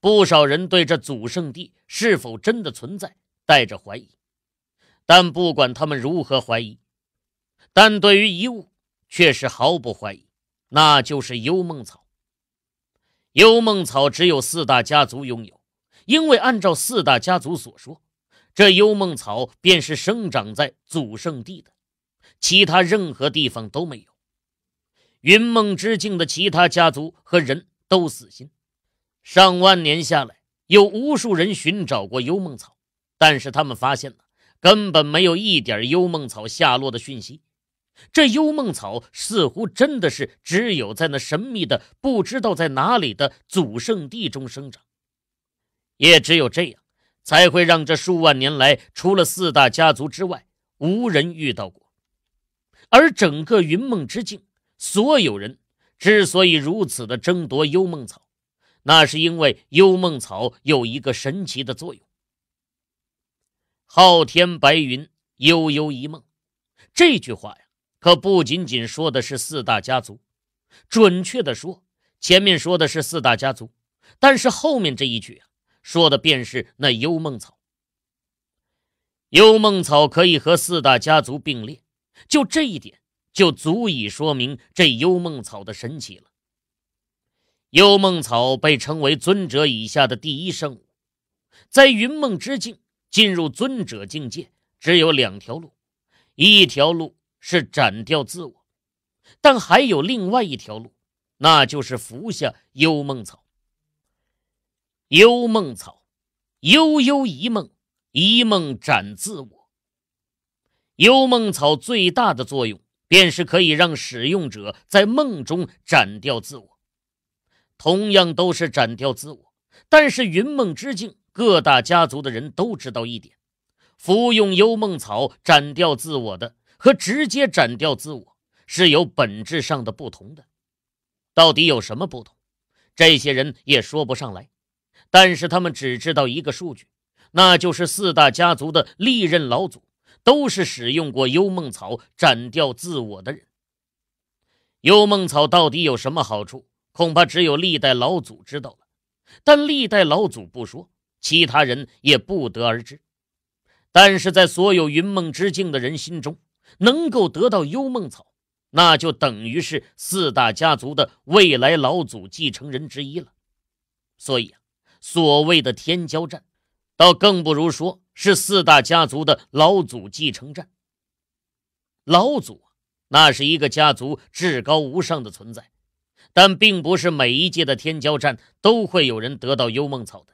不少人对这祖圣地是否真的存在带着怀疑。但不管他们如何怀疑，但对于遗物却是毫不怀疑，那就是幽梦草。幽梦草只有四大家族拥有，因为按照四大家族所说，这幽梦草便是生长在祖圣地的。其他任何地方都没有。云梦之境的其他家族和人都死心。上万年下来，有无数人寻找过幽梦草，但是他们发现了根本没有一点幽梦草下落的讯息。这幽梦草似乎真的是只有在那神秘的不知道在哪里的祖圣地中生长，也只有这样，才会让这数万年来除了四大家族之外无人遇到过。而整个云梦之境，所有人之所以如此的争夺幽梦草，那是因为幽梦草有一个神奇的作用。“昊天白云悠悠一梦”，这句话呀，可不仅仅说的是四大家族。准确的说，前面说的是四大家族，但是后面这一句，说的便是那幽梦草。幽梦草可以和四大家族并列。就这一点，就足以说明这幽梦草的神奇了。幽梦草被称为尊者以下的第一圣物，在云梦之境，进入尊者境界只有两条路，一条路是斩掉自我，但还有另外一条路，那就是服下幽梦草。幽梦草，悠悠一梦，一梦斩自我。幽梦草最大的作用，便是可以让使用者在梦中斩掉自我。同样都是斩掉自我，但是云梦之境各大家族的人都知道一点：服用幽梦草斩掉自我的和直接斩掉自我是有本质上的不同的。到底有什么不同？这些人也说不上来，但是他们只知道一个数据，那就是四大家族的历任老祖。都是使用过幽梦草斩掉自我的人。幽梦草到底有什么好处？恐怕只有历代老祖知道了。但历代老祖不说，其他人也不得而知。但是在所有云梦之境的人心中，能够得到幽梦草，那就等于是四大家族的未来老祖继承人之一了。所以啊，所谓的天骄战，倒更不如说。是四大家族的老祖继承战。老祖，那是一个家族至高无上的存在，但并不是每一届的天骄战都会有人得到幽梦草的。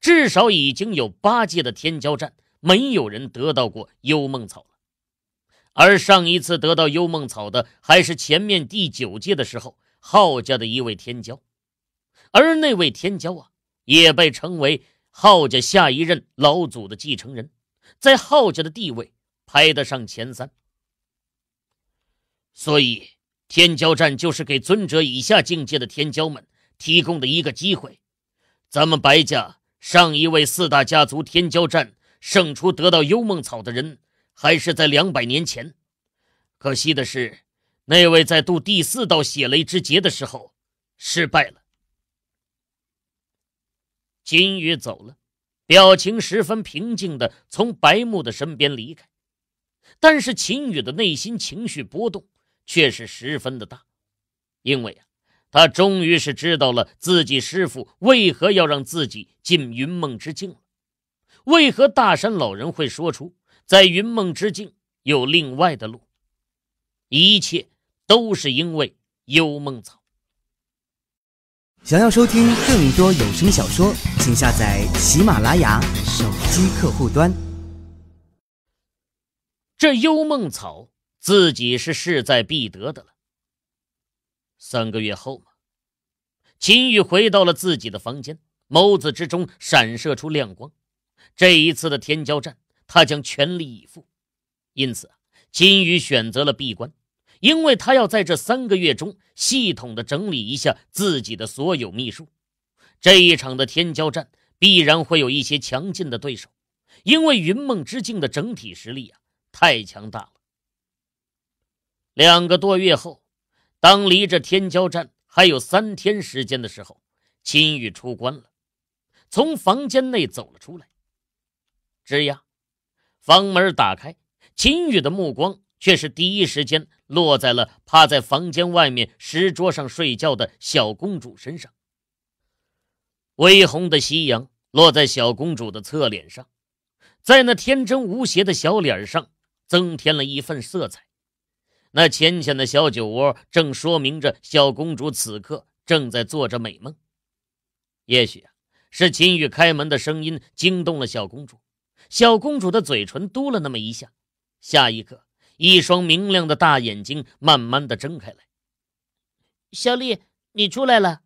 至少已经有八届的天骄战，没有人得到过幽梦草了。而上一次得到幽梦草的，还是前面第九届的时候，昊家的一位天骄。而那位天骄啊，也被称为。昊家下一任老祖的继承人，在昊家的地位排得上前三，所以天骄战就是给尊者以下境界的天骄们提供的一个机会。咱们白家上一位四大家族天骄战胜出得到幽梦草的人，还是在两百年前，可惜的是，那位在渡第四道血雷之劫的时候失败了。秦宇走了，表情十分平静的从白木的身边离开。但是秦羽的内心情绪波动却是十分的大，因为啊，他终于是知道了自己师傅为何要让自己进云梦之境了，为何大山老人会说出在云梦之境有另外的路，一切都是因为幽梦草。想要收听更多有声小说，请下载喜马拉雅手机客户端。这幽梦草，自己是势在必得的了。三个月后嘛，秦羽回到了自己的房间，眸子之中闪射出亮光。这一次的天骄战，他将全力以赴，因此，秦羽选择了闭关。因为他要在这三个月中，系统的整理一下自己的所有秘术。这一场的天骄战必然会有一些强劲的对手，因为云梦之境的整体实力啊，太强大了。两个多月后，当离这天骄战还有三天时间的时候，秦羽出关了，从房间内走了出来。吱呀，房门打开，秦羽的目光。却是第一时间落在了趴在房间外面石桌上睡觉的小公主身上。微红的夕阳落在小公主的侧脸上，在那天真无邪的小脸上增添了一份色彩。那浅浅的小酒窝正说明着小公主此刻正在做着美梦。也许啊，是秦羽开门的声音惊动了小公主，小公主的嘴唇嘟了那么一下，下一刻。一双明亮的大眼睛慢慢的睁开来，小丽，你出来了。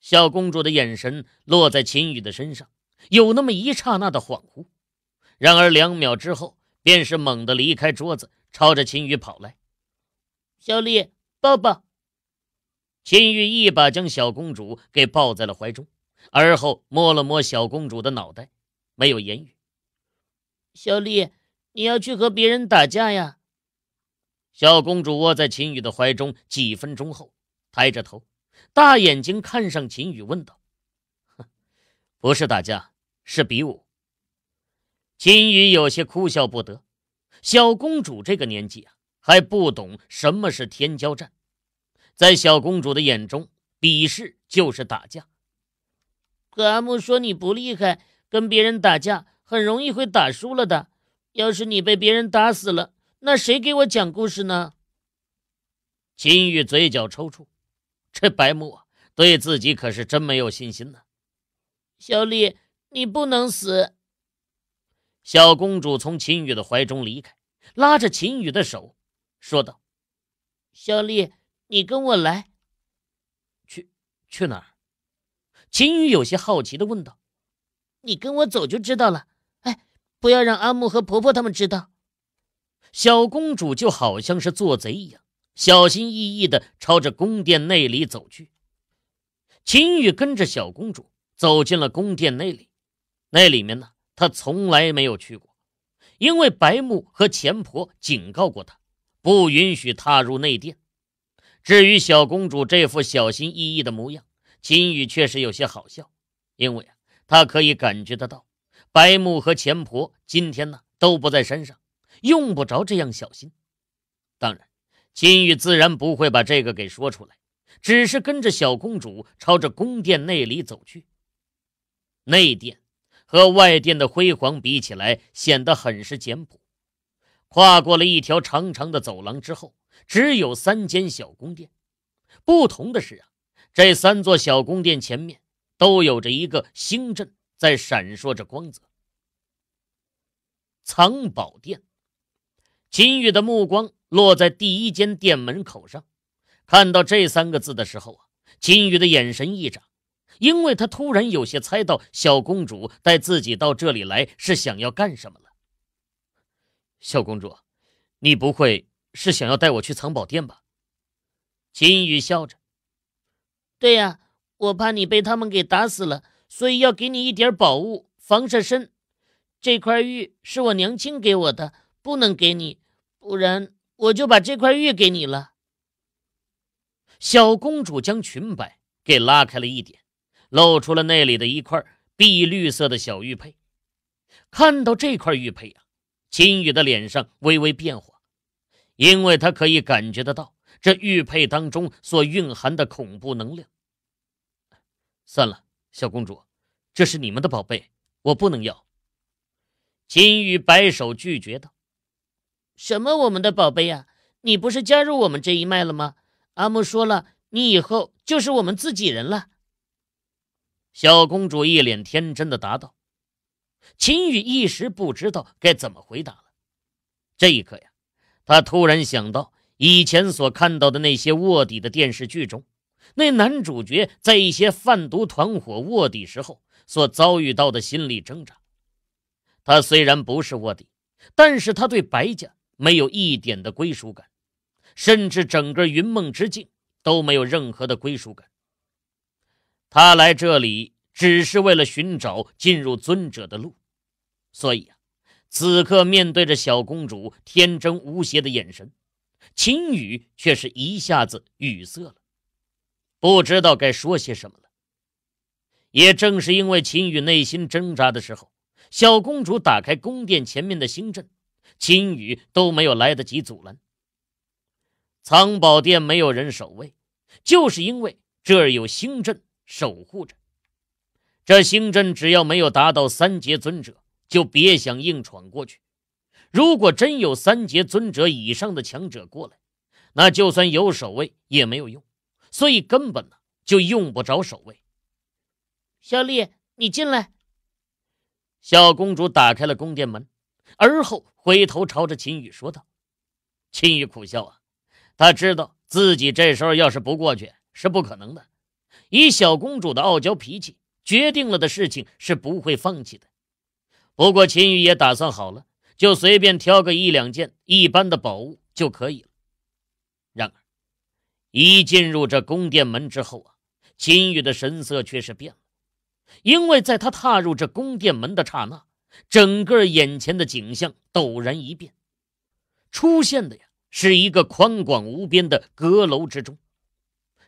小公主的眼神落在秦宇的身上，有那么一刹那的恍惚，然而两秒之后，便是猛地离开桌子，朝着秦宇跑来。小丽，抱抱。秦宇一把将小公主给抱在了怀中，而后摸了摸小公主的脑袋，没有言语。小丽。你要去和别人打架呀？小公主窝在秦宇的怀中，几分钟后，抬着头，大眼睛看上秦宇，问道：“哼，不是打架，是比武。”秦宇有些哭笑不得。小公主这个年纪啊，还不懂什么是天骄战，在小公主的眼中，比试就是打架。可阿木说你不厉害，跟别人打架很容易会打输了的。要是你被别人打死了，那谁给我讲故事呢？秦宇嘴角抽搐，这白木啊，对自己可是真没有信心呢。小丽，你不能死！小公主从秦宇的怀中离开，拉着秦宇的手，说道：“小丽，你跟我来。”“去去哪儿？”秦宇有些好奇的问道。“你跟我走就知道了。”不要让阿木和婆婆他们知道。小公主就好像是做贼一样，小心翼翼的朝着宫殿内里走去。秦羽跟着小公主走进了宫殿内里，那里面呢，他从来没有去过，因为白木和钱婆警告过他，不允许踏入内殿。至于小公主这副小心翼翼的模样，秦羽确实有些好笑，因为啊，他可以感觉得到。白木和钱婆今天呢都不在山上，用不着这样小心。当然，金玉自然不会把这个给说出来，只是跟着小公主朝着宫殿内里走去。内殿和外殿的辉煌比起来，显得很是简朴。跨过了一条长长的走廊之后，只有三间小宫殿。不同的是啊，这三座小宫殿前面都有着一个星阵。在闪烁着光泽。藏宝殿，秦宇的目光落在第一间殿门口上，看到这三个字的时候啊，秦宇的眼神一眨，因为他突然有些猜到小公主带自己到这里来是想要干什么了。小公主，你不会是想要带我去藏宝殿吧？秦宇笑着。对呀，我怕你被他们给打死了。所以要给你一点宝物防着身，这块玉是我娘亲给我的，不能给你，不然我就把这块玉给你了。小公主将裙摆给拉开了一点，露出了那里的一块碧绿色的小玉佩。看到这块玉佩啊，秦宇的脸上微微变化，因为他可以感觉得到这玉佩当中所蕴含的恐怖能量。算了。小公主，这是你们的宝贝，我不能要。秦玉摆手拒绝道：“什么我们的宝贝呀？你不是加入我们这一脉了吗？阿木说了，你以后就是我们自己人了。”小公主一脸天真的答道：“秦羽一时不知道该怎么回答了。这一刻呀，他突然想到以前所看到的那些卧底的电视剧中。”那男主角在一些贩毒团伙卧底时候所遭遇到的心理挣扎，他虽然不是卧底，但是他对白家没有一点的归属感，甚至整个云梦之境都没有任何的归属感。他来这里只是为了寻找进入尊者的路，所以啊，此刻面对着小公主天真无邪的眼神，秦羽却是一下子语塞了。不知道该说些什么了。也正是因为秦羽内心挣扎的时候，小公主打开宫殿前面的星阵，秦羽都没有来得及阻拦。藏宝殿没有人守卫，就是因为这儿有星阵守护着。这星阵只要没有达到三阶尊者，就别想硬闯过去。如果真有三阶尊者以上的强者过来，那就算有守卫也没有用。所以根本呢就用不着守卫。小丽，你进来。小公主打开了宫殿门，而后回头朝着秦羽说道：“秦羽苦笑啊，他知道自己这时候要是不过去是不可能的。以小公主的傲娇脾气，决定了的事情是不会放弃的。不过秦羽也打算好了，就随便挑个一两件一般的宝物就可以了。然而。”一进入这宫殿门之后啊，秦羽的神色却是变了，因为在他踏入这宫殿门的刹那，整个眼前的景象陡然一变，出现的呀是一个宽广无边的阁楼之中，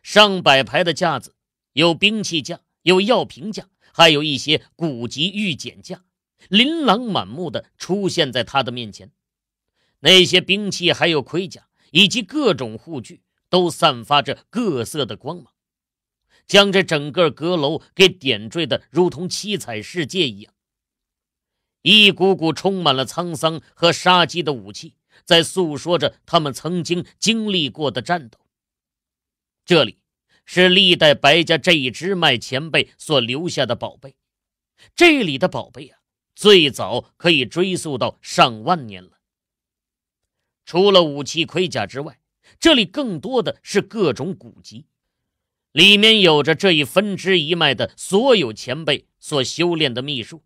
上百排的架子，有兵器架，有药瓶架，还有一些古籍玉简架，琳琅满目的出现在他的面前，那些兵器，还有盔甲，以及各种护具。都散发着各色的光芒，将这整个阁楼给点缀的如同七彩世界一样。一股股充满了沧桑和杀机的武器，在诉说着他们曾经经历过的战斗。这里是历代白家这一支脉前辈所留下的宝贝。这里的宝贝啊，最早可以追溯到上万年了。除了武器、盔甲之外，这里更多的是各种古籍，里面有着这一分支一脉的所有前辈所修炼的秘术，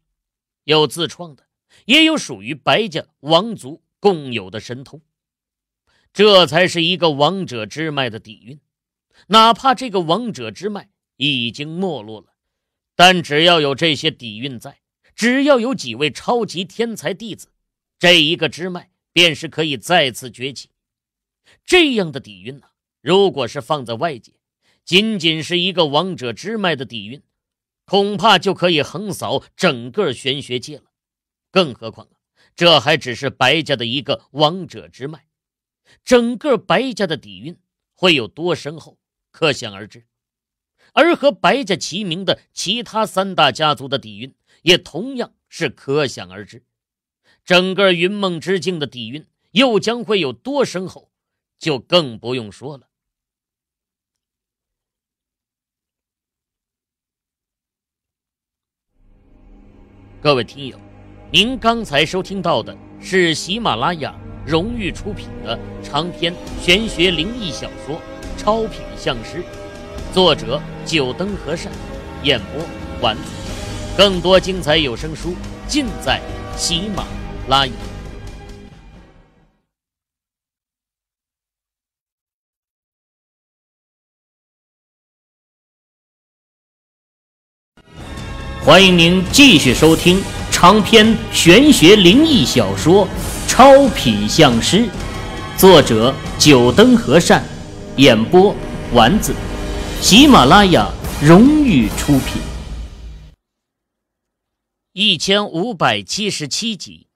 有自创的，也有属于白家王族共有的神通。这才是一个王者之脉的底蕴。哪怕这个王者之脉已经没落了，但只要有这些底蕴在，只要有几位超级天才弟子，这一个支脉便是可以再次崛起。这样的底蕴呢？如果是放在外界，仅仅是一个王者之脉的底蕴，恐怕就可以横扫整个玄学界了。更何况啊，这还只是白家的一个王者之脉，整个白家的底蕴会有多深厚，可想而知。而和白家齐名的其他三大家族的底蕴，也同样是可想而知。整个云梦之境的底蕴又将会有多深厚？就更不用说了。各位听友，您刚才收听到的是喜马拉雅荣誉出品的长篇玄学灵异小说《超品相师》，作者：九灯和善，演播：丸子。更多精彩有声书，尽在喜马拉雅。欢迎您继续收听长篇玄学灵异小说《超品相师》，作者：九灯和善，演播：丸子，喜马拉雅荣誉出品。一千五百七十七集，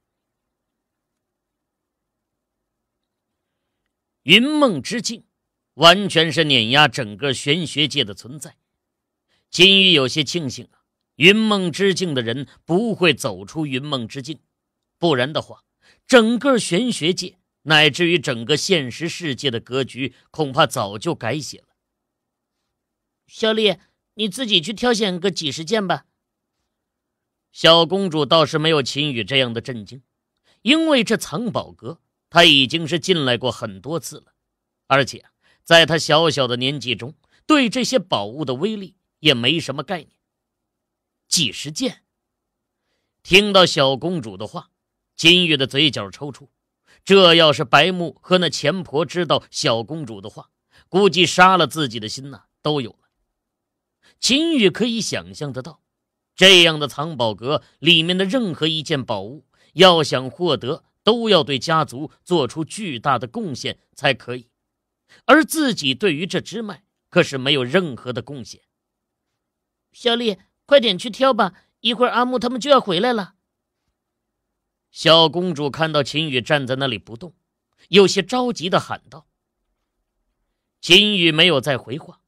《云梦之境》完全是碾压整个玄学界的存在，金玉有些庆幸啊。云梦之境的人不会走出云梦之境，不然的话，整个玄学界乃至于整个现实世界的格局恐怕早就改写了。小丽，你自己去挑选个几十件吧。小公主倒是没有秦羽这样的震惊，因为这藏宝阁她已经是进来过很多次了，而且在她小小的年纪中，对这些宝物的威力也没什么概念。几十件。听到小公主的话，金玉的嘴角抽搐。这要是白木和那钱婆知道小公主的话，估计杀了自己的心呐都有了。秦玉可以想象得到，这样的藏宝阁里面的任何一件宝物，要想获得，都要对家族做出巨大的贡献才可以。而自己对于这支脉可是没有任何的贡献。小丽。快点去挑吧，一会儿阿木他们就要回来了。小公主看到秦宇站在那里不动，有些着急的喊道：“秦宇没有再回话，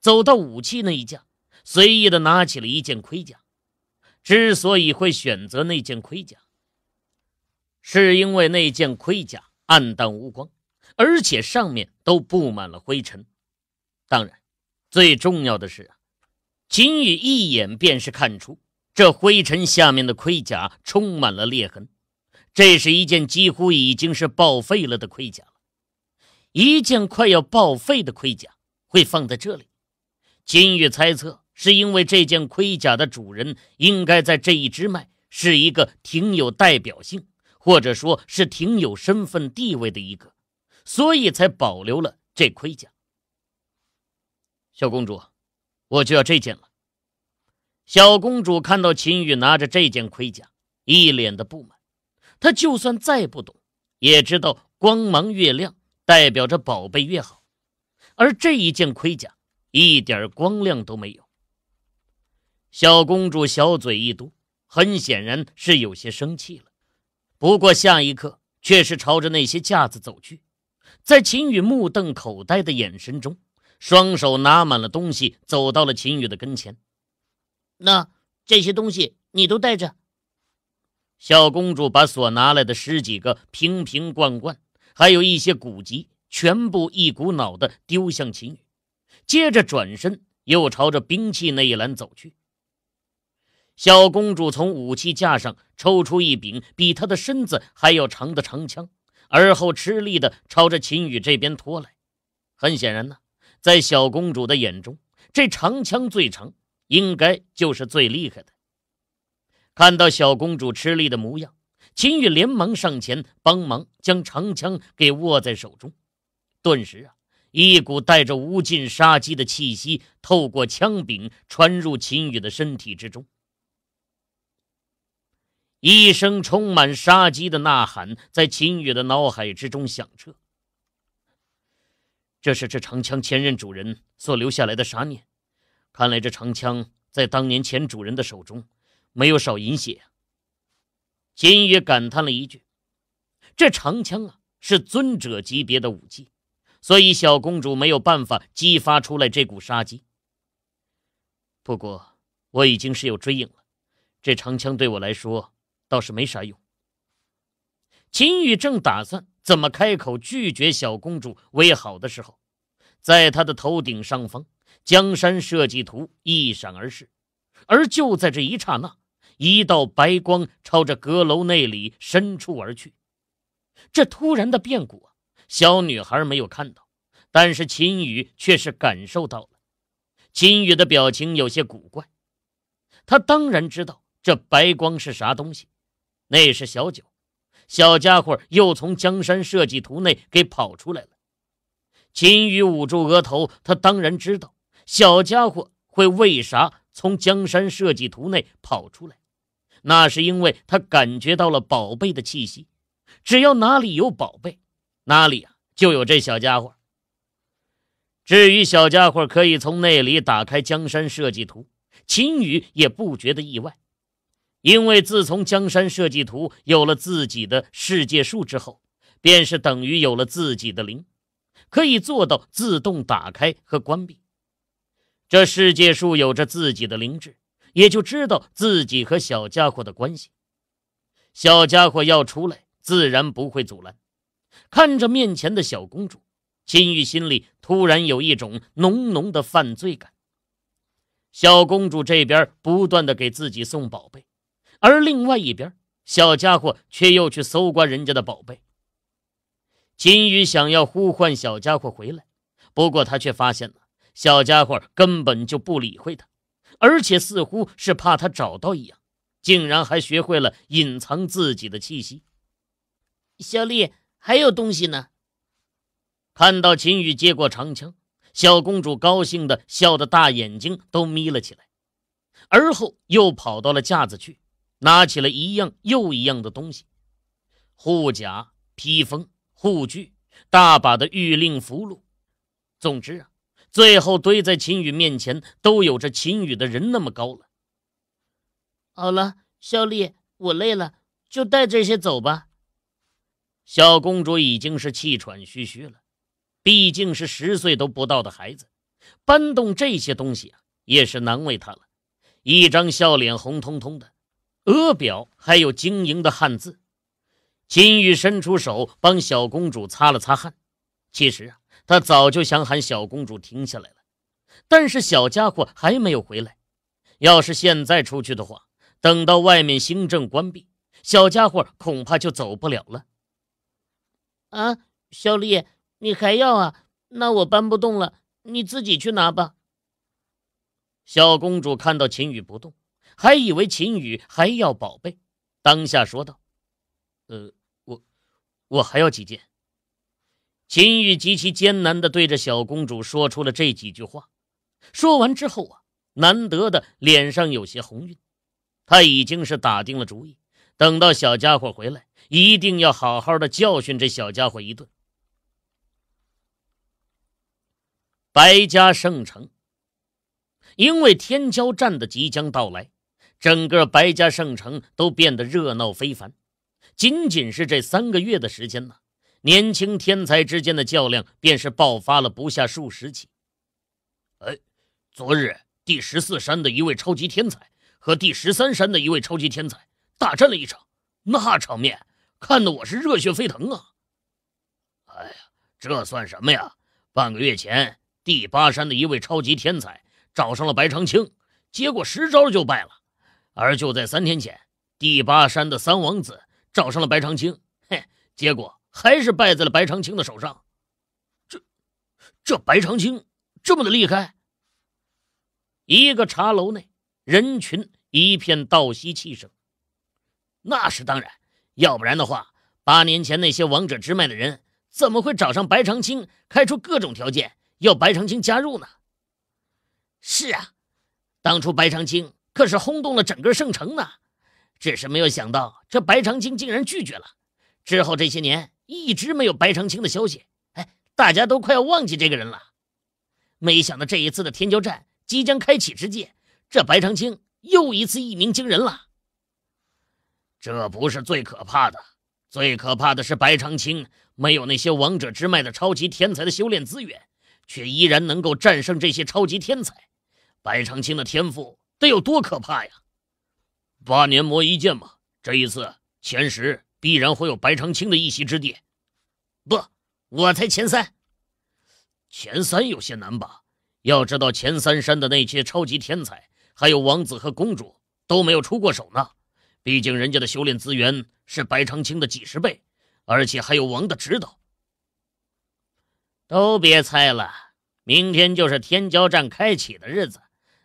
走到武器那一架，随意的拿起了一件盔甲。之所以会选择那件盔甲，是因为那件盔甲暗淡无光，而且上面都布满了灰尘。当然，最重要的是啊。”秦羽一眼便是看出，这灰尘下面的盔甲充满了裂痕，这是一件几乎已经是报废了的盔甲一件快要报废的盔甲会放在这里，金玉猜测，是因为这件盔甲的主人应该在这一支脉是一个挺有代表性，或者说，是挺有身份地位的一个，所以才保留了这盔甲。小公主。我就要这件了。小公主看到秦羽拿着这件盔甲，一脸的不满。她就算再不懂，也知道光芒越亮，代表着宝贝越好。而这一件盔甲一点光亮都没有。小公主小嘴一嘟，很显然是有些生气了。不过下一刻，却是朝着那些架子走去，在秦羽目瞪口呆的眼神中。双手拿满了东西，走到了秦宇的跟前。那这些东西你都带着？小公主把所拿来的十几个瓶瓶罐罐，还有一些古籍，全部一股脑的丢向秦宇，接着转身又朝着兵器那一栏走去。小公主从武器架上抽出一柄比她的身子还要长的长枪，而后吃力的朝着秦宇这边拖来。很显然呢。在小公主的眼中，这长枪最长，应该就是最厉害的。看到小公主吃力的模样，秦羽连忙上前帮忙，将长枪给握在手中。顿时啊，一股带着无尽杀机的气息透过枪柄穿入秦羽的身体之中。一声充满杀机的呐喊在秦羽的脑海之中响彻。这是这长枪前任主人所留下来的杀念，看来这长枪在当年前主人的手中，没有少饮血。秦羽感叹了一句：“这长枪啊，是尊者级别的武器，所以小公主没有办法激发出来这股杀机。不过我已经是有追影了，这长枪对我来说倒是没啥用。”秦宇正打算怎么开口拒绝小公主为好的时候，在他的头顶上方，江山设计图一闪而逝，而就在这一刹那，一道白光朝着阁楼内里深处而去。这突然的变故，小女孩没有看到，但是秦宇却是感受到了。秦宇的表情有些古怪，他当然知道这白光是啥东西，那是小九。小家伙又从江山设计图内给跑出来了。秦宇捂住额头，他当然知道小家伙会为啥从江山设计图内跑出来，那是因为他感觉到了宝贝的气息。只要哪里有宝贝，哪里啊就有这小家伙。至于小家伙可以从那里打开江山设计图，秦宇也不觉得意外。因为自从江山设计图有了自己的世界树之后，便是等于有了自己的灵，可以做到自动打开和关闭。这世界树有着自己的灵智，也就知道自己和小家伙的关系。小家伙要出来，自然不会阻拦。看着面前的小公主，金玉心里突然有一种浓浓的犯罪感。小公主这边不断的给自己送宝贝。而另外一边，小家伙却又去搜刮人家的宝贝。秦宇想要呼唤小家伙回来，不过他却发现了小家伙根本就不理会他，而且似乎是怕他找到一样，竟然还学会了隐藏自己的气息。小丽还有东西呢。看到秦宇接过长枪，小公主高兴的笑得大眼睛都眯了起来，而后又跑到了架子去。拿起了一样又一样的东西，护甲、披风、护具，大把的玉令符箓。总之啊，最后堆在秦羽面前，都有着秦羽的人那么高了。好了，小丽，我累了，就带这些走吧。小公主已经是气喘吁吁了，毕竟是十岁都不到的孩子，搬动这些东西啊，也是难为她了。一张笑脸红彤彤的。额表还有晶莹的汗渍。秦宇伸出手帮小公主擦了擦汗。其实啊，他早就想喊小公主停下来了，但是小家伙还没有回来。要是现在出去的话，等到外面新政关闭，小家伙恐怕就走不了了。啊，小丽，你还要啊？那我搬不动了，你自己去拿吧。小公主看到秦宇不动。还以为秦羽还要宝贝，当下说道：“呃，我我还要几件。”秦羽极其艰难的对着小公主说出了这几句话。说完之后啊，难得的脸上有些红晕。他已经是打定了主意，等到小家伙回来，一定要好好的教训这小家伙一顿。白家圣城，因为天骄战的即将到来。整个白家圣城都变得热闹非凡。仅仅是这三个月的时间呢，年轻天才之间的较量便是爆发了不下数十起。哎，昨日第十四山的一位超级天才和第十三山的一位超级天才大战了一场，那场面看得我是热血沸腾啊！哎呀，这算什么呀？半个月前，第八山的一位超级天才找上了白长青，结果十招就败了。而就在三天前，第八山的三王子找上了白长青，嘿，结果还是败在了白长青的手上。这这白长青这么的厉害？一个茶楼内，人群一片倒吸气声。那是当然，要不然的话，八年前那些王者之脉的人怎么会找上白长青，开出各种条件要白长青加入呢？是啊，当初白长青。可是轰动了整个圣城呢，只是没有想到这白长青竟然拒绝了。之后这些年一直没有白长青的消息，哎，大家都快要忘记这个人了。没想到这一次的天骄战即将开启之际，这白长青又一次一鸣惊人了。这不是最可怕的，最可怕的是白长青没有那些王者之脉的超级天才的修炼资源，却依然能够战胜这些超级天才。白长青的天赋。得有多可怕呀！八年磨一剑嘛，这一次前十必然会有白长青的一席之地。不，我才前三，前三有些难吧？要知道，前三山的那些超级天才，还有王子和公主都没有出过手呢。毕竟人家的修炼资源是白长青的几十倍，而且还有王的指导。都别猜了，明天就是天骄战开启的日子，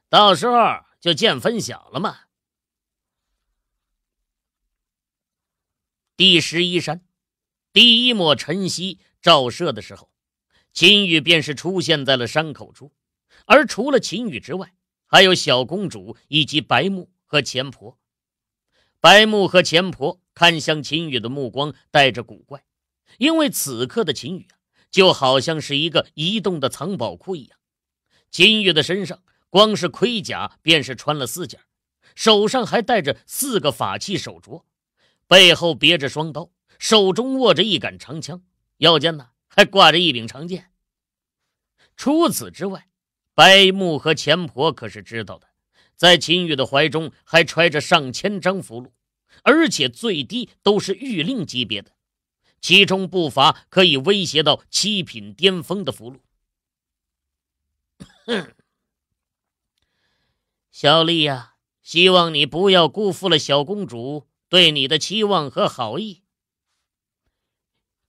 到时候。就见分晓了嘛！第十一山，第一抹晨曦照射的时候，秦羽便是出现在了山口处。而除了秦羽之外，还有小公主以及白木和钱婆。白木和钱婆看向秦羽的目光带着古怪，因为此刻的秦羽就好像是一个移动的藏宝库一样。秦羽的身上。光是盔甲，便是穿了四件，手上还带着四个法器手镯，背后别着双刀，手中握着一杆长枪，腰间呢还挂着一柄长剑。除此之外，白木和钱婆可是知道的，在秦羽的怀中还揣着上千张符箓，而且最低都是御令级别的，其中不乏可以威胁到七品巅峰的符箓。哼！小丽呀，希望你不要辜负了小公主对你的期望和好意。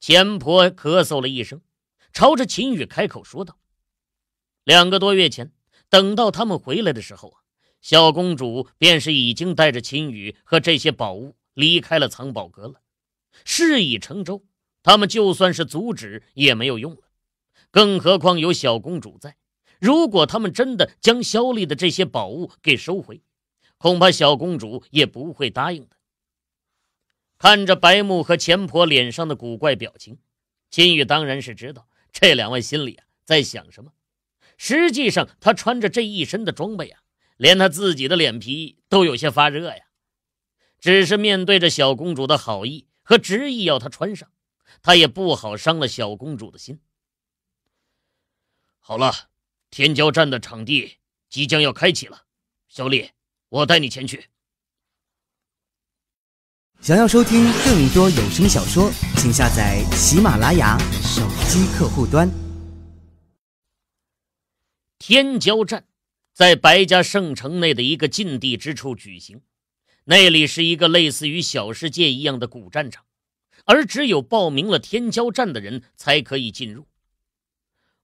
钱婆咳嗽了一声，朝着秦羽开口说道：“两个多月前，等到他们回来的时候啊，小公主便是已经带着秦羽和这些宝物离开了藏宝阁了。事已成舟，他们就算是阻止也没有用了，更何况有小公主在。”如果他们真的将萧丽的这些宝物给收回，恐怕小公主也不会答应的。看着白木和钱婆脸上的古怪表情，秦宇当然是知道这两位心里啊在想什么。实际上，他穿着这一身的装备啊，连他自己的脸皮都有些发热呀。只是面对着小公主的好意和执意要他穿上，他也不好伤了小公主的心。好了。天骄战的场地即将要开启了，小李，我带你前去。想要收听更多有声小说，请下载喜马拉雅手机客户端。天骄战在白家圣城内的一个禁地之处举行，那里是一个类似于小世界一样的古战场，而只有报名了天骄战的人才可以进入。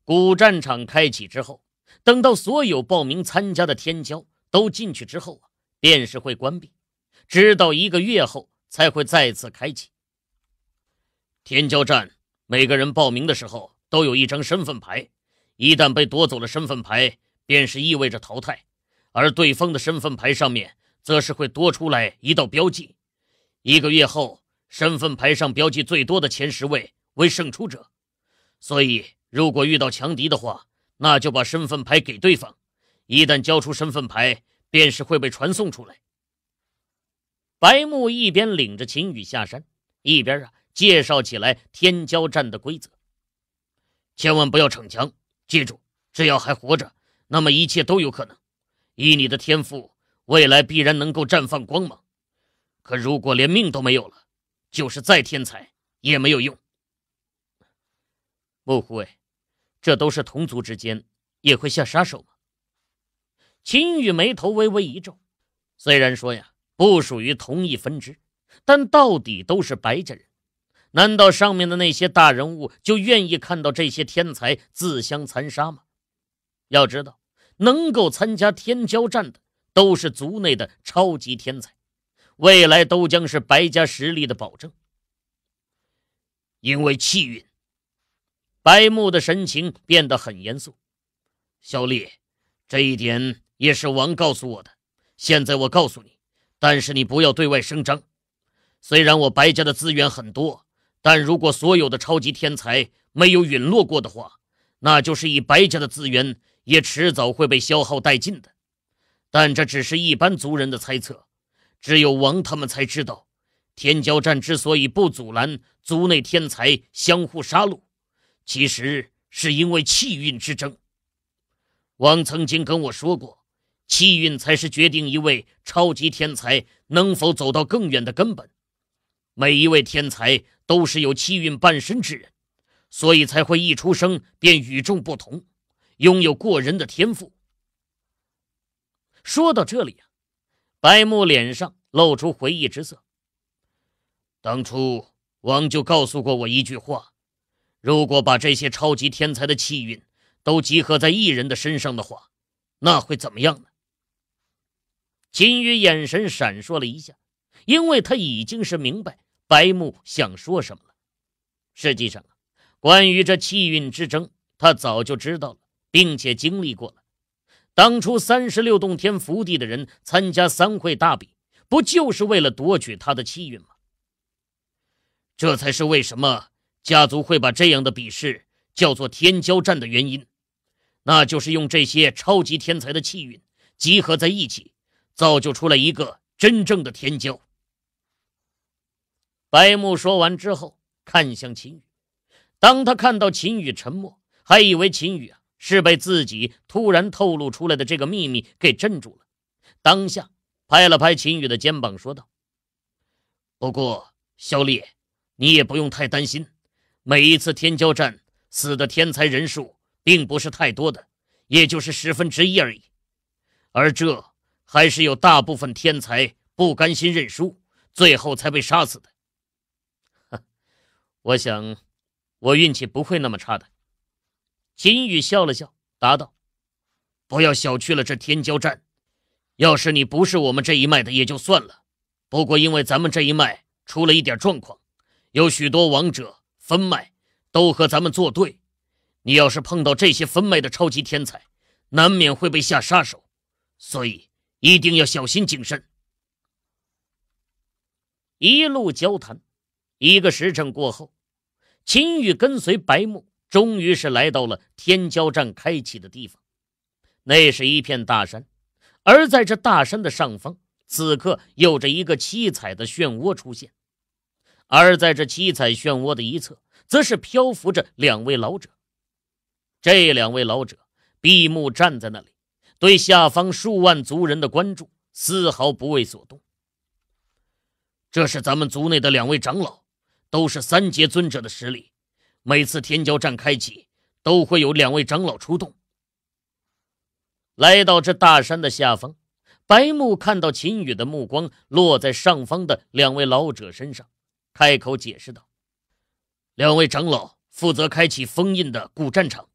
古战场开启之后，等到所有报名参加的天骄都进去之后啊，便是会关闭，直到一个月后才会再次开启。天骄战，每个人报名的时候都有一张身份牌，一旦被夺走了身份牌，便是意味着淘汰，而对方的身份牌上面则是会多出来一道标记。一个月后，身份牌上标记最多的前十位为胜出者，所以。如果遇到强敌的话，那就把身份牌给对方。一旦交出身份牌，便是会被传送出来。白木一边领着秦宇下山，一边啊介绍起来天骄战的规则。千万不要逞强，记住，只要还活着，那么一切都有可能。以你的天赋，未来必然能够绽放光芒。可如果连命都没有了，就是再天才也没有用。不，护卫。这都是同族之间也会下杀手吗？秦羽眉头微微一皱。虽然说呀，不属于同一分支，但到底都是白家人。难道上面的那些大人物就愿意看到这些天才自相残杀吗？要知道，能够参加天骄战的都是族内的超级天才，未来都将是白家实力的保证。因为气运。白木的神情变得很严肃。小丽，这一点也是王告诉我的。现在我告诉你，但是你不要对外声张。虽然我白家的资源很多，但如果所有的超级天才没有陨落过的话，那就是以白家的资源也迟早会被消耗殆尽的。但这只是一般族人的猜测，只有王他们才知道。天骄战之所以不阻拦族内天才相互杀戮。其实是因为气运之争。王曾经跟我说过，气运才是决定一位超级天才能否走到更远的根本。每一位天才都是有气运伴身之人，所以才会一出生便与众不同，拥有过人的天赋。说到这里啊，白木脸上露出回忆之色。当初王就告诉过我一句话。如果把这些超级天才的气运都集合在一人的身上的话，那会怎么样呢？金鱼眼神闪烁了一下，因为他已经是明白白木想说什么了。实际上啊，关于这气运之争，他早就知道了，并且经历过了。当初三十六洞天福地的人参加三会大比，不就是为了夺取他的气运吗？这才是为什么。家族会把这样的比试叫做天骄战的原因，那就是用这些超级天才的气运集合在一起，造就出了一个真正的天骄。白木说完之后，看向秦羽，当他看到秦羽沉默，还以为秦羽啊是被自己突然透露出来的这个秘密给镇住了，当下拍了拍秦羽的肩膀，说道：“不过，肖烈，你也不用太担心。”每一次天骄战死的天才人数并不是太多的，也就是十分之一而已。而这还是有大部分天才不甘心认输，最后才被杀死的。哼，我想我运气不会那么差的。秦羽笑了笑，答道：“不要小觑了这天骄战，要是你不是我们这一脉的也就算了。不过因为咱们这一脉出了一点状况，有许多王者。”分脉都和咱们作对，你要是碰到这些分脉的超级天才，难免会被下杀手，所以一定要小心谨慎。一路交谈，一个时辰过后，秦羽跟随白木，终于是来到了天骄战开启的地方。那是一片大山，而在这大山的上方，此刻有着一个七彩的漩涡出现。而在这七彩漩涡的一侧，则是漂浮着两位老者。这两位老者闭目站在那里，对下方数万族人的关注丝毫不为所动。这是咱们族内的两位长老，都是三阶尊者的实力。每次天骄战开启，都会有两位长老出动。来到这大山的下方，白木看到秦羽的目光落在上方的两位老者身上。开口解释道：“两位长老负责开启封印的古战场，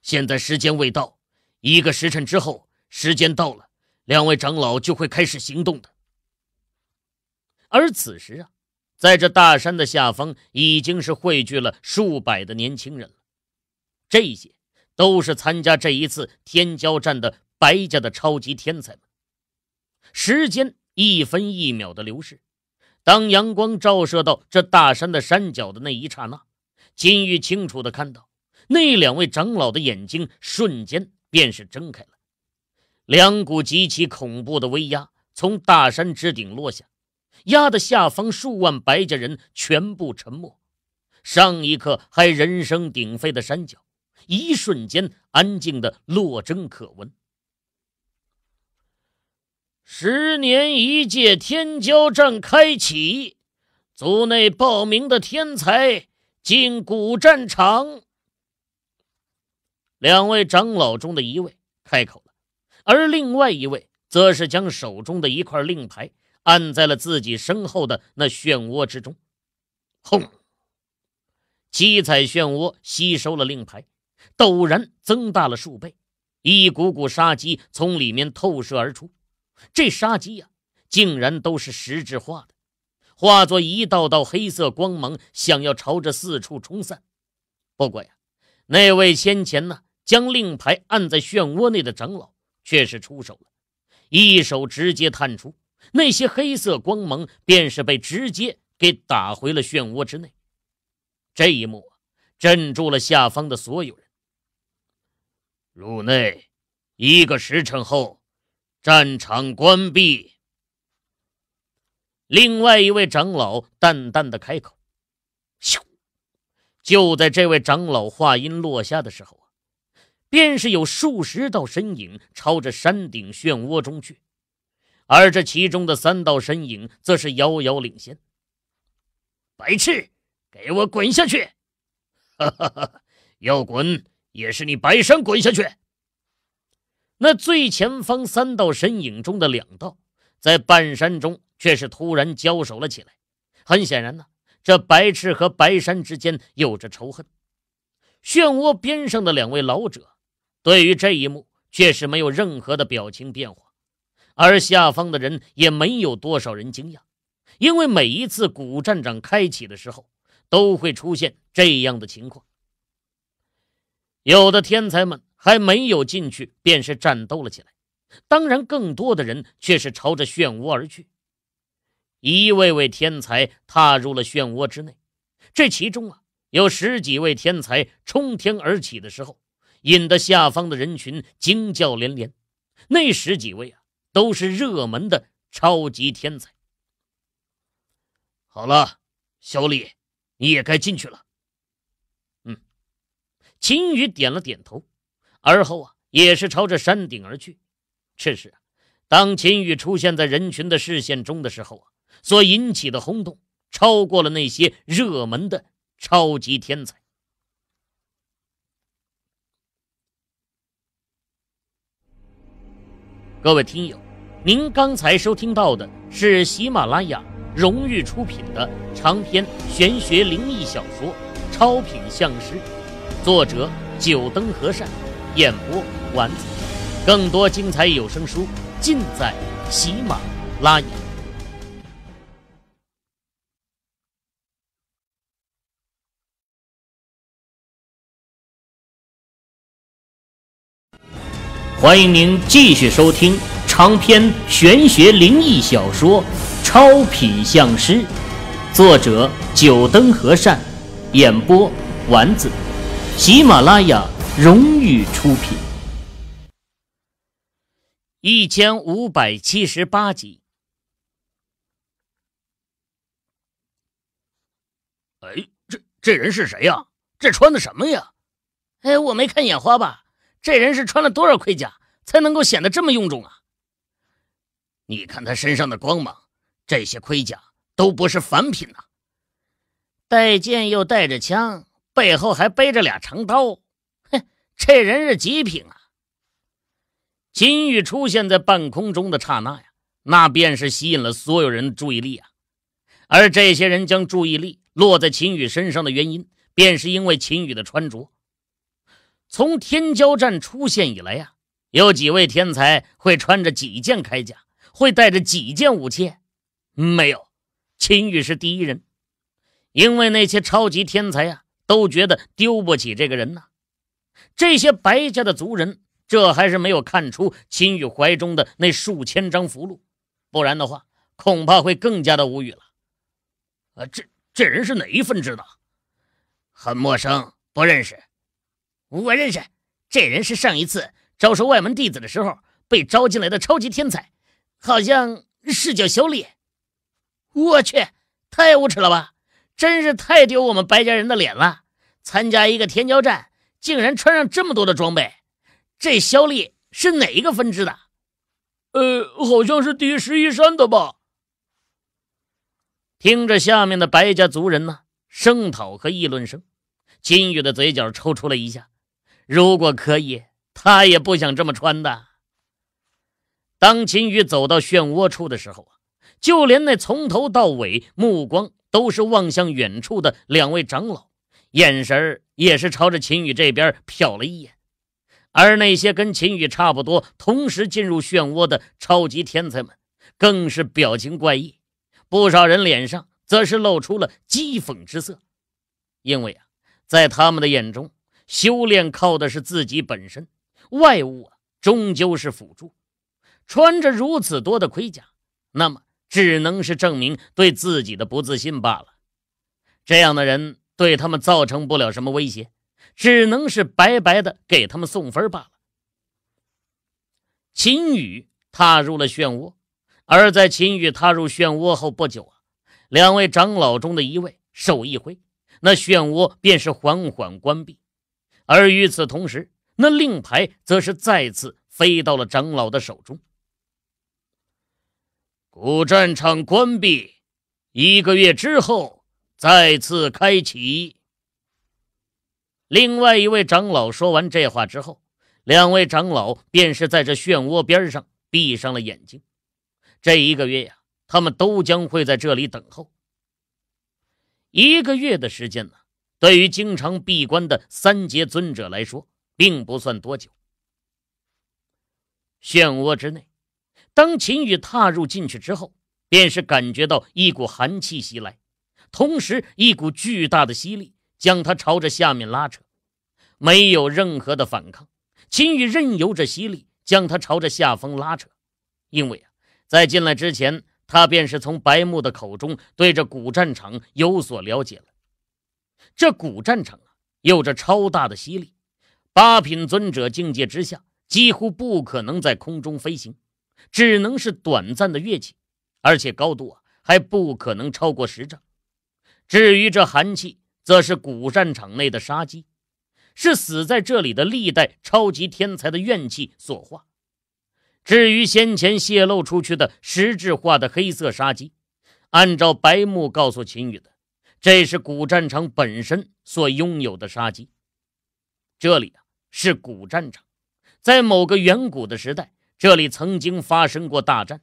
现在时间未到，一个时辰之后，时间到了，两位长老就会开始行动的。”而此时啊，在这大山的下方，已经是汇聚了数百的年轻人了，这些都是参加这一次天骄战的白家的超级天才们。时间一分一秒的流逝。当阳光照射到这大山的山脚的那一刹那，金玉清楚的看到，那两位长老的眼睛瞬间便是睁开了，两股极其恐怖的威压从大山之顶落下，压得下方数万白家人全部沉默。上一刻还人声鼎沸的山脚，一瞬间安静的落针可闻。十年一届天骄战开启，族内报名的天才进古战场。两位长老中的一位开口了，而另外一位则是将手中的一块令牌按在了自己身后的那漩涡之中。轰！七彩漩涡吸收了令牌，陡然增大了数倍，一股股杀机从里面透射而出。这杀机呀，竟然都是实质化的，化作一道道黑色光芒，想要朝着四处冲散。不过呀，那位先前呢将令牌按在漩涡内的长老却是出手了，一手直接探出，那些黑色光芒便是被直接给打回了漩涡之内。这一幕啊，镇住了下方的所有人。入内，一个时辰后。战场关闭。另外一位长老淡淡的开口：“咻！”就在这位长老话音落下的时候啊，便是有数十道身影朝着山顶漩涡中去，而这其中的三道身影则是遥遥领先。白痴，给我滚下去！哈哈哈！要滚也是你白山滚下去！那最前方三道身影中的两道，在半山中却是突然交手了起来。很显然呢，这白痴和白山之间有着仇恨。漩涡边上的两位老者，对于这一幕却是没有任何的表情变化，而下方的人也没有多少人惊讶，因为每一次古战场开启的时候，都会出现这样的情况。有的天才们。还没有进去，便是战斗了起来。当然，更多的人却是朝着漩涡而去。一位位天才踏入了漩涡之内，这其中啊，有十几位天才冲天而起的时候，引得下方的人群惊叫连连。那十几位啊，都是热门的超级天才。好了，小李，你也该进去了。嗯，秦宇点了点头。而后啊，也是朝着山顶而去。这是，当秦羽出现在人群的视线中的时候啊，所引起的轰动超过了那些热门的超级天才。各位听友，您刚才收听到的是喜马拉雅荣誉出品的长篇玄学灵异小说《超品相师》，作者：九灯和善。演播丸子，更多精彩有声书尽在喜马拉雅。欢迎您继续收听长篇玄学灵异小说《超品相师》，作者九灯和善，演播丸子，喜马拉雅。荣誉出品，一千五百七十八集。哎，这这人是谁呀？这穿的什么呀？哎，我没看眼花吧？这人是穿了多少盔甲才能够显得这么臃肿啊？你看他身上的光芒，这些盔甲都不是凡品呐。带剑又带着枪，背后还背着俩长刀。这人是极品啊！秦羽出现在半空中的刹那呀，那便是吸引了所有人的注意力啊。而这些人将注意力落在秦羽身上的原因，便是因为秦羽的穿着。从天骄战出现以来呀，有几位天才会穿着几件铠甲，会带着几件武器？没有，秦羽是第一人。因为那些超级天才呀，都觉得丢不起这个人呢。这些白家的族人，这还是没有看出秦羽怀中的那数千张符箓，不然的话，恐怕会更加的无语了。啊，这这人是哪一分支的？很陌生，不认识。我认识，这人是上一次招收外门弟子的时候被招进来的超级天才，好像是叫小李。我去，太无耻了吧！真是太丢我们白家人的脸了，参加一个天骄战！竟然穿上这么多的装备，这萧丽是哪一个分支的？呃，好像是第十一山的吧。听着下面的白家族人呢声讨和议论声，金宇的嘴角抽搐了一下。如果可以，他也不想这么穿的。当秦宇走到漩涡处的时候啊，就连那从头到尾目光都是望向远处的两位长老。眼神也是朝着秦羽这边瞟了一眼，而那些跟秦羽差不多同时进入漩涡的超级天才们，更是表情怪异，不少人脸上则是露出了讥讽之色，因为啊，在他们的眼中，修炼靠的是自己本身，外物啊终究是辅助，穿着如此多的盔甲，那么只能是证明对自己的不自信罢了，这样的人。对他们造成不了什么威胁，只能是白白的给他们送分罢了。秦羽踏入了漩涡，而在秦羽踏入漩涡后不久啊，两位长老中的一位手一挥，那漩涡便是缓缓关闭，而与此同时，那令牌则是再次飞到了长老的手中。古战场关闭，一个月之后。再次开启。另外一位长老说完这话之后，两位长老便是在这漩涡边上闭上了眼睛。这一个月呀，他们都将会在这里等候。一个月的时间呢，对于经常闭关的三杰尊者来说，并不算多久。漩涡之内，当秦羽踏入进去之后，便是感觉到一股寒气袭来。同时，一股巨大的吸力将他朝着下面拉扯，没有任何的反抗。秦羽任由着吸力将他朝着下方拉扯，因为啊，在进来之前，他便是从白木的口中对这古战场有所了解了。这古战场啊，有着超大的吸力，八品尊者境界之下几乎不可能在空中飞行，只能是短暂的跃起，而且高度啊还不可能超过十丈。至于这寒气，则是古战场内的杀机，是死在这里的历代超级天才的怨气所化。至于先前泄露出去的实质化的黑色杀机，按照白木告诉秦羽的，这是古战场本身所拥有的杀机。这里啊，是古战场，在某个远古的时代，这里曾经发生过大战，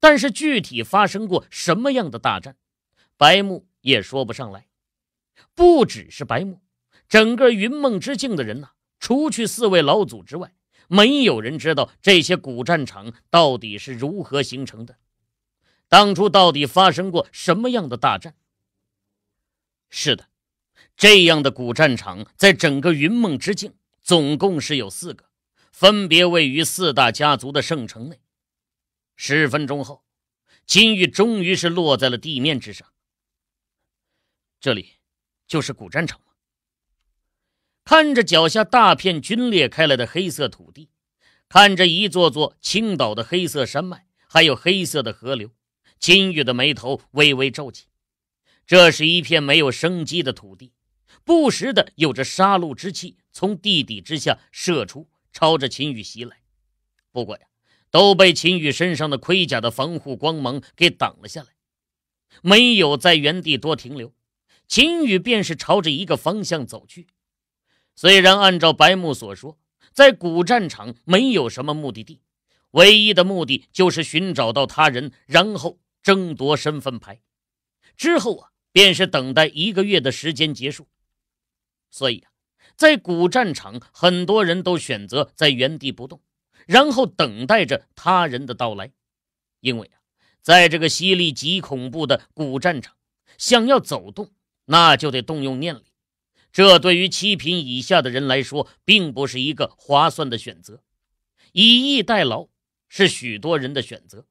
但是具体发生过什么样的大战，白木。也说不上来，不只是白木，整个云梦之境的人呢，除去四位老祖之外，没有人知道这些古战场到底是如何形成的，当初到底发生过什么样的大战？是的，这样的古战场在整个云梦之境总共是有四个，分别位于四大家族的圣城内。十分钟后，金玉终于是落在了地面之上。这里，就是古战场吗？看着脚下大片龟裂开来的黑色土地，看着一座座倾倒的黑色山脉，还有黑色的河流，秦宇的眉头微微皱起。这是一片没有生机的土地，不时的有着杀戮之气从地底之下射出，朝着秦宇袭来。不过呀，都被秦宇身上的盔甲的防护光芒给挡了下来，没有在原地多停留。秦宇便是朝着一个方向走去。虽然按照白木所说，在古战场没有什么目的地，唯一的目的就是寻找到他人，然后争夺身份牌。之后啊，便是等待一个月的时间结束。所以啊，在古战场，很多人都选择在原地不动，然后等待着他人的到来。因为啊，在这个犀利极恐怖的古战场，想要走动。那就得动用念力，这对于七品以下的人来说，并不是一个划算的选择。以逸待劳是许多人的选择，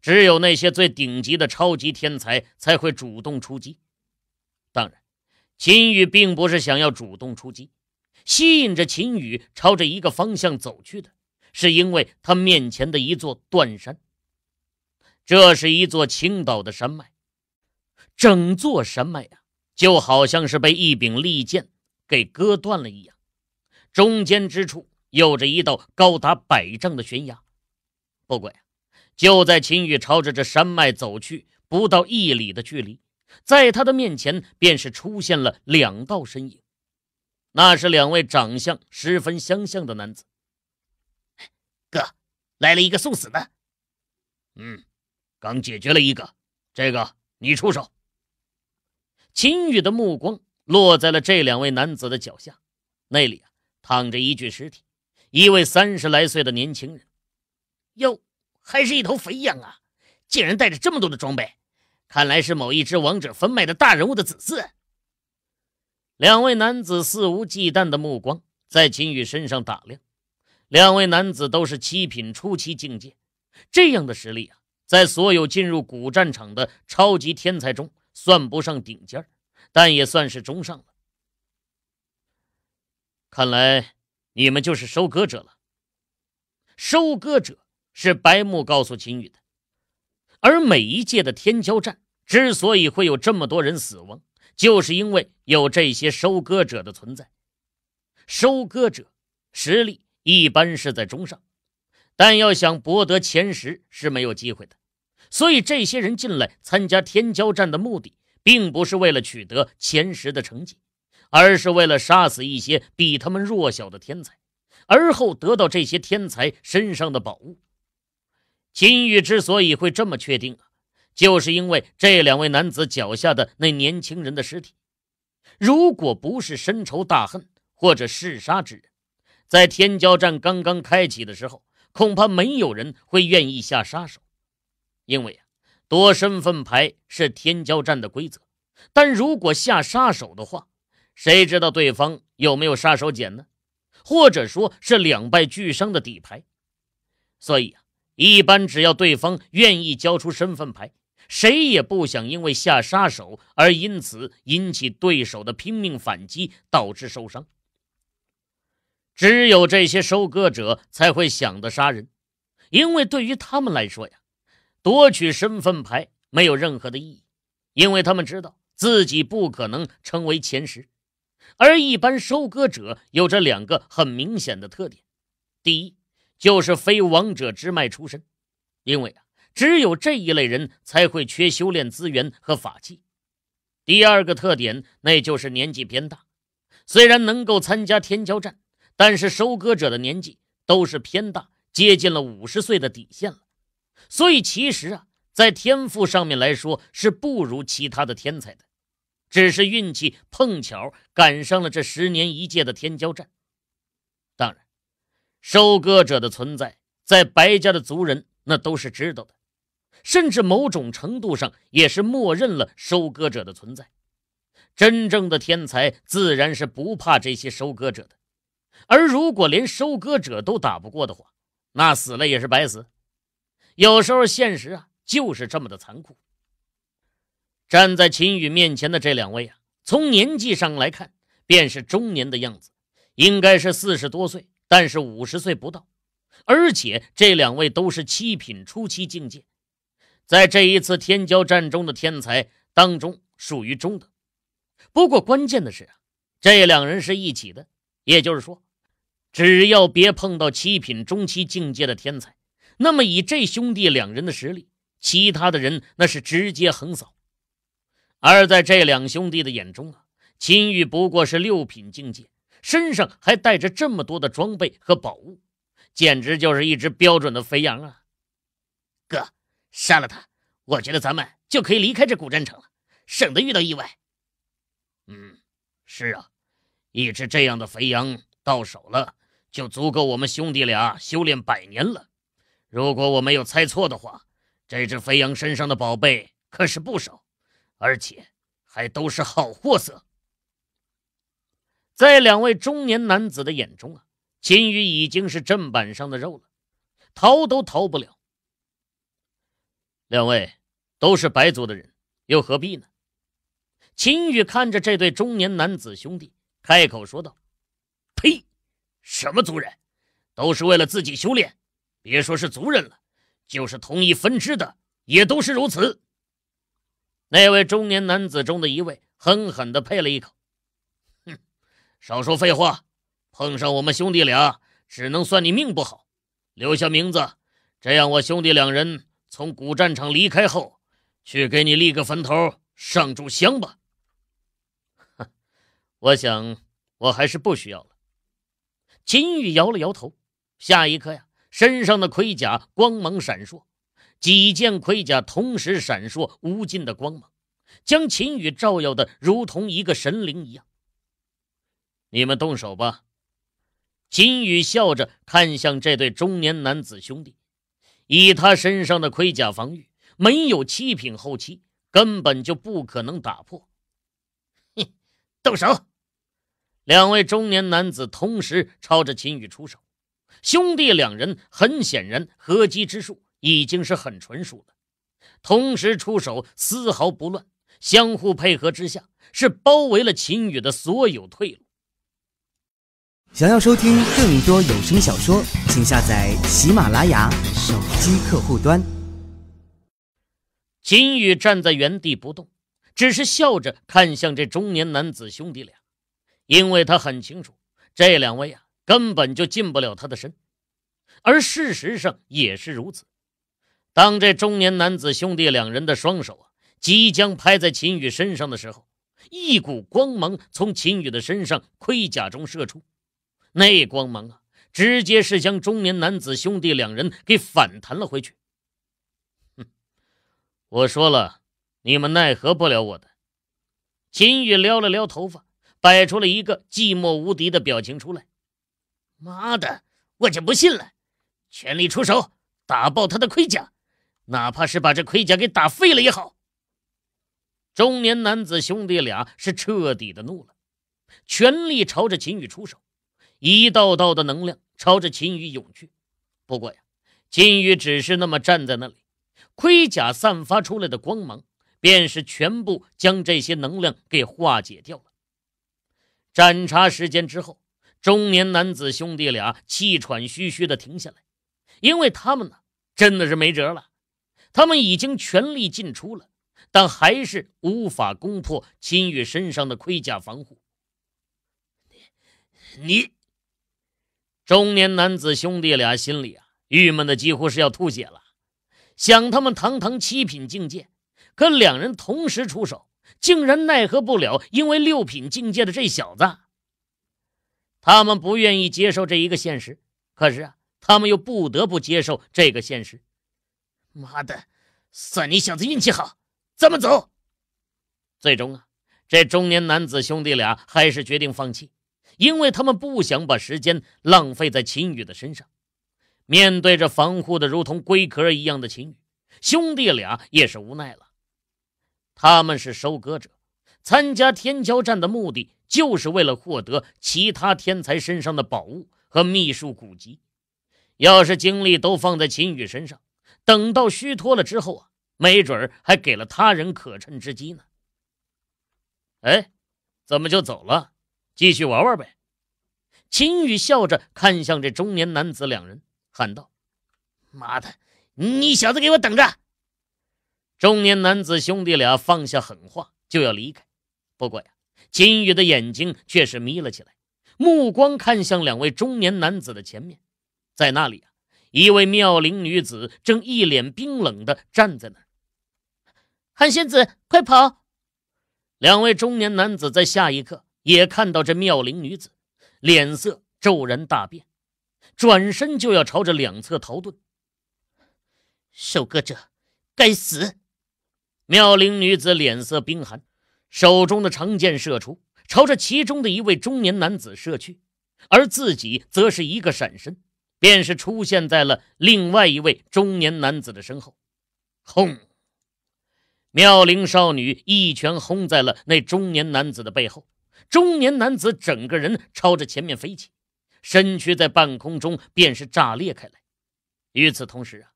只有那些最顶级的超级天才才会主动出击。当然，秦羽并不是想要主动出击，吸引着秦羽朝着一个方向走去的，是因为他面前的一座断山。这是一座青岛的山脉，整座山脉呀。就好像是被一柄利剑给割断了一样，中间之处有着一道高达百丈的悬崖。不过呀，就在秦宇朝着这山脉走去不到一里的距离，在他的面前便是出现了两道身影，那是两位长相十分相像的男子。哥，来了一个送死的。嗯，刚解决了一个，这个你出手。秦宇的目光落在了这两位男子的脚下，那里啊躺着一具尸体，一位三十来岁的年轻人，哟，还是一头肥羊啊！竟然带着这么多的装备，看来是某一只王者分脉的大人物的子嗣。两位男子肆无忌惮的目光在秦宇身上打量，两位男子都是七品初期境界，这样的实力啊，在所有进入古战场的超级天才中。算不上顶尖儿，但也算是中上了。看来你们就是收割者了。收割者是白木告诉秦宇的，而每一届的天骄战之所以会有这么多人死亡，就是因为有这些收割者的存在。收割者实力一般是在中上，但要想博得前十是没有机会的。所以，这些人进来参加天骄战的目的，并不是为了取得前十的成绩，而是为了杀死一些比他们弱小的天才，而后得到这些天才身上的宝物。秦玉之所以会这么确定啊，就是因为这两位男子脚下的那年轻人的尸体。如果不是深仇大恨或者嗜杀之人，在天骄战刚刚开启的时候，恐怕没有人会愿意下杀手。因为夺身份牌是天骄战的规则，但如果下杀手的话，谁知道对方有没有杀手锏呢？或者说是两败俱伤的底牌？所以啊，一般只要对方愿意交出身份牌，谁也不想因为下杀手而因此引起对手的拼命反击，导致受伤。只有这些收割者才会想的杀人，因为对于他们来说呀。夺取身份牌没有任何的意义，因为他们知道自己不可能成为前十。而一般收割者有着两个很明显的特点：第一，就是非王者之脉出身，因为啊，只有这一类人才会缺修炼资源和法器；第二个特点，那就是年纪偏大。虽然能够参加天骄战，但是收割者的年纪都是偏大，接近了五十岁的底线了。所以其实啊，在天赋上面来说是不如其他的天才的，只是运气碰巧赶上了这十年一届的天骄战。当然，收割者的存在，在白家的族人那都是知道的，甚至某种程度上也是默认了收割者的存在。真正的天才自然是不怕这些收割者的，而如果连收割者都打不过的话，那死了也是白死。有时候现实啊就是这么的残酷。站在秦羽面前的这两位啊，从年纪上来看便是中年的样子，应该是四十多岁，但是五十岁不到。而且这两位都是七品初期境界，在这一次天骄战中的天才当中属于中的。不过关键的是啊，这两人是一起的，也就是说，只要别碰到七品中期境界的天才。那么以这兄弟两人的实力，其他的人那是直接横扫。而在这两兄弟的眼中啊，秦玉不过是六品境界，身上还带着这么多的装备和宝物，简直就是一只标准的肥羊啊！哥，杀了他，我觉得咱们就可以离开这古战场了，省得遇到意外。嗯，是啊，一只这样的肥羊到手了，就足够我们兄弟俩修炼百年了。如果我没有猜错的话，这只肥羊身上的宝贝可是不少，而且还都是好货色。在两位中年男子的眼中啊，秦宇已经是砧板上的肉了，逃都逃不了。两位都是白族的人，又何必呢？秦宇看着这对中年男子兄弟，开口说道：“呸！什么族人，都是为了自己修炼。”别说是族人了，就是同一分支的，也都是如此。那位中年男子中的一位狠狠的呸了一口：“哼，少说废话，碰上我们兄弟俩，只能算你命不好。留下名字，这样我兄弟两人从古战场离开后，去给你立个坟头，上柱香吧。”“哼，我想我还是不需要了。”秦羽摇了摇头。下一刻呀。身上的盔甲光芒闪烁，几件盔甲同时闪烁无尽的光芒，将秦羽照耀的如同一个神灵一样。你们动手吧，秦羽笑着看向这对中年男子兄弟。以他身上的盔甲防御，没有七品后期根本就不可能打破。哼，动手！两位中年男子同时朝着秦羽出手。兄弟两人很显然合击之术已经是很纯熟了，同时出手丝毫不乱，相互配合之下是包围了秦羽的所有退路。想要收听更多有声小说，请下载喜马拉雅手机客户端。秦羽站在原地不动，只是笑着看向这中年男子兄弟俩，因为他很清楚这两位啊。根本就近不了他的身，而事实上也是如此。当这中年男子兄弟两人的双手啊即将拍在秦宇身上的时候，一股光芒从秦宇的身上盔甲中射出，那光芒啊直接是将中年男子兄弟两人给反弹了回去。哼，我说了，你们奈何不了我的。秦宇撩了撩头发，摆出了一个寂寞无敌的表情出来。妈的！我就不信了，全力出手，打爆他的盔甲，哪怕是把这盔甲给打废了也好。中年男子兄弟俩是彻底的怒了，全力朝着秦宇出手，一道道的能量朝着秦宇涌去。不过呀，秦宇只是那么站在那里，盔甲散发出来的光芒，便是全部将这些能量给化解掉了。盏茶时间之后。中年男子兄弟俩气喘吁吁地停下来，因为他们呢真的是没辙了。他们已经全力尽出了，但还是无法攻破秦宇身上的盔甲防护。你，你……中年男子兄弟俩心里啊，郁闷的几乎是要吐血了。想他们堂堂七品境界，可两人同时出手，竟然奈何不了，因为六品境界的这小子。他们不愿意接受这一个现实，可是啊，他们又不得不接受这个现实。妈的，算你小子运气好，咱们走。最终啊，这中年男子兄弟俩还是决定放弃，因为他们不想把时间浪费在秦宇的身上。面对着防护的如同龟壳一样的秦宇，兄弟俩也是无奈了。他们是收割者，参加天骄战的目的。就是为了获得其他天才身上的宝物和秘术古籍，要是精力都放在秦羽身上，等到虚脱了之后啊，没准还给了他人可乘之机呢。哎，怎么就走了？继续玩玩呗！秦羽笑着看向这中年男子，两人喊道：“妈的，你小子给我等着！”中年男子兄弟俩放下狠话，就要离开。不过呀。金宇的眼睛却是眯了起来，目光看向两位中年男子的前面，在那里啊，一位妙龄女子正一脸冰冷的站在那儿。韩仙子，快跑！两位中年男子在下一刻也看到这妙龄女子，脸色骤然大变，转身就要朝着两侧逃遁。收割者，该死！妙龄女子脸色冰寒。手中的长剑射出，朝着其中的一位中年男子射去，而自己则是一个闪身，便是出现在了另外一位中年男子的身后。轰！妙龄少女一拳轰在了那中年男子的背后，中年男子整个人朝着前面飞起，身躯在半空中便是炸裂开来。与此同时啊，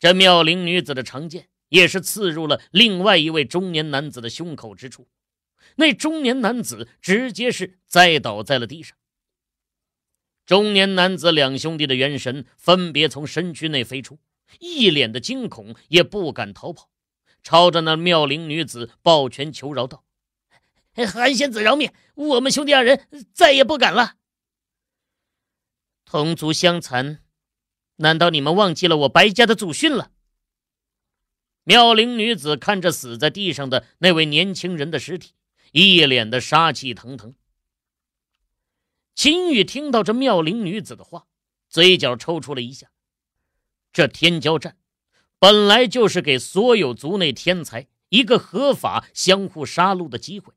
这妙龄女子的长剑也是刺入了另外一位中年男子的胸口之处。那中年男子直接是栽倒在了地上。中年男子两兄弟的元神分别从身躯内飞出，一脸的惊恐，也不敢逃跑，朝着那妙龄女子抱拳求饶道：“韩仙子饶命，我们兄弟二人再也不敢了。”同族相残，难道你们忘记了我白家的祖训了？”妙龄女子看着死在地上的那位年轻人的尸体。一脸的杀气腾腾。秦羽听到这妙龄女子的话，嘴角抽搐了一下。这天骄战，本来就是给所有族内天才一个合法相互杀戮的机会，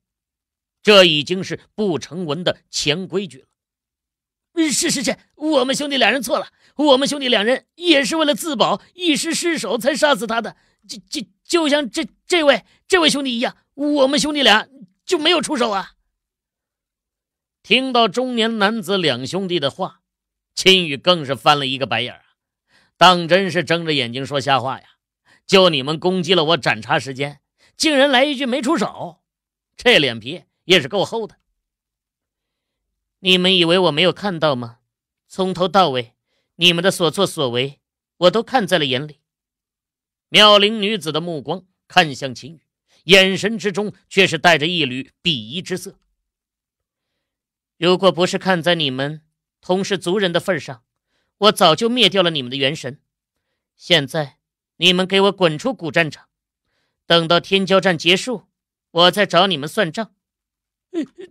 这已经是不成文的潜规矩了。是是是，我们兄弟两人错了，我们兄弟两人也是为了自保一时失手才杀死他的。就就就像这这位这位兄弟一样，我们兄弟俩。就没有出手啊！听到中年男子两兄弟的话，秦宇更是翻了一个白眼啊！当真是睁着眼睛说瞎话呀！就你们攻击了我斩杀时间，竟然来一句没出手，这脸皮也是够厚的。你们以为我没有看到吗？从头到尾，你们的所作所为，我都看在了眼里。妙龄女子的目光看向秦宇。眼神之中却是带着一缕鄙夷之色。如果不是看在你们同是族人的份上，我早就灭掉了你们的元神。现在你们给我滚出古战场，等到天骄战结束，我再找你们算账。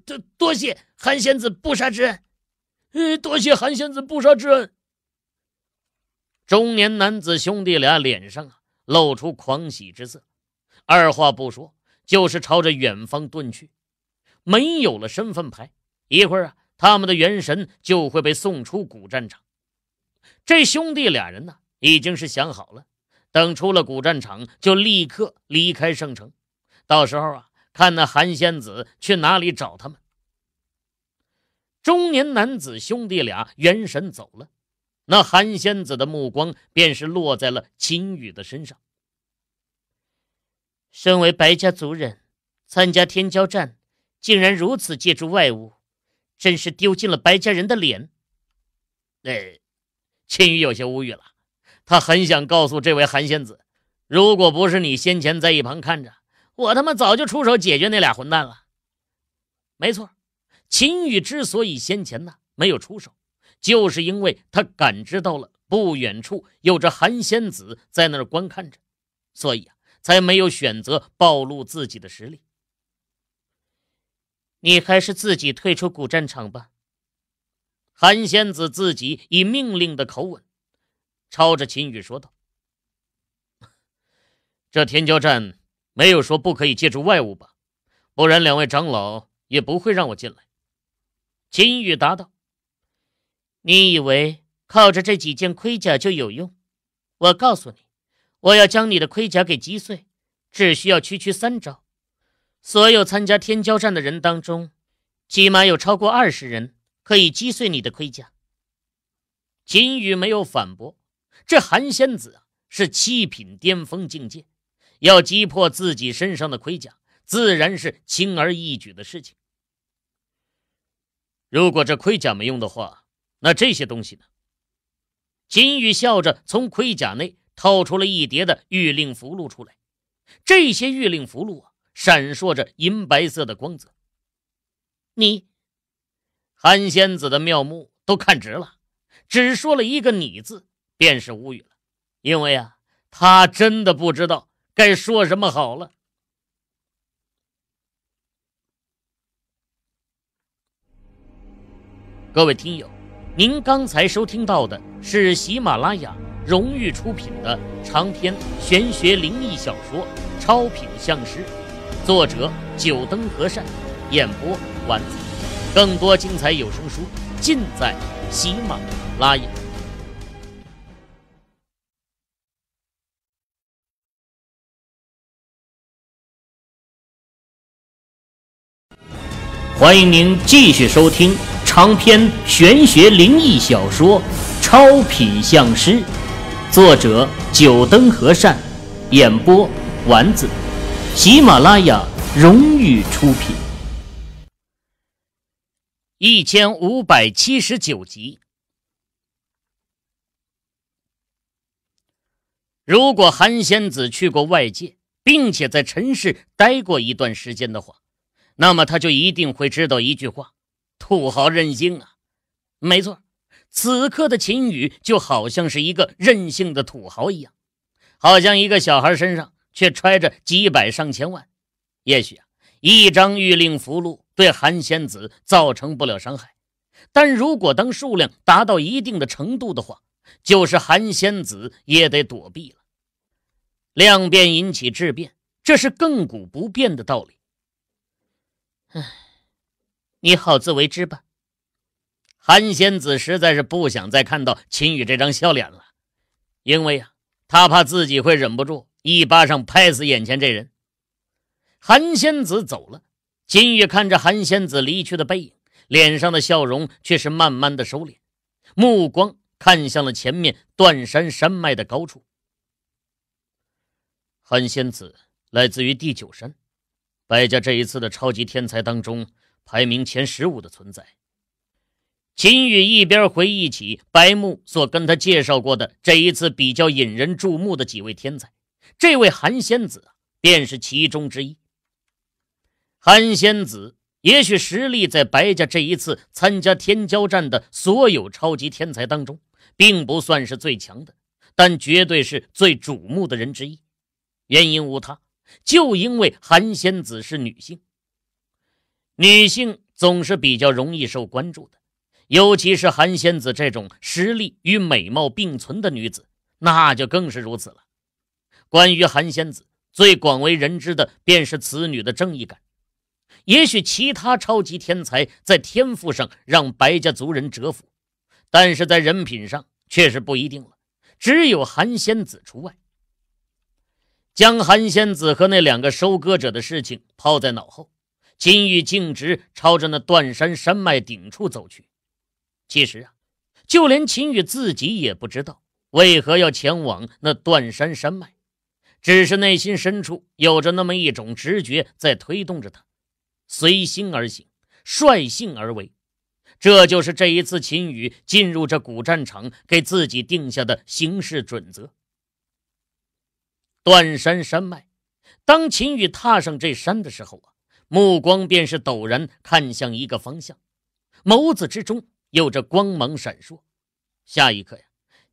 多多谢韩仙子不杀之恩。多谢韩仙子不杀之恩。中年男子兄弟俩脸上啊露出狂喜之色。二话不说，就是朝着远方遁去。没有了身份牌，一会儿啊，他们的元神就会被送出古战场。这兄弟俩人呢，已经是想好了，等出了古战场，就立刻离开圣城。到时候啊，看那韩仙子去哪里找他们。中年男子兄弟俩元神走了，那韩仙子的目光便是落在了秦羽的身上。身为白家族人，参加天骄战，竟然如此借助外物，真是丢尽了白家人的脸。那秦羽有些无语了，他很想告诉这位韩仙子，如果不是你先前在一旁看着，我他妈早就出手解决那俩混蛋了。没错，秦羽之所以先前呢没有出手，就是因为他感知到了不远处有着韩仙子在那儿观看着，所以啊。才没有选择暴露自己的实力。你还是自己退出古战场吧。韩仙子自己以命令的口吻，朝着秦羽说道：“这天骄战没有说不可以借助外物吧？不然两位长老也不会让我进来。”秦羽答道：“你以为靠着这几件盔甲就有用？我告诉你。”我要将你的盔甲给击碎，只需要区区三招。所有参加天骄战的人当中，起码有超过二十人可以击碎你的盔甲。秦羽没有反驳，这韩仙子是七品巅峰境界，要击破自己身上的盔甲，自然是轻而易举的事情。如果这盔甲没用的话，那这些东西呢？秦羽笑着从盔甲内。掏出了一叠的玉令符箓出来，这些玉令符箓啊，闪烁着银白色的光泽。你，韩仙子的妙目都看直了，只说了一个“你”字，便是无语了，因为啊，他真的不知道该说什么好了。各位听友，您刚才收听到的是喜马拉雅。荣誉出品的长篇玄学灵异小说《超品相师》，作者：九灯和善，演播：丸子。更多精彩有声书，尽在喜马拉雅。欢迎您继续收听长篇玄学灵异小说《超品相师》。作者九灯和善，演播丸子，喜马拉雅荣誉出品。一千五百七十九集。如果韩仙子去过外界，并且在尘世待过一段时间的话，那么他就一定会知道一句话：土豪任性啊！没错。此刻的秦羽就好像是一个任性的土豪一样，好像一个小孩身上却揣着几百上千万。也许啊，一张御令符箓对韩仙子造成不了伤害，但如果当数量达到一定的程度的话，就是韩仙子也得躲避了。量变引起质变，这是亘古不变的道理。唉，你好自为之吧。韩仙子实在是不想再看到秦宇这张笑脸了，因为啊，他怕自己会忍不住一巴掌拍死眼前这人。韩仙子走了，秦宇看着韩仙子离去的背影，脸上的笑容却是慢慢的收敛，目光看向了前面断山山脉的高处。韩仙子来自于第九山，白家这一次的超级天才当中排名前十五的存在。秦羽一边回忆起白木所跟他介绍过的这一次比较引人注目的几位天才，这位韩仙子便是其中之一。韩仙子也许实力在白家这一次参加天骄战的所有超级天才当中并不算是最强的，但绝对是最瞩目的人之一。原因无他，就因为韩仙子是女性，女性总是比较容易受关注的。尤其是韩仙子这种实力与美貌并存的女子，那就更是如此了。关于韩仙子，最广为人知的便是此女的正义感。也许其他超级天才在天赋上让白家族人折服，但是在人品上却是不一定了。只有韩仙子除外。将韩仙子和那两个收割者的事情抛在脑后，金玉径直朝着那断山山脉顶处走去。其实啊，就连秦羽自己也不知道为何要前往那断山山脉，只是内心深处有着那么一种直觉在推动着他，随心而行，率性而为。这就是这一次秦羽进入这古战场给自己定下的行事准则。断山山脉，当秦羽踏上这山的时候啊，目光便是陡然看向一个方向，眸子之中。有着光芒闪烁，下一刻呀，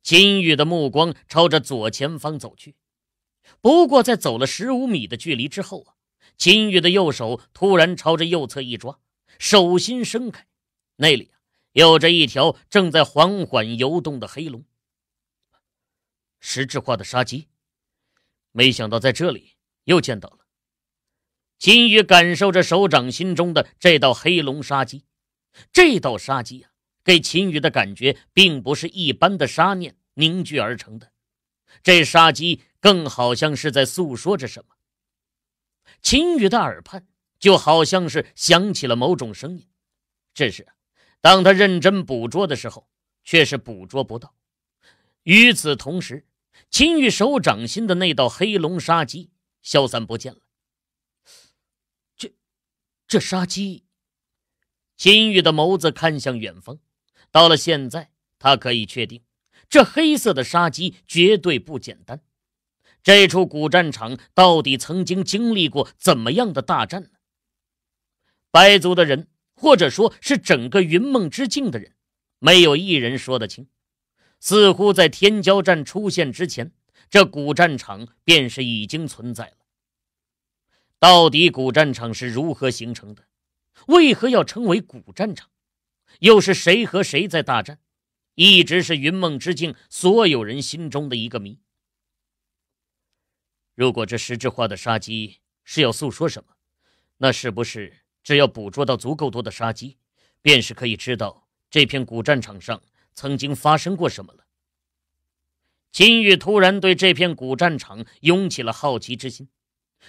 秦玉的目光朝着左前方走去。不过，在走了十五米的距离之后啊，秦玉的右手突然朝着右侧一抓，手心伸开，那里啊，有着一条正在缓缓游动的黑龙，实质化的杀机。没想到在这里又见到了。秦玉感受着手掌心中的这道黑龙杀机，这道杀机呀。这秦宇的感觉，并不是一般的杀念凝聚而成的，这杀机更好像是在诉说着什么。秦宇的耳畔就好像是响起了某种声音，只是当他认真捕捉的时候，却是捕捉不到。与此同时，秦宇手掌心的那道黑龙杀机消散不见了。这，这杀机。秦宇的眸子看向远方。到了现在，他可以确定，这黑色的杀机绝对不简单。这处古战场到底曾经经历过怎么样的大战呢？白族的人，或者说是整个云梦之境的人，没有一人说得清。似乎在天骄战出现之前，这古战场便是已经存在了。到底古战场是如何形成的？为何要称为古战场？又是谁和谁在大战？一直是云梦之境所有人心中的一个谜。如果这实质化的杀机是要诉说什么，那是不是只要捕捉到足够多的杀机，便是可以知道这片古战场上曾经发生过什么了？金玉突然对这片古战场涌起了好奇之心，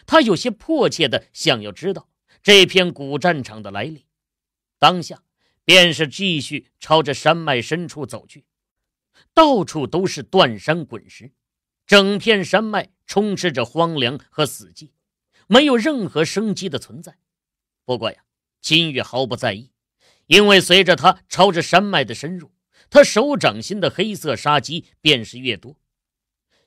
他有些迫切的想要知道这片古战场的来历。当下。便是继续朝着山脉深处走去，到处都是断山滚石，整片山脉充斥着荒凉和死寂，没有任何生机的存在。不过呀，秦玉毫不在意，因为随着他朝着山脉的深入，他手掌心的黑色杀机便是越多。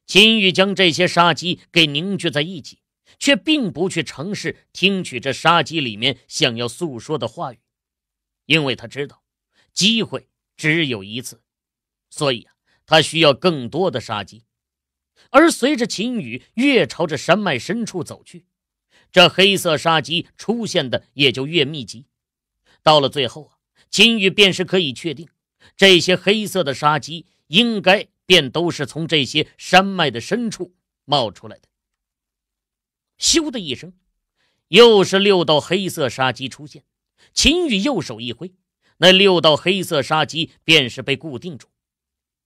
秦玉将这些杀机给凝聚在一起，却并不去尝试听取这杀机里面想要诉说的话语。因为他知道机会只有一次，所以啊，他需要更多的杀机。而随着秦羽越朝着山脉深处走去，这黑色杀机出现的也就越密集。到了最后啊，秦羽便是可以确定，这些黑色的杀机应该便都是从这些山脉的深处冒出来的。咻的一声，又是六道黑色杀机出现。秦羽右手一挥，那六道黑色杀机便是被固定住。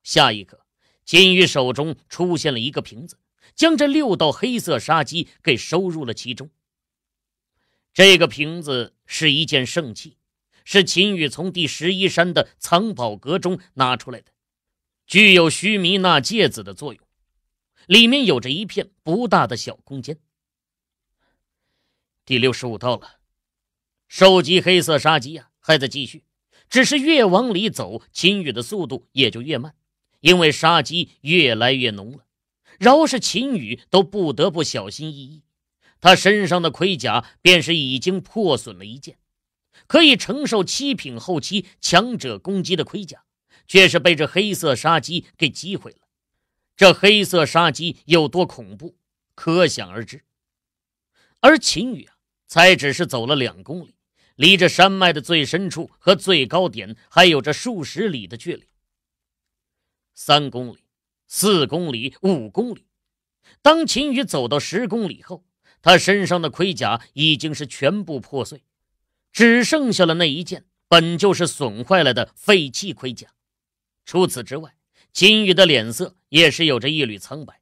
下一刻，秦羽手中出现了一个瓶子，将这六道黑色杀机给收入了其中。这个瓶子是一件圣器，是秦羽从第十一山的藏宝阁中拿出来的，具有须弥那戒子的作用，里面有着一片不大的小空间。第六十五道了。收集黑色杀机啊，还在继续，只是越往里走，秦羽的速度也就越慢，因为杀机越来越浓了。饶是秦羽都不得不小心翼翼，他身上的盔甲便是已经破损了一件，可以承受七品后期强者攻击的盔甲，却是被这黑色杀机给击毁了。这黑色杀机有多恐怖，可想而知。而秦羽啊，才只是走了两公里。离这山脉的最深处和最高点还有着数十里的距离，三公里、四公里、五公里。当秦宇走到十公里后，他身上的盔甲已经是全部破碎，只剩下了那一件本就是损坏了的废弃盔甲。除此之外，秦宇的脸色也是有着一缕苍白。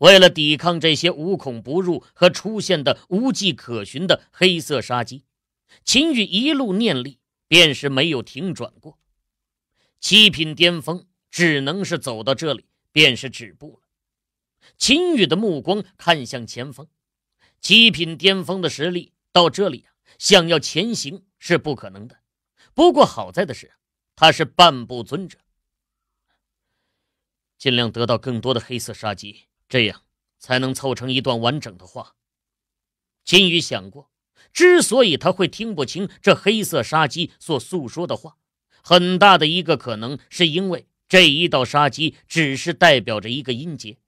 为了抵抗这些无孔不入和出现的无迹可寻的黑色杀机。秦羽一路念力，便是没有停转过。七品巅峰只能是走到这里，便是止步了。秦羽的目光看向前方，七品巅峰的实力到这里想要前行是不可能的。不过好在的是，他是半步尊者，尽量得到更多的黑色杀机，这样才能凑成一段完整的话。秦羽想过。之所以他会听不清这黑色杀机所诉说的话，很大的一个可能是因为这一道杀机只是代表着一个音节，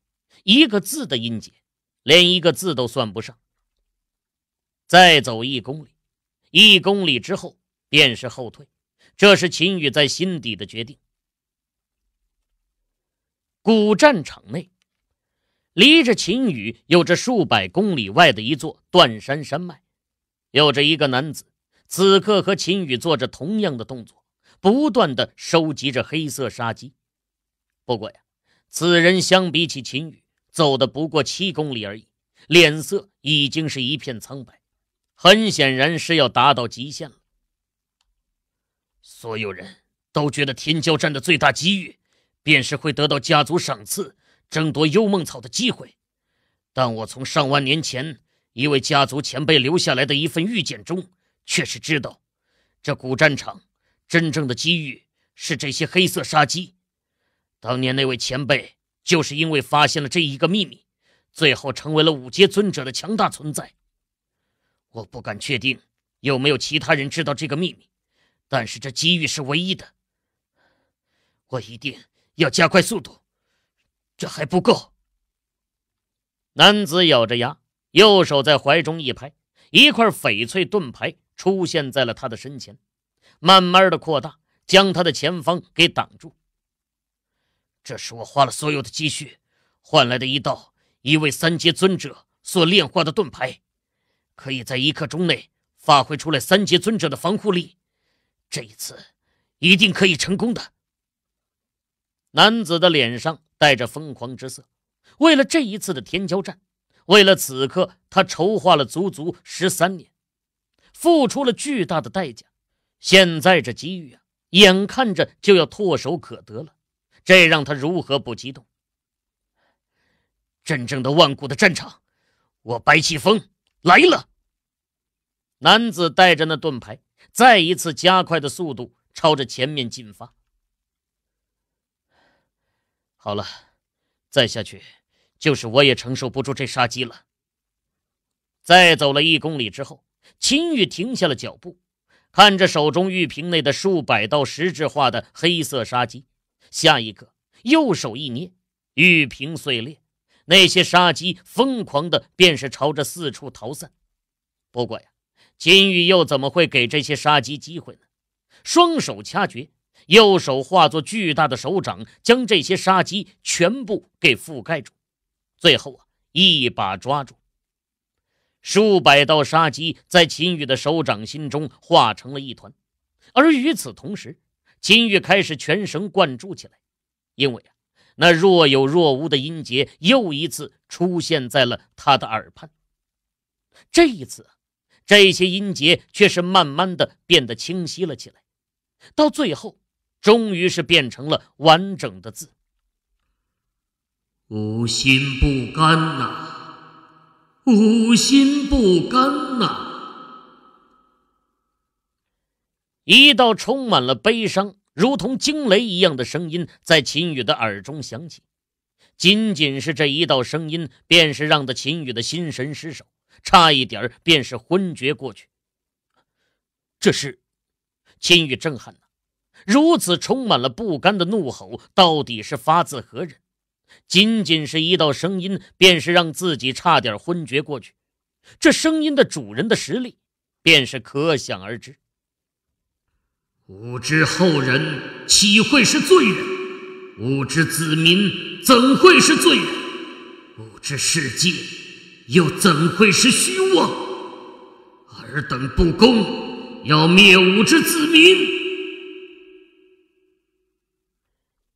一个字的音节，连一个字都算不上。再走一公里，一公里之后便是后退，这是秦宇在心底的决定。古战场内，离着秦宇有着数百公里外的一座断山山脉。有着一个男子，此刻和秦宇做着同样的动作，不断的收集着黑色杀机。不过呀，此人相比起秦宇，走的不过七公里而已，脸色已经是一片苍白，很显然是要达到极限了。所有人都觉得天骄战的最大机遇，便是会得到家族赏赐，争夺幽梦草的机会。但我从上万年前。一位家族前辈留下来的一份预见中，却是知道，这古战场真正的机遇是这些黑色杀机。当年那位前辈就是因为发现了这一个秘密，最后成为了五阶尊者的强大存在。我不敢确定有没有其他人知道这个秘密，但是这机遇是唯一的。我一定要加快速度，这还不够。男子咬着牙。右手在怀中一拍，一块翡翠盾牌出现在了他的身前，慢慢的扩大，将他的前方给挡住。这是我花了所有的积蓄，换来的一道一位三阶尊者所炼化的盾牌，可以在一刻钟内发挥出来三阶尊者的防护力。这一次，一定可以成功的。男子的脸上带着疯狂之色，为了这一次的天骄战。为了此刻，他筹划了足足十三年，付出了巨大的代价。现在这机遇啊，眼看着就要唾手可得了，这让他如何不激动？真正的万古的战场，我白起风来了。男子带着那盾牌，再一次加快的速度，朝着前面进发。好了，再下去。就是我也承受不住这杀机了。再走了一公里之后，秦玉停下了脚步，看着手中玉瓶内的数百道实质化的黑色杀机。下一刻，右手一捏，玉瓶碎裂，那些杀机疯狂的便是朝着四处逃散。不过呀，秦玉又怎么会给这些杀机机会呢？双手掐诀，右手化作巨大的手掌，将这些杀机全部给覆盖住。最后啊，一把抓住，数百道杀机在秦羽的手掌心中化成了一团，而与此同时，秦羽开始全神贯注起来，因为啊，那若有若无的音节又一次出现在了他的耳畔。这一次，这些音节却是慢慢的变得清晰了起来，到最后，终于是变成了完整的字。吾心不甘呐，吾心不甘呐！一道充满了悲伤，如同惊雷一样的声音在秦宇的耳中响起。仅仅是这一道声音，便是让的秦宇的心神失守，差一点便是昏厥过去。这是秦宇震撼了，如此充满了不甘的怒吼，到底是发自何人？仅仅是一道声音，便是让自己差点昏厥过去。这声音的主人的实力，便是可想而知。吾之后人岂会是罪人？吾之子民怎会是罪人？吾之世界又怎会是虚妄？尔等不公，要灭吾之子民！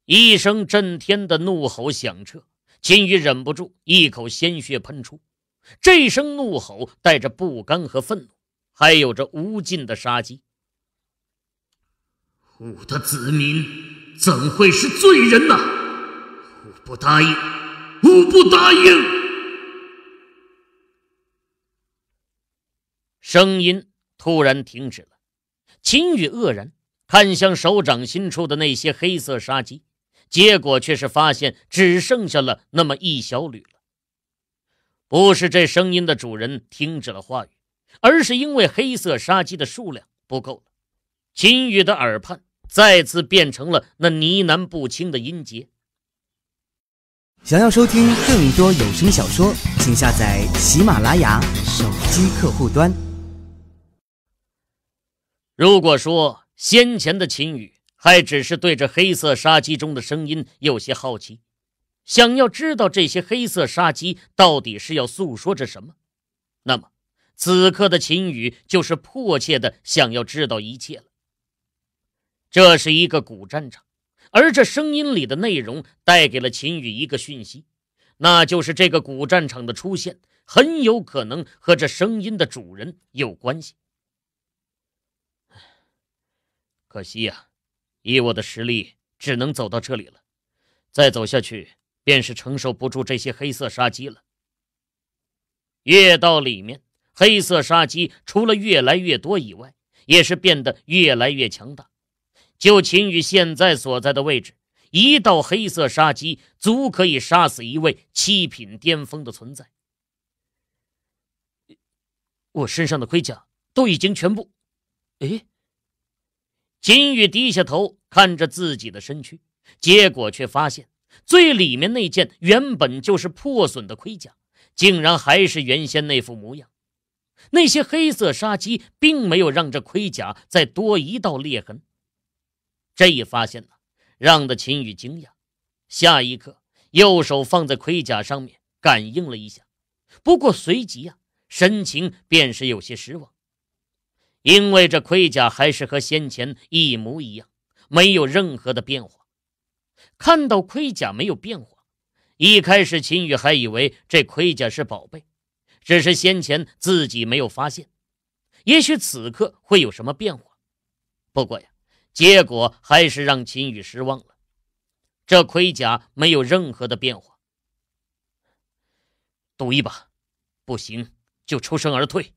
一声震天的怒吼响彻，秦羽忍不住一口鲜血喷出。这声怒吼带着不甘和愤怒，还有着无尽的杀机。虎的子民怎会是罪人呢？我不答应，我不答应。声音突然停止了，秦羽愕然看向手掌心处的那些黑色杀机。结果却是发现只剩下了那么一小缕了。不是这声音的主人停止了话语，而是因为黑色杀机的数量不够了。秦宇的耳畔再次变成了那呢喃不清的音节。想要收听更多有声小说，请下载喜马拉雅手机客户端。如果说先前的秦宇还只是对着黑色杀机中的声音有些好奇，想要知道这些黑色杀机到底是要诉说着什么。那么，此刻的秦羽就是迫切的想要知道一切了。这是一个古战场，而这声音里的内容带给了秦羽一个讯息，那就是这个古战场的出现很有可能和这声音的主人有关系。可惜呀。以我的实力，只能走到这里了。再走下去，便是承受不住这些黑色杀机了。越到里面，黑色杀机除了越来越多以外，也是变得越来越强大。就秦羽现在所在的位置，一道黑色杀机足可以杀死一位七品巅峰的存在。我身上的盔甲都已经全部……哎。秦羽低下头看着自己的身躯，结果却发现最里面那件原本就是破损的盔甲，竟然还是原先那副模样。那些黑色杀机并没有让这盔甲再多一道裂痕。这一发现呢，让的秦宇惊讶。下一刻，右手放在盔甲上面感应了一下，不过随即啊，神情便是有些失望。因为这盔甲还是和先前一模一样，没有任何的变化。看到盔甲没有变化，一开始秦宇还以为这盔甲是宝贝，只是先前自己没有发现。也许此刻会有什么变化，不过呀，结果还是让秦宇失望了。这盔甲没有任何的变化。赌一把，不行就抽身而退。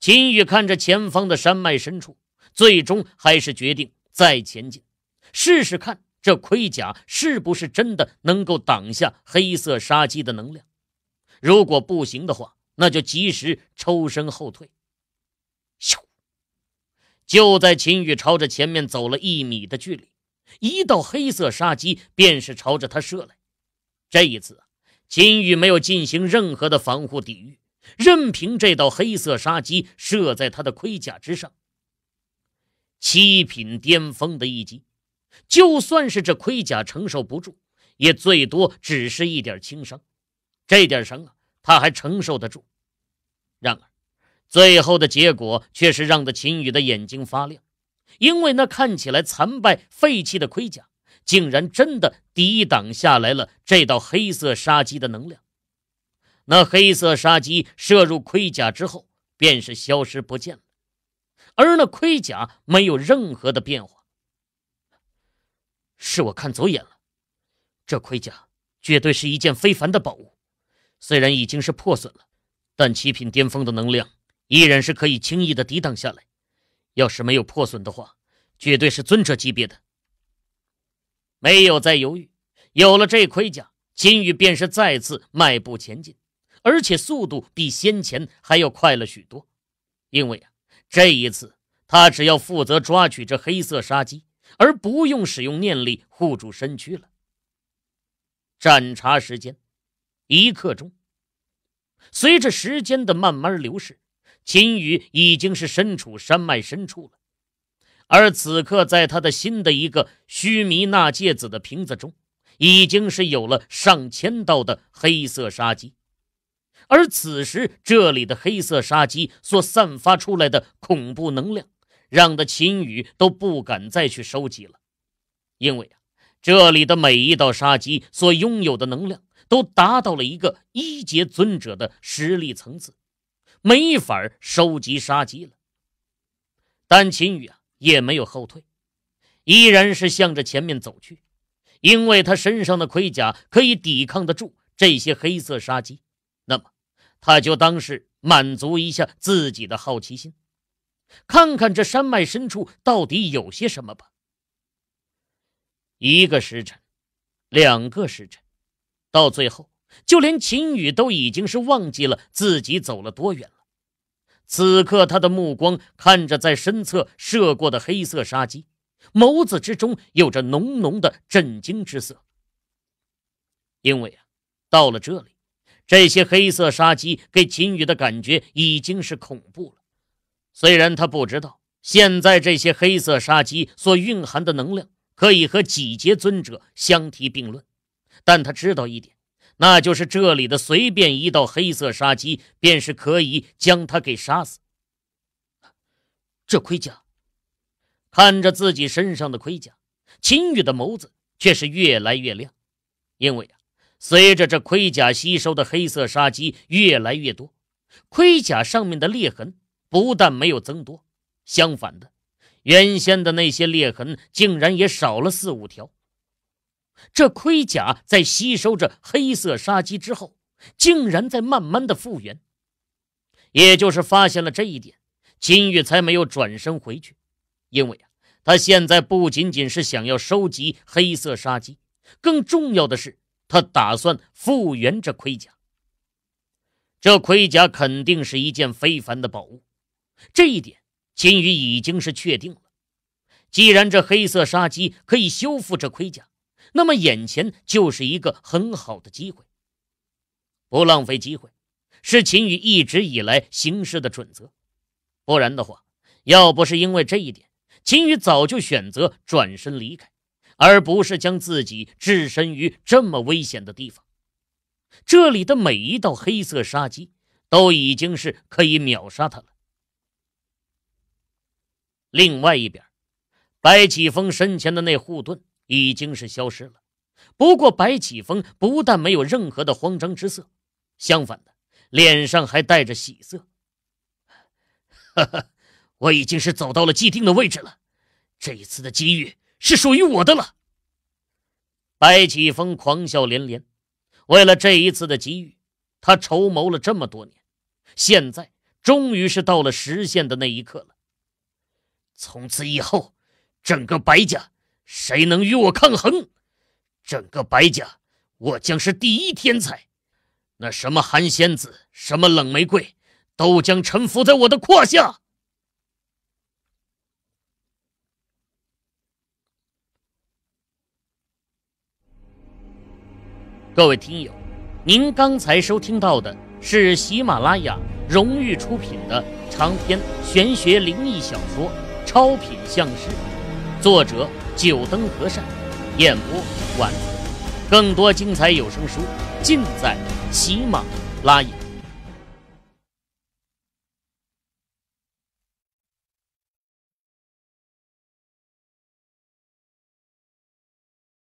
秦宇看着前方的山脉深处，最终还是决定再前进，试试看这盔甲是不是真的能够挡下黑色杀机的能量。如果不行的话，那就及时抽身后退。咻！就在秦宇朝着前面走了一米的距离，一道黑色杀机便是朝着他射来。这一次，秦宇没有进行任何的防护抵御。任凭这道黑色杀机射在他的盔甲之上，七品巅峰的一击，就算是这盔甲承受不住，也最多只是一点轻伤。这点伤啊，他还承受得住。然而，最后的结果却是让得秦羽的眼睛发亮，因为那看起来残败废弃的盔甲，竟然真的抵挡下来了这道黑色杀机的能量。那黑色杀机射入盔甲之后，便是消失不见了，而那盔甲没有任何的变化，是我看走眼了。这盔甲绝对是一件非凡的宝物，虽然已经是破损了，但七品巅峰的能量依然是可以轻易的抵挡下来。要是没有破损的话，绝对是尊者级别的。没有再犹豫，有了这盔甲，金羽便是再次迈步前进。而且速度比先前还要快了许多，因为啊，这一次他只要负责抓取这黑色杀机，而不用使用念力护住身躯了。盏茶时间，一刻钟。随着时间的慢慢流逝，秦宇已经是身处山脉深处了。而此刻，在他的新的一个须弥纳戒子的瓶子中，已经是有了上千道的黑色杀机。而此时，这里的黑色杀机所散发出来的恐怖能量，让的秦羽都不敢再去收集了，因为啊，这里的每一道杀机所拥有的能量，都达到了一个一阶尊者的实力层次，没法收集杀机了。但秦羽啊，也没有后退，依然是向着前面走去，因为他身上的盔甲可以抵抗得住这些黑色杀机。他就当是满足一下自己的好奇心，看看这山脉深处到底有些什么吧。一个时辰，两个时辰，到最后，就连秦羽都已经是忘记了自己走了多远了。此刻，他的目光看着在身侧射过的黑色杀机，眸子之中有着浓浓的震惊之色。因为啊，到了这里。这些黑色杀机给秦羽的感觉已经是恐怖了，虽然他不知道现在这些黑色杀机所蕴含的能量可以和几阶尊者相提并论，但他知道一点，那就是这里的随便一道黑色杀机便是可以将他给杀死。这盔甲，看着自己身上的盔甲，秦羽的眸子却是越来越亮，因为啊。随着这盔甲吸收的黑色杀机越来越多，盔甲上面的裂痕不但没有增多，相反的，原先的那些裂痕竟然也少了四五条。这盔甲在吸收着黑色杀机之后，竟然在慢慢的复原。也就是发现了这一点，金玉才没有转身回去，因为他现在不仅仅是想要收集黑色杀机，更重要的是。他打算复原这盔甲，这盔甲肯定是一件非凡的宝物，这一点秦羽已经是确定了。既然这黑色杀机可以修复这盔甲，那么眼前就是一个很好的机会。不浪费机会，是秦羽一直以来行事的准则。不然的话，要不是因为这一点，秦羽早就选择转身离开。而不是将自己置身于这么危险的地方。这里的每一道黑色杀机都已经是可以秒杀他了。另外一边，白起风身前的那护盾已经是消失了。不过，白起风不但没有任何的慌张之色，相反的，脸上还带着喜色。哈哈，我已经是走到了既定的位置了。这一次的机遇。是属于我的了！白起风狂笑连连。为了这一次的机遇，他筹谋了这么多年，现在终于是到了实现的那一刻了。从此以后，整个白家谁能与我抗衡？整个白家，我将是第一天才。那什么韩仙子，什么冷玫瑰，都将臣服在我的胯下。各位听友，您刚才收听到的是喜马拉雅荣誉出品的长篇玄学灵异小说《超品相师》，作者：九灯和善，演播：晚。更多精彩有声书尽在喜马拉雅。